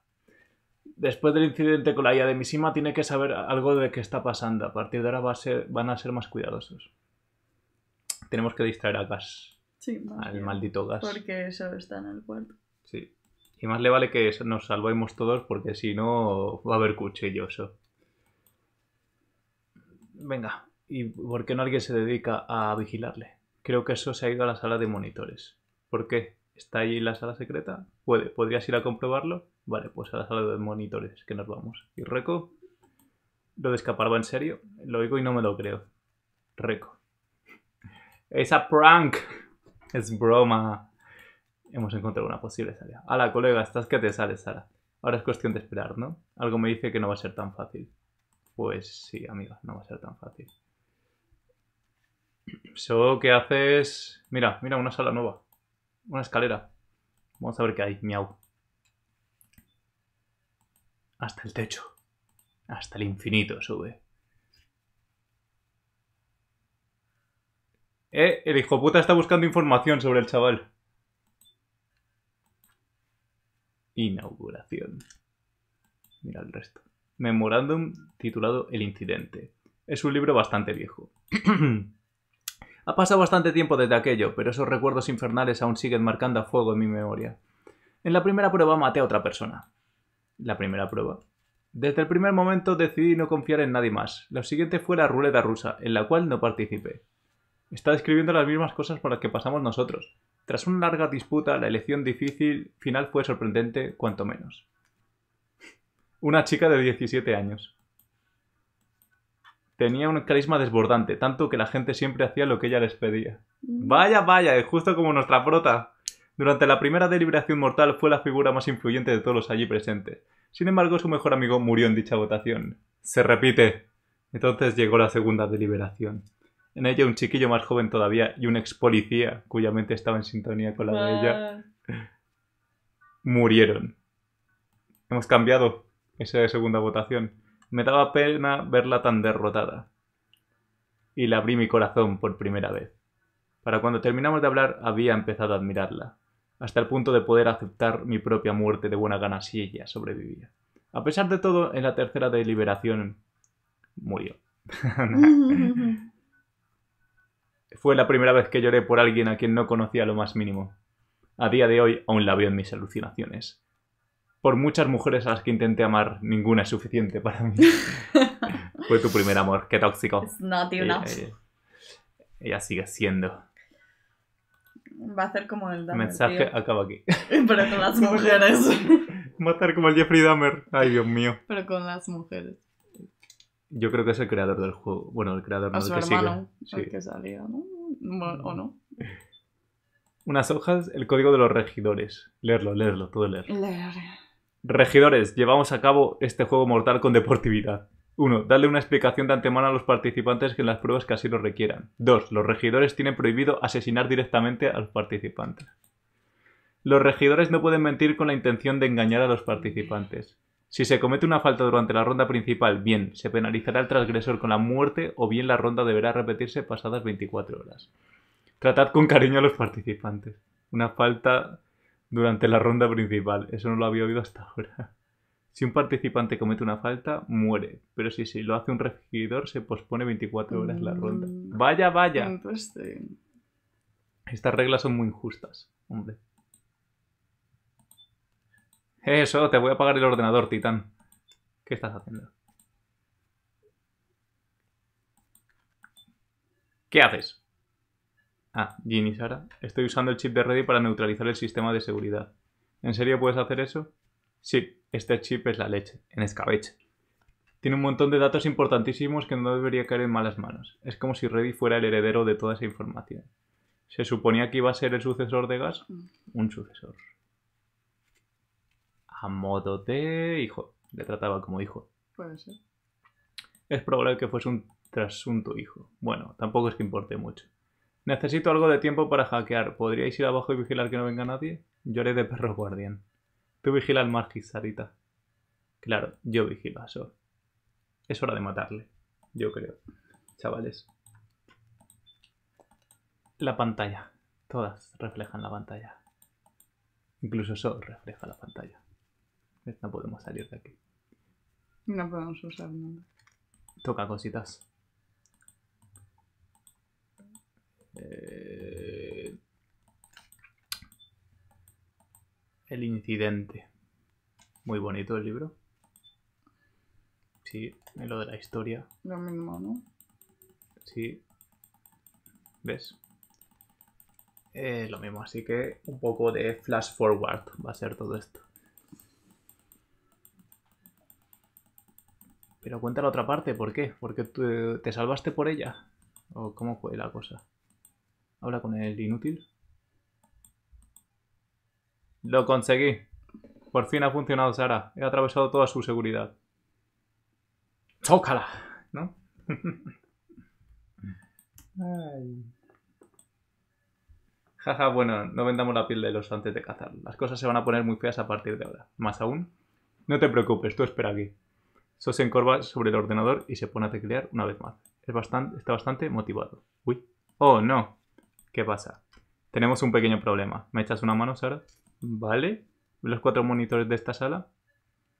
Después del incidente con la IA de Misima, tiene que saber algo de qué está pasando. A partir de ahora van a ser más cuidadosos. Tenemos que distraer a gas. Sí, Al maldito gas. Porque eso está en el cuarto. Sí. Y más le vale que nos salvemos todos porque si no va a haber cuchilloso. Venga, ¿y por qué no alguien se dedica a vigilarle? Creo que eso se ha ido a la sala de monitores. ¿Por qué? ¿Está allí la sala secreta? Puede, ¿podrías ir a comprobarlo? Vale, pues a la sala de monitores, que nos vamos. ¿Y Reco? ¿Lo de escapar va en serio? Lo oigo y no me lo creo. Reco. ¡Es a prank! Es broma. Hemos encontrado una posible salida. Hala, colega, estás que te sale Sara. Ahora es cuestión de esperar, ¿no? Algo me dice que no va a ser tan fácil. Pues sí, amiga, no va a ser tan fácil. So, ¿qué haces? Mira, mira, una sala nueva. Una escalera. Vamos a ver qué hay, miau. Hasta el techo. Hasta el infinito sube. Eh, el hijo puta está buscando información sobre el chaval. inauguración. Mira el resto. Memorándum titulado El incidente. Es un libro bastante viejo. ha pasado bastante tiempo desde aquello, pero esos recuerdos infernales aún siguen marcando a fuego en mi memoria. En la primera prueba maté a otra persona. La primera prueba. Desde el primer momento decidí no confiar en nadie más. Lo siguiente fue la ruleta rusa, en la cual no participé. Está describiendo las mismas cosas por las que pasamos nosotros. Tras una larga disputa, la elección difícil final fue sorprendente, cuanto menos. Una chica de 17 años. Tenía un carisma desbordante, tanto que la gente siempre hacía lo que ella les pedía. Mm. Vaya, vaya, es justo como nuestra prota. Durante la primera deliberación mortal fue la figura más influyente de todos los allí presentes. Sin embargo, su mejor amigo murió en dicha votación. Se repite. Entonces llegó la segunda deliberación en ella un chiquillo más joven todavía y un ex policía cuya mente estaba en sintonía con la de ella murieron. Hemos cambiado esa segunda votación. Me daba pena verla tan derrotada. Y le abrí mi corazón por primera vez. Para cuando terminamos de hablar había empezado a admirarla, hasta el punto de poder aceptar mi propia muerte de buena gana si ella sobrevivía. A pesar de todo, en la tercera deliberación murió. fue la primera vez que lloré por alguien a quien no conocía lo más mínimo. A día de hoy aún la veo en mis alucinaciones. Por muchas mujeres a las que intenté amar, ninguna es suficiente para mí. fue tu primer amor, qué tóxico. It's not eh, eh, Ella, sigue siendo. Va a ser como el mensaje acaba aquí. Pero con las mujeres. Va a ser como el Jeffrey Dahmer. Ay, Dios mío. Pero con las mujeres. Yo creo que es el creador del juego. Bueno, el creador no, que sigue. que ¿no? Mm, ¿O mm. no? Unas hojas, el código de los regidores. Leerlo, leerlo, todo leerlo. Leer. Regidores, llevamos a cabo este juego mortal con deportividad. 1. Darle una explicación de antemano a los participantes que en las pruebas casi lo requieran. 2. Los regidores tienen prohibido asesinar directamente a los participantes. Los regidores no pueden mentir con la intención de engañar a los participantes. Si se comete una falta durante la ronda principal, bien, se penalizará al transgresor con la muerte o bien la ronda deberá repetirse pasadas 24 horas. Tratad con cariño a los participantes. Una falta durante la ronda principal. Eso no lo había oído hasta ahora. Si un participante comete una falta, muere. Pero si, si lo hace un regidor, se pospone 24 horas la ronda. Mm. Vaya, vaya. Mm, pues Estas reglas son muy injustas, hombre. Eso, te voy a apagar el ordenador, titán. ¿Qué estás haciendo? ¿Qué haces? Ah, Ginny Sara. Estoy usando el chip de Ready para neutralizar el sistema de seguridad. ¿En serio puedes hacer eso? Sí, este chip es la leche, en escabeche. Tiene un montón de datos importantísimos que no debería caer en malas manos. Es como si Ready fuera el heredero de toda esa información. Se suponía que iba a ser el sucesor de Gas. Mm. Un sucesor modo de hijo. Le trataba como hijo. Puede ser. Es probable que fuese un trasunto hijo. Bueno, tampoco es que importe mucho. Necesito algo de tiempo para hackear. ¿Podríais ir abajo y vigilar que no venga nadie? Yo haré de perro guardián. Tú vigila al Margis, Sarita. Claro, yo vigilo a Sol. Es hora de matarle. Yo creo. Chavales. La pantalla. Todas reflejan la pantalla. Incluso Sol refleja la pantalla. Pues no podemos salir de aquí. No podemos usar nada. Toca cositas. Eh, el incidente. Muy bonito el libro. Sí, lo de la historia. Lo mismo, ¿no? Sí. ¿Ves? Eh, lo mismo, así que un poco de flash forward va a ser todo esto. Pero cuenta la otra parte, ¿por qué? ¿Porque te, eh, te salvaste por ella? ¿O cómo fue la cosa? Habla con el inútil. Lo conseguí. Por fin ha funcionado, Sara. He atravesado toda su seguridad. ¡Chócala! ¿No? Jaja, bueno, no vendamos la piel de los antes de cazar. Las cosas se van a poner muy feas a partir de ahora. Más aún, no te preocupes, tú espera aquí. Sos se encorva sobre el ordenador y se pone a teclear una vez más. Es bastante, está bastante motivado. Uy. Oh, no. ¿Qué pasa? Tenemos un pequeño problema. ¿Me echas una mano, Sara? Vale. Los cuatro monitores de esta sala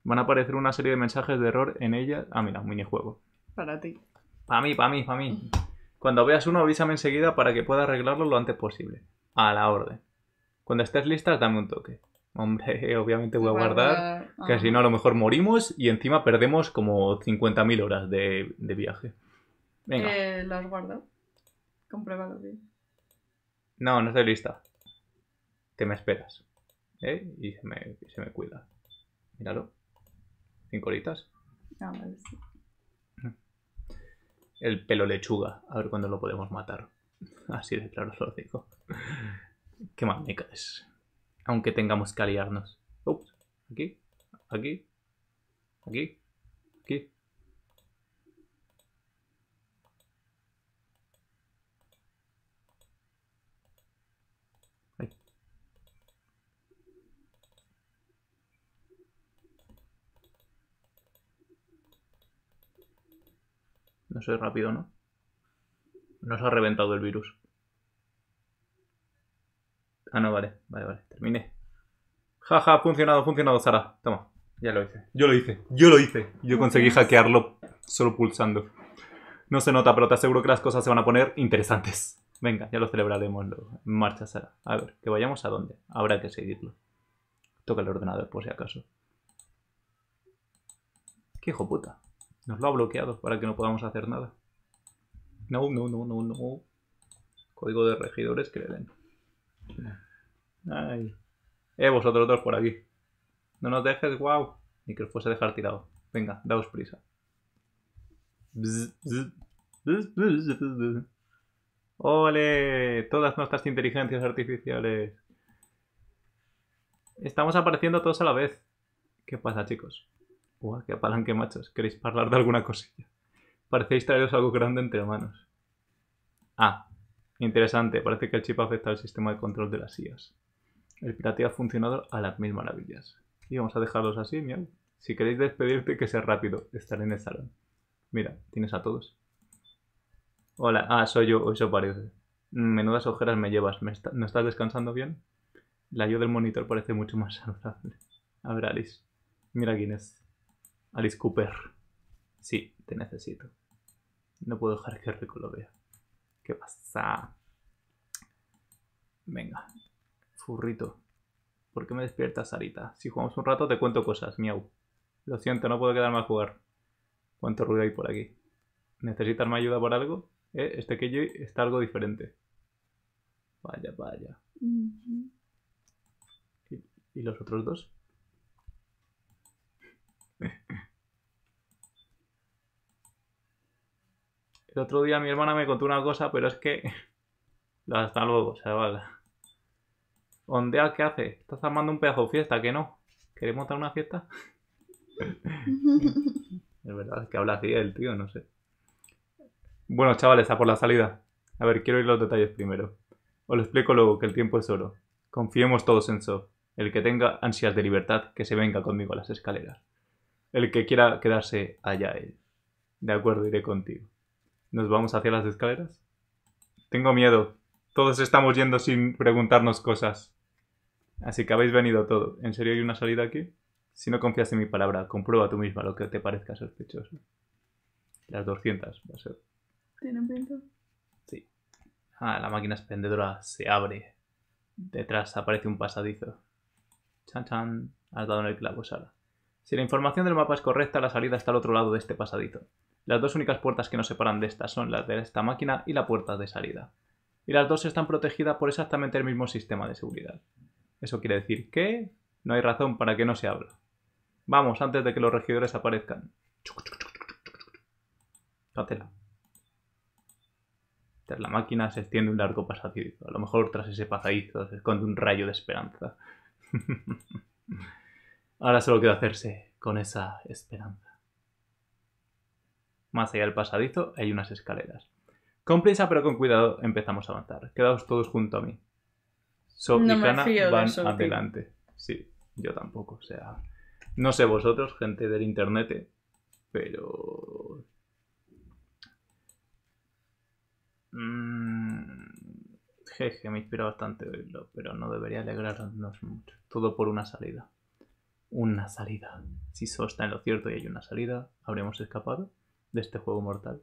van a aparecer una serie de mensajes de error en ella. Ah, mira, un minijuego. Para ti. Para mí, para mí, para mí. Cuando veas uno, avísame enseguida para que pueda arreglarlo lo antes posible. A la orden. Cuando estés lista, dame un toque hombre, obviamente voy a guardar, que si no a lo mejor morimos y encima perdemos como 50.000 horas de, viaje. Venga. Eh, ¿Lo has bien. No, no estoy lista. Te me esperas. ¿Eh? Y se me, cuida. Míralo. Cinco horitas. Ah, vale, El pelo lechuga. A ver cuándo lo podemos matar. Así de claro lo digo. Qué mal es aunque tengamos que aliarnos. Ups, aquí, aquí, aquí, aquí. No soy rápido, ¿no? Nos ha reventado el virus. Ah, no, vale, vale, vale, terminé. Jaja, ha funcionado, funcionado, Sara. Toma, ya lo hice. Yo lo hice, yo lo hice. Yo conseguí hackearlo solo pulsando. No se nota, pero te aseguro que las cosas se van a poner interesantes. Venga, ya lo celebraremos luego. En marcha, Sara. A ver, que vayamos a dónde. Habrá que seguirlo. Toca el ordenador, por si acaso. ¡Qué hijo puta! Nos lo ha bloqueado para que no podamos hacer nada. No, no, no, no, no. Código de regidores que le ¿eh? Ay. Eh, vosotros dos por aquí. No nos dejes, wow. Ni que os fuese a dejar tirado. Venga, daos prisa. ¡Ole! Todas nuestras inteligencias artificiales. Estamos apareciendo todos a la vez. ¿Qué pasa, chicos? Uah, qué palanque, machos. ¿Queréis hablar de alguna cosilla? Parecéis traeros algo grande entre manos. Ah, interesante. Parece que el chip afecta al sistema de control de las IAs. El pirateo ha funcionado a las mil maravillas. Y vamos a dejarlos así, Miel, Si queréis despedirte, que sea rápido. Estaré en el salón. Mira, tienes a todos. Hola, ah, soy yo, eso parece. Menudas ojeras me llevas. ¿No estás descansando bien? La ayuda del monitor parece mucho más saludable. A ver, Alice. Mira quién es. Alice Cooper. Sí, te necesito. No puedo dejar que Rico lo vea. ¿Qué pasa? Venga, Furrito. ¿Por qué me despiertas, Sarita? Si jugamos un rato te cuento cosas, miau. Lo siento, no puedo quedarme a jugar. ¿Cuánto ruido hay por aquí? ¿Necesitas más ayuda por algo? Eh, este que yo, está algo diferente. Vaya, vaya. ¿Y, los otros dos? El otro día mi hermana me contó una cosa, pero es que... Hasta luego, chaval. Ondea, ¿qué hace? Estás armando un pedazo de fiesta, ¿qué no? ¿Queremos dar una fiesta? es verdad, es que habla así el tío, no sé. Bueno, chavales, a por la salida. A ver, quiero ir los detalles primero. Os lo explico luego, que el tiempo es oro. Confiemos todos en eso. El que tenga ansias de libertad, que se venga conmigo a las escaleras. El que quiera quedarse allá él. De acuerdo, iré contigo. ¿Nos vamos hacia las escaleras? Tengo miedo. Todos estamos yendo sin preguntarnos cosas. Así que habéis venido todo. ¿En serio hay una salida aquí? Si no confías en mi palabra, comprueba tú misma lo que te parezca sospechoso. Las 200 va a ser. ¿Tienen pinta? Sí. Ah, la máquina expendedora se abre. Detrás aparece un pasadizo. Chan chan, has dado en el clavo, Sara. Si la información del mapa es correcta, la salida está al otro lado de este pasadizo. Las dos únicas puertas que nos separan de estas son las de esta máquina y la puerta de salida. Y las dos están protegidas por exactamente el mismo sistema de seguridad. Eso quiere decir que no hay razón para que no se habla. Vamos, antes de que los regidores aparezcan. Cancela. Tras la máquina se extiende un largo pasadizo. A lo mejor tras ese pasadizo se esconde un rayo de esperanza. Ahora solo queda hacerse con esa esperanza. Más allá del pasadizo hay unas escaleras. Con prisa pero con cuidado empezamos a avanzar. Quedaos todos junto a mí. Sob y Kana van adelante. Sí, yo tampoco. O sea, no sé vosotros, gente del internet, pero. Mm, jeje, me inspira bastante oírlo, pero no debería alegrarnos mucho. Todo por una salida. Una salida. Si So está en lo cierto y hay una salida, ¿habremos escapado de este juego mortal?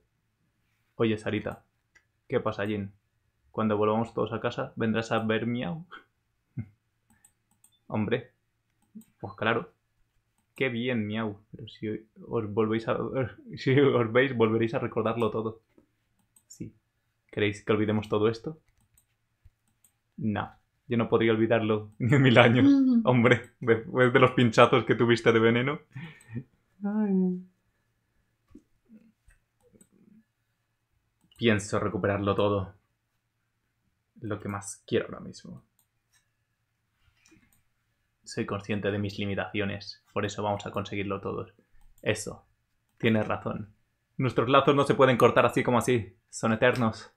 Oye, Sarita, ¿qué pasa, Jin? Cuando volvamos todos a casa, ¿vendrás a ver miau? Hombre, pues claro. Qué bien, miau. Pero si os volvéis a. Si os veis, volveréis a recordarlo todo. Sí. ¿Queréis que olvidemos todo esto? No. Yo no podría olvidarlo ni en mil años. Hombre, después de los pinchazos que tuviste de veneno. Pienso recuperarlo todo lo que más quiero ahora mismo. Soy consciente de mis limitaciones, por eso vamos a conseguirlo todos. Eso, tienes razón. Nuestros lazos no se pueden cortar así como así, son eternos.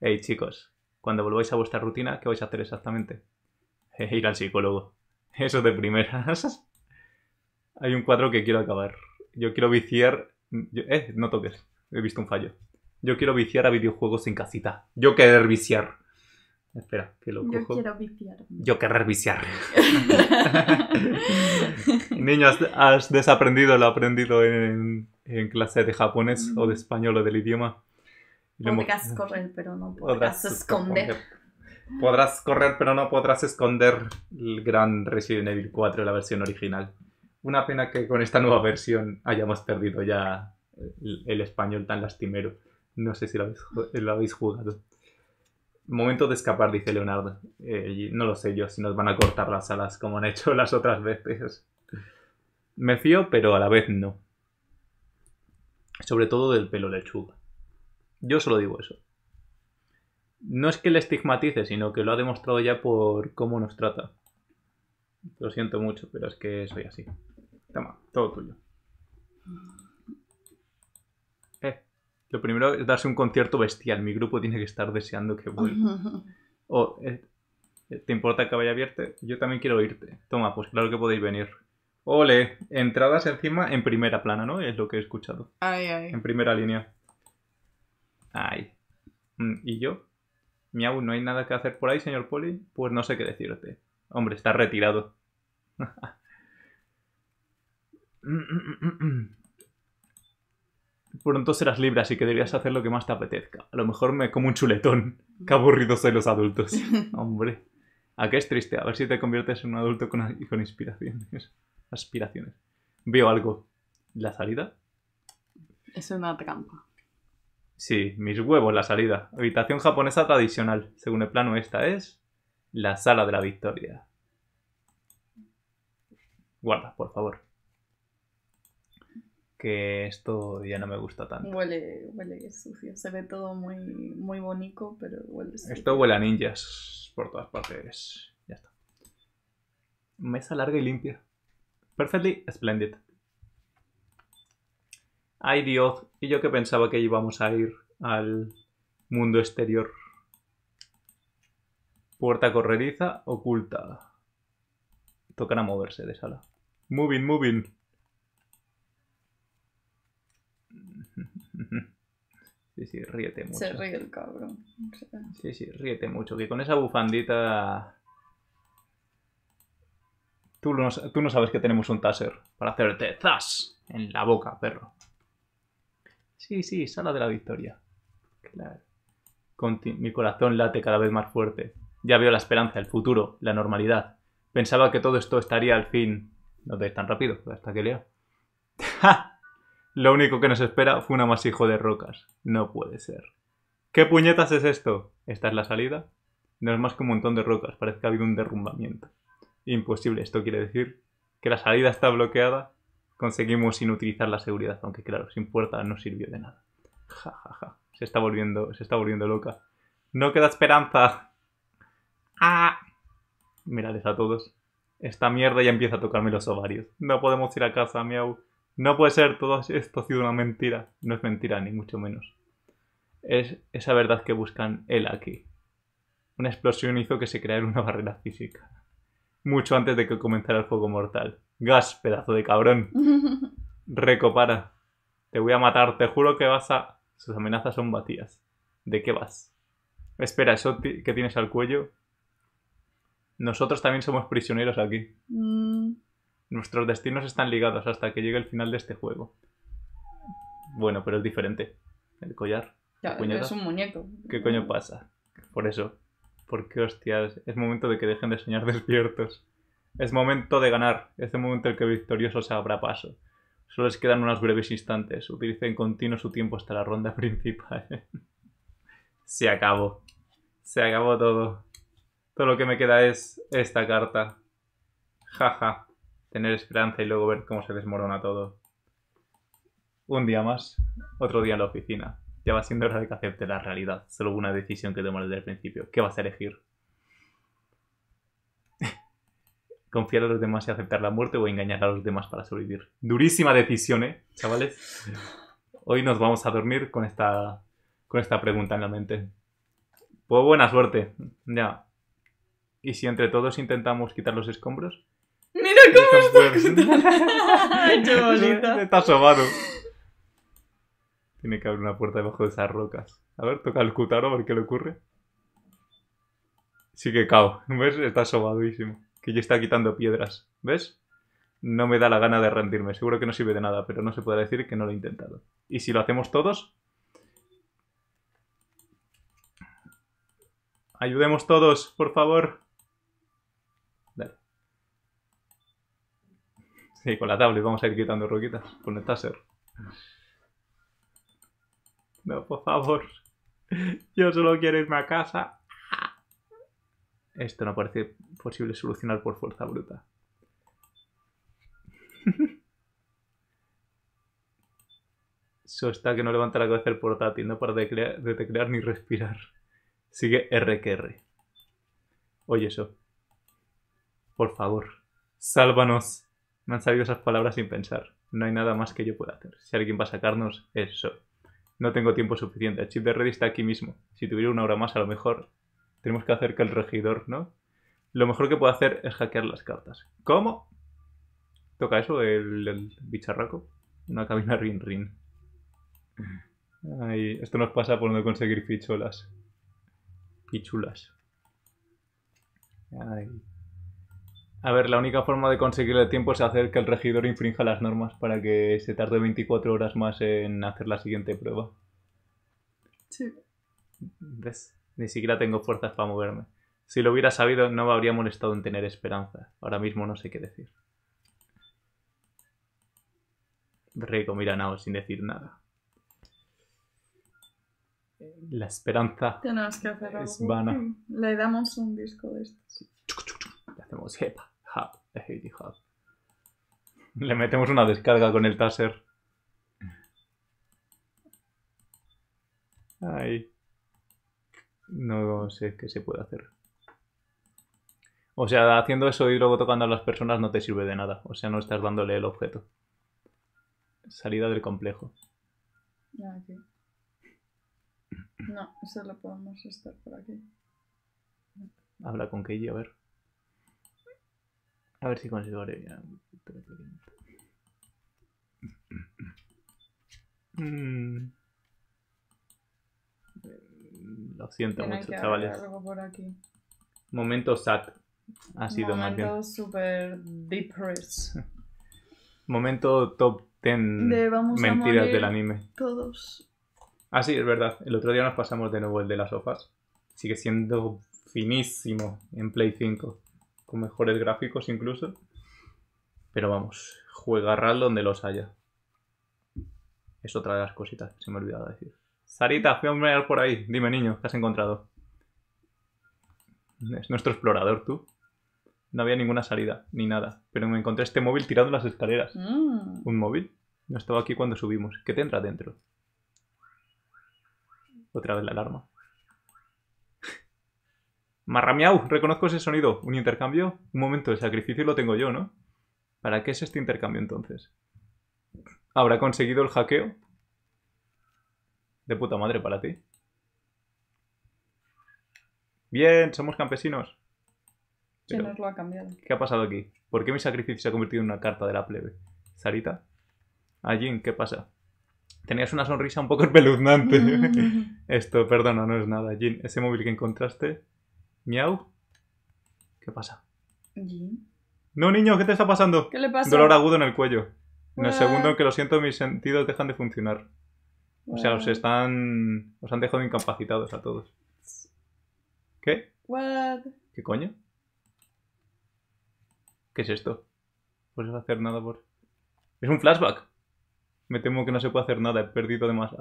Hey chicos, cuando volváis a vuestra rutina, ¿qué vais a hacer exactamente? ir al psicólogo. Eso de primeras. Hay un cuadro que quiero acabar. Yo quiero viciar... Eh, no toques. He visto un fallo. Yo quiero viciar a videojuegos en casita. Yo querer viciar. Espera, que lo cojo. Yo quiero viciar. Yo querer viciar. Niño, has, desaprendido lo aprendido en, clase de japonés o de mm. español o del idioma. Podrás correr, pero no podrás, esconder. Podrás correr, pero no podrás esconder el gran Resident Evil 4, la versión original. Una pena que con esta nueva versión hayamos perdido ya el, español tan lastimero. No sé si lo habéis jugado. Momento de escapar, dice Leonardo. Eh, no lo sé yo si nos van a cortar las alas como han hecho las otras veces. Me fío, pero a la vez no. Sobre todo del pelo lechuga. Yo solo digo eso. No es que le estigmatice, sino que lo ha demostrado ya por cómo nos trata. Lo siento mucho, pero es que soy así. Toma, todo tuyo. Lo primero es darse un concierto bestial. Mi grupo tiene que estar deseando que vuelva. Oh, eh, eh, ¿te importa que vaya a Yo también quiero irte. Toma, pues claro que podéis venir. Ole, entradas encima en primera plana, ¿no? Es lo que he escuchado. Ay, ay. En primera línea. Ay. Mm, ¿Y yo? Miau, ¿no hay nada que hacer por ahí, señor Poli? Pues no sé qué decirte. Hombre, está retirado. pronto serás libre, así que deberías hacer lo que más te apetezca. A lo mejor me como un chuletón. Qué aburridos soy los adultos. Hombre. ¿A qué es triste? A ver si te conviertes en un adulto con, con inspiraciones. Aspiraciones. Veo algo. ¿La salida? Es una trampa. Sí, mis huevos, la salida. Habitación japonesa tradicional. Según el plano, esta es la sala de la victoria. Guarda, por favor que esto ya no me gusta tanto. Huele, huele sucio, se ve todo muy, muy bonito, pero huele Esto huele a ninjas por todas partes. Ya está. Mesa larga y limpia. Perfectly splendid. Ay Dios, y yo que pensaba que íbamos a ir al mundo exterior. Puerta corrediza oculta. a moverse de sala. Moving, moving. Sí, sí, ríete mucho. Se ríe el cabrón. Sí, sí, ríete mucho. Que con esa bufandita. Tú no, sabes que tenemos un taser para hacerte zas en la boca, perro. Sí, sí, sala de la victoria. Claro. mi corazón late cada vez más fuerte. Ya veo la esperanza, el futuro, la normalidad. Pensaba que todo esto estaría al fin. No te es tan rápido, hasta que leo. ¡Ja! Lo único que nos espera fue un amasijo de rocas. No puede ser. ¿Qué puñetas es esto? ¿Esta es la salida? No es más que un montón de rocas, parece que ha habido un derrumbamiento. Imposible, esto quiere decir que la salida está bloqueada. Conseguimos sin utilizar la seguridad, aunque claro, sin puerta no sirvió de nada. Ja, ja, ja. Se está volviendo, se está volviendo loca. No queda esperanza. ¡Ah! Mirales a todos. Esta mierda ya empieza a tocarme los ovarios. No podemos ir a casa, miau. No puede ser, todo esto ha sido una mentira. No es mentira, ni mucho menos. Es esa verdad que buscan él aquí. Una explosión hizo que se creara una barrera física. Mucho antes de que comenzara el fuego mortal. Gas, pedazo de cabrón. Recopara. Te voy a matar, te juro que vas a... Sus amenazas son vacías. ¿De qué vas? Espera, ¿eso que tienes al cuello? Nosotros también somos prisioneros aquí. Mm. Nuestros destinos están ligados hasta que llegue el final de este juego. Bueno, pero es diferente. El collar. Ya, es un muñeco. ¿Qué coño pasa? Por eso. Porque, hostias, es momento de que dejen de soñar despiertos. Es momento de ganar. Es el momento en el que victorioso se abra paso. Solo les quedan unos breves instantes. Utilicen continuo su tiempo hasta la ronda principal. se acabó. Se acabó todo. Todo lo que me queda es esta carta. Jaja tener esperanza y luego ver cómo se desmorona todo. Un día más, otro día en la oficina. Ya va siendo hora de que acepte la realidad. Solo una decisión que tomar desde el principio. ¿Qué vas a elegir? ¿Confiar a los demás y aceptar la muerte o engañar a los demás para sobrevivir? Durísima decisión, ¿eh, chavales? Hoy nos vamos a dormir con esta, con esta pregunta en la mente. Pues buena suerte. Ya. ¿Y si entre todos intentamos quitar los escombros? Mira cómo está. ¡Qué Está asomado. Tiene que haber una puerta debajo de esas rocas. A ver, toca el cutaro a ver qué le ocurre. Sí que cao. ¿Ves? Está asomadísimo. Que ya está quitando piedras. ¿Ves? No me da la gana de rendirme. Seguro que no sirve de nada, pero no se puede decir que no lo he intentado. Y si lo hacemos todos... Ayudemos todos, por favor. Sí, con la tablet vamos a ir quitando roquitas con el taser. No, por favor. Yo solo quiero irme a casa. Esto no parece posible solucionar por fuerza bruta. Eso está que no levanta la cabeza el portátil, no para de, teclear ni respirar. Sigue RQR. Oye eso. Por favor, sálvanos. Me han salido esas palabras sin pensar. No hay nada más que yo pueda hacer. Si alguien va a sacarnos, eso. No tengo tiempo suficiente. El chip de red está aquí mismo. Si tuviera una hora más, a lo mejor tenemos que hacer que el regidor, ¿no? Lo mejor que puedo hacer es hackear las cartas. ¿Cómo? Toca eso, el, bicharraco. Una cabina rin rin. Ay, esto nos pasa por no conseguir ficholas. Pichulas. Ay. A ver, la única forma de conseguir el tiempo es hacer que el regidor infrinja las normas para que se tarde 24 horas más en hacer la siguiente prueba. Sí. ¿Ves? Ni siquiera tengo fuerzas para moverme. Si lo hubiera sabido, no me habría molestado en tener esperanza. Ahora mismo no sé qué decir. Rico, mira Nao sin decir nada. La esperanza que hacer es vana. Le damos un disco de estos. Le hacemos jepa. Le metemos una descarga con el taser. Ahí. No sé qué se puede hacer. O sea, haciendo eso y luego tocando a las personas no te sirve de nada. O sea, no estás dándole el objeto. Salida del complejo. No, eso lo podemos estar por aquí. Habla con Keiji, a ver. A ver si consigo abreviar. ya mm. Lo siento mucho, chavales. Momento sad. Ha sido más bien. Momento super depressed. Momento top 10 mentiras del anime. Todos. Ah, sí, es verdad. El otro día nos pasamos de nuevo el de las sofas. Sigue siendo finísimo en Play 5 con mejores gráficos incluso. Pero vamos, juegarral donde los haya. Es otra de las cositas que se me ha olvidado decir. Sarita, fui a mirar por ahí. Dime, niño, ¿qué has encontrado? Es nuestro explorador, tú. No había ninguna salida, ni nada. Pero me encontré este móvil tirando las escaleras. Mm. ¿Un móvil? No estaba aquí cuando subimos. ¿Qué tendrá dentro? Otra vez la alarma. Marramiau, reconozco ese sonido. ¿Un intercambio? Un momento, de sacrificio lo tengo yo, ¿no? ¿Para qué es este intercambio entonces? ¿Habrá conseguido el hackeo? De puta madre para ti. Bien, somos campesinos. nos lo ha cambiado. ¿Qué ha pasado aquí? ¿Por qué mi sacrificio se ha convertido en una carta de la plebe? Sarita. Jin, ¿qué pasa? Tenías una sonrisa un poco espeluznante. Mm. Esto, perdona, no es nada. Jin, ese móvil que encontraste Miau. ¿Qué pasa? No, niño, ¿qué te está pasando? ¿Qué le pasa? Dolor agudo en el cuello. En el segundo que lo siento, mis sentidos dejan de funcionar. O sea, os están. Os han dejado incapacitados a todos. ¿Qué? ¿Qué coño? ¿Qué es esto? Puedes hacer nada por. ¡Es un flashback! Me temo que no se puede hacer nada, ha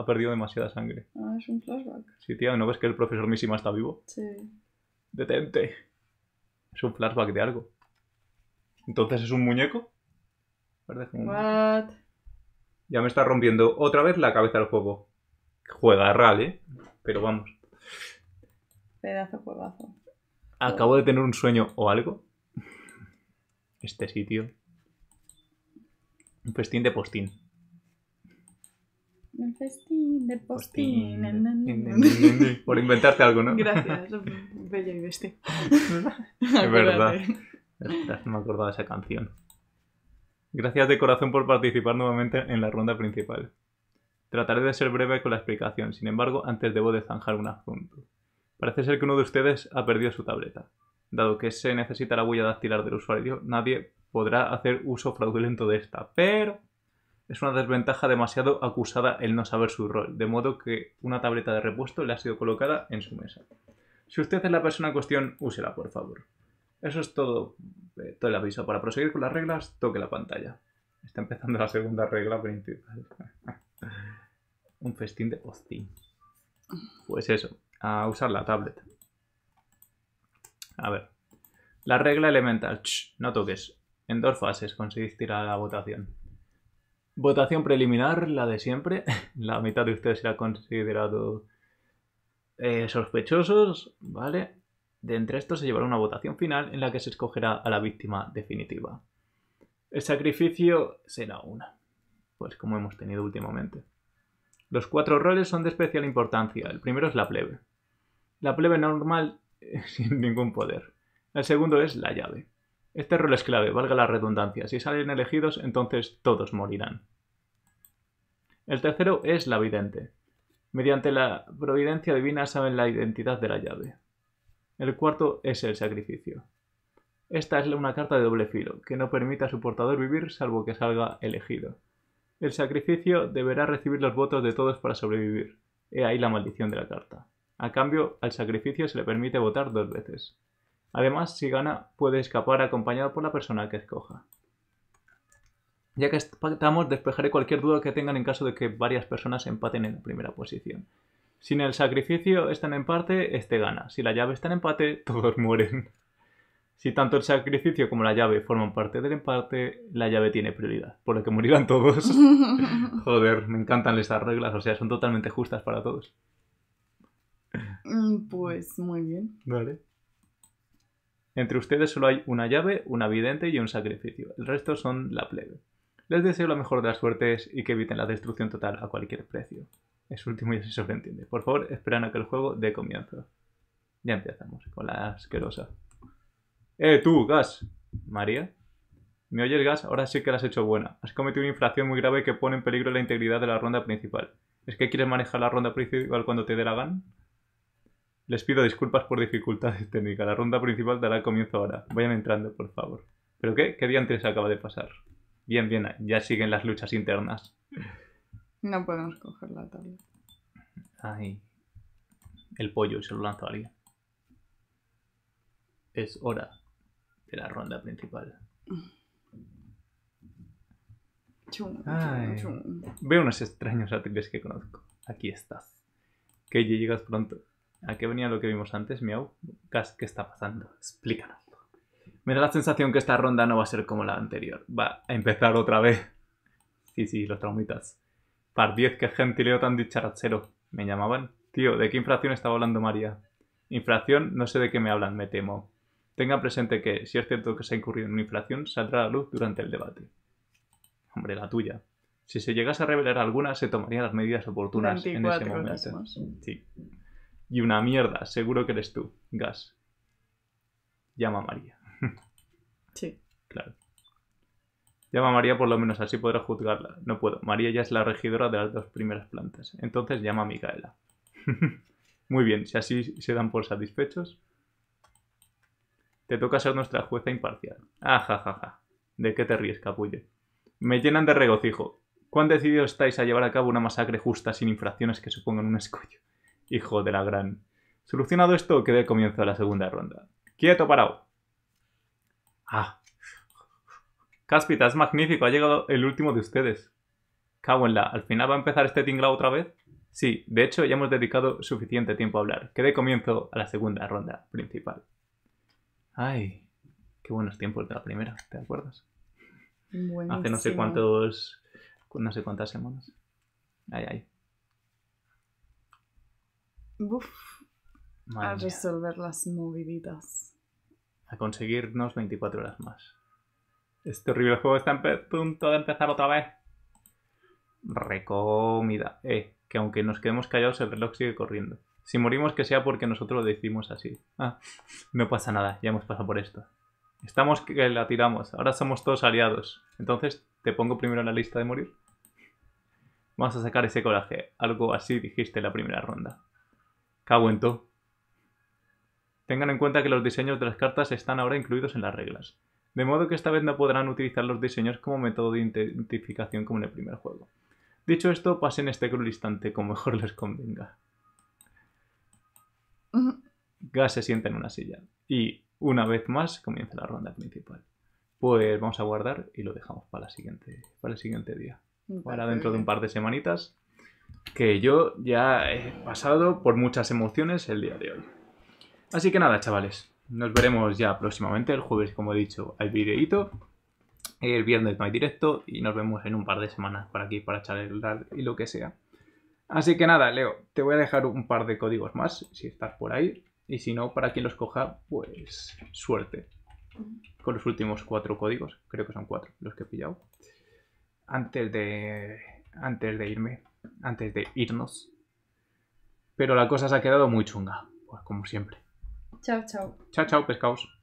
perdido demasiada sangre. Ah, es un flashback. Sí, tío, ¿no ves que el profesor Mishima está vivo? Sí detente. Es un flashback de algo. Entonces es un muñeco. What? Ya me está rompiendo otra vez la cabeza el juego. Juega RAL, ¿eh? Pero vamos. Pedazo juegazo. Acabo de tener un sueño o algo. Este sitio. Un festín de postín postín. Por inventarte algo, ¿no? Gracias, Bella y Bestia. es verdad. No me acordaba esa canción. Gracias de corazón por participar nuevamente en la ronda principal. Trataré de ser breve con la explicación, sin embargo, antes debo de zanjar un asunto. Parece ser que uno de ustedes ha perdido su tableta. Dado que se necesita la huella dactilar del usuario, nadie podrá hacer uso fraudulento de esta, pero es una desventaja demasiado acusada el no saber su rol, de modo que una tableta de repuesto le ha sido colocada en su mesa. Si usted es la persona en cuestión, úsela, por favor. Eso es todo, eh, todo el aviso. Para proseguir con las reglas, toque la pantalla. Está empezando la segunda regla principal. Un festín de postín. Pues eso, a usar la tablet. A ver. La regla elemental, no toques. En dos fases tirar la votación. Votación preliminar, la de siempre. La mitad de ustedes será considerado eh, sospechosos, ¿vale? De entre estos se llevará una votación final en la que se escogerá a la víctima definitiva. El sacrificio será una, pues como hemos tenido últimamente. Los cuatro roles son de especial importancia. El primero es la plebe. La plebe normal sin ningún poder. El segundo es la llave. Este rol es clave, valga la redundancia. Si salen elegidos, entonces todos morirán. El tercero es la vidente. Mediante la providencia divina saben la identidad de la llave. El cuarto es el sacrificio. Esta es una carta de doble filo, que no permite a su portador vivir salvo que salga elegido. El sacrificio deberá recibir los votos de todos para sobrevivir. He ahí la maldición de la carta. A cambio, al sacrificio se le permite votar dos veces. Además, si gana, puede escapar acompañado por la persona que escoja. Ya que estamos, despejaré cualquier duda que tengan en caso de que varias personas empaten en la primera posición. Si en el sacrificio están en empate, este gana. Si la llave está en empate, todos mueren. Si tanto el sacrificio como la llave forman parte del empate, la llave tiene prioridad, por lo que morirán todos. Joder, me encantan estas reglas, o sea, son totalmente justas para todos. Mm, pues muy bien. Vale. Entre ustedes solo hay una llave, una vidente y un sacrificio. El resto son la plebe. Les deseo la mejor de las suertes y que eviten la destrucción total a cualquier precio. Es último y se sobreentiende. Por favor, esperan a que el juego dé comienzo. Ya empezamos con la asquerosa. ¡Eh, tú, Gas! María. ¿Me oyes, Gas? Ahora sí que la has hecho buena. Has cometido una infracción muy grave que pone en peligro la integridad de la ronda principal. ¿Es que quieres manejar la ronda principal cuando te dé la gana? Les pido disculpas por dificultades técnicas. La ronda principal dará comienzo ahora. Vayan entrando, por favor. ¿Pero qué? ¿Qué antes acaba de pasar? Bien, bien, ya siguen las luchas internas. No podemos coger la tabla. Ay. El pollo se lo alguien. Es hora de la ronda principal. Chum, chum, chum. Veo unos extraños atriles que conozco. Aquí estás. Que llegas pronto. ¿A qué venía lo que vimos antes, Miau? ¿Qué está pasando? Explícanos. Me da la sensación que esta ronda no va a ser como la anterior. Va a empezar otra vez. Sí, sí, los traumitas. Par 10, qué gentileo tan dicharachero. Me llamaban. Tío, ¿de qué infracción estaba hablando María? Infracción, no sé de qué me hablan, me temo. Tenga presente que, si es cierto que se ha incurrido en una infracción, saldrá a la luz durante el debate. Hombre, la tuya. Si se llegase a revelar alguna, se tomarían las medidas oportunas en ese momento. Sí. Y una mierda, seguro que eres tú, Gas. Llama a María. Sí. Claro. Llama a María por lo menos, así podrá juzgarla. No puedo. María ya es la regidora de las dos primeras plantas. Entonces llama a Micaela. Muy bien, si así se dan por satisfechos. Te toca ser nuestra jueza imparcial. Ajajaja. Ah, ¿De qué te ríes, capulle? Me llenan de regocijo. ¿Cuán decidido estáis a llevar a cabo una masacre justa sin infracciones que supongan un escollo? Hijo de la gran. Solucionado esto, que dé comienzo a la segunda ronda. ¡Quieto, parado! ¡Ah! Cáspita, es magnífico, ha llegado el último de ustedes. Cago en la, ¿al final va a empezar este tinglao otra vez? Sí, de hecho ya hemos dedicado suficiente tiempo a hablar. Que dé comienzo a la segunda ronda principal. Ay, qué buenos tiempos de la primera, ¿te acuerdas? Hace no sé cuántos, no sé cuántas semanas. Ay, ay a resolver las moviditas. A conseguirnos 24 horas más. Este horrible juego está a punto de empezar otra vez. Recomida. Eh, que aunque nos quedemos callados, el reloj sigue corriendo. Si morimos, que sea porque nosotros lo decimos así. Ah, no pasa nada, ya hemos pasado por esto. Estamos que la tiramos, ahora somos todos aliados. Entonces, ¿te pongo primero en la lista de morir? Vamos a sacar ese coraje. Algo así dijiste en la primera ronda. Cago Tengan en cuenta que los diseños de las cartas están ahora incluidos en las reglas, de modo que esta vez no podrán utilizar los diseños como método de identificación como en el primer juego. Dicho esto, pasen este cruel instante como mejor les convenga. Gas se sienta en una silla y, una vez más, comienza la ronda principal. Pues vamos a guardar y lo dejamos para, la siguiente, para el siguiente día. Para dentro de un par de semanitas que yo ya he pasado por muchas emociones el día de hoy. Así que nada, chavales, nos veremos ya próximamente. El jueves, como he dicho, hay videíto. El viernes no hay directo y nos vemos en un par de semanas por aquí para charlar y lo que sea. Así que nada, Leo, te voy a dejar un par de códigos más si estás por ahí. Y si no, para quien los coja, pues suerte. Con los últimos cuatro códigos, creo que son cuatro los que he pillado. Antes de, antes de irme, antes de irnos. Pero la cosa se ha quedado muy chunga, pues como siempre. Chao, chao. Chao, chao, pescados.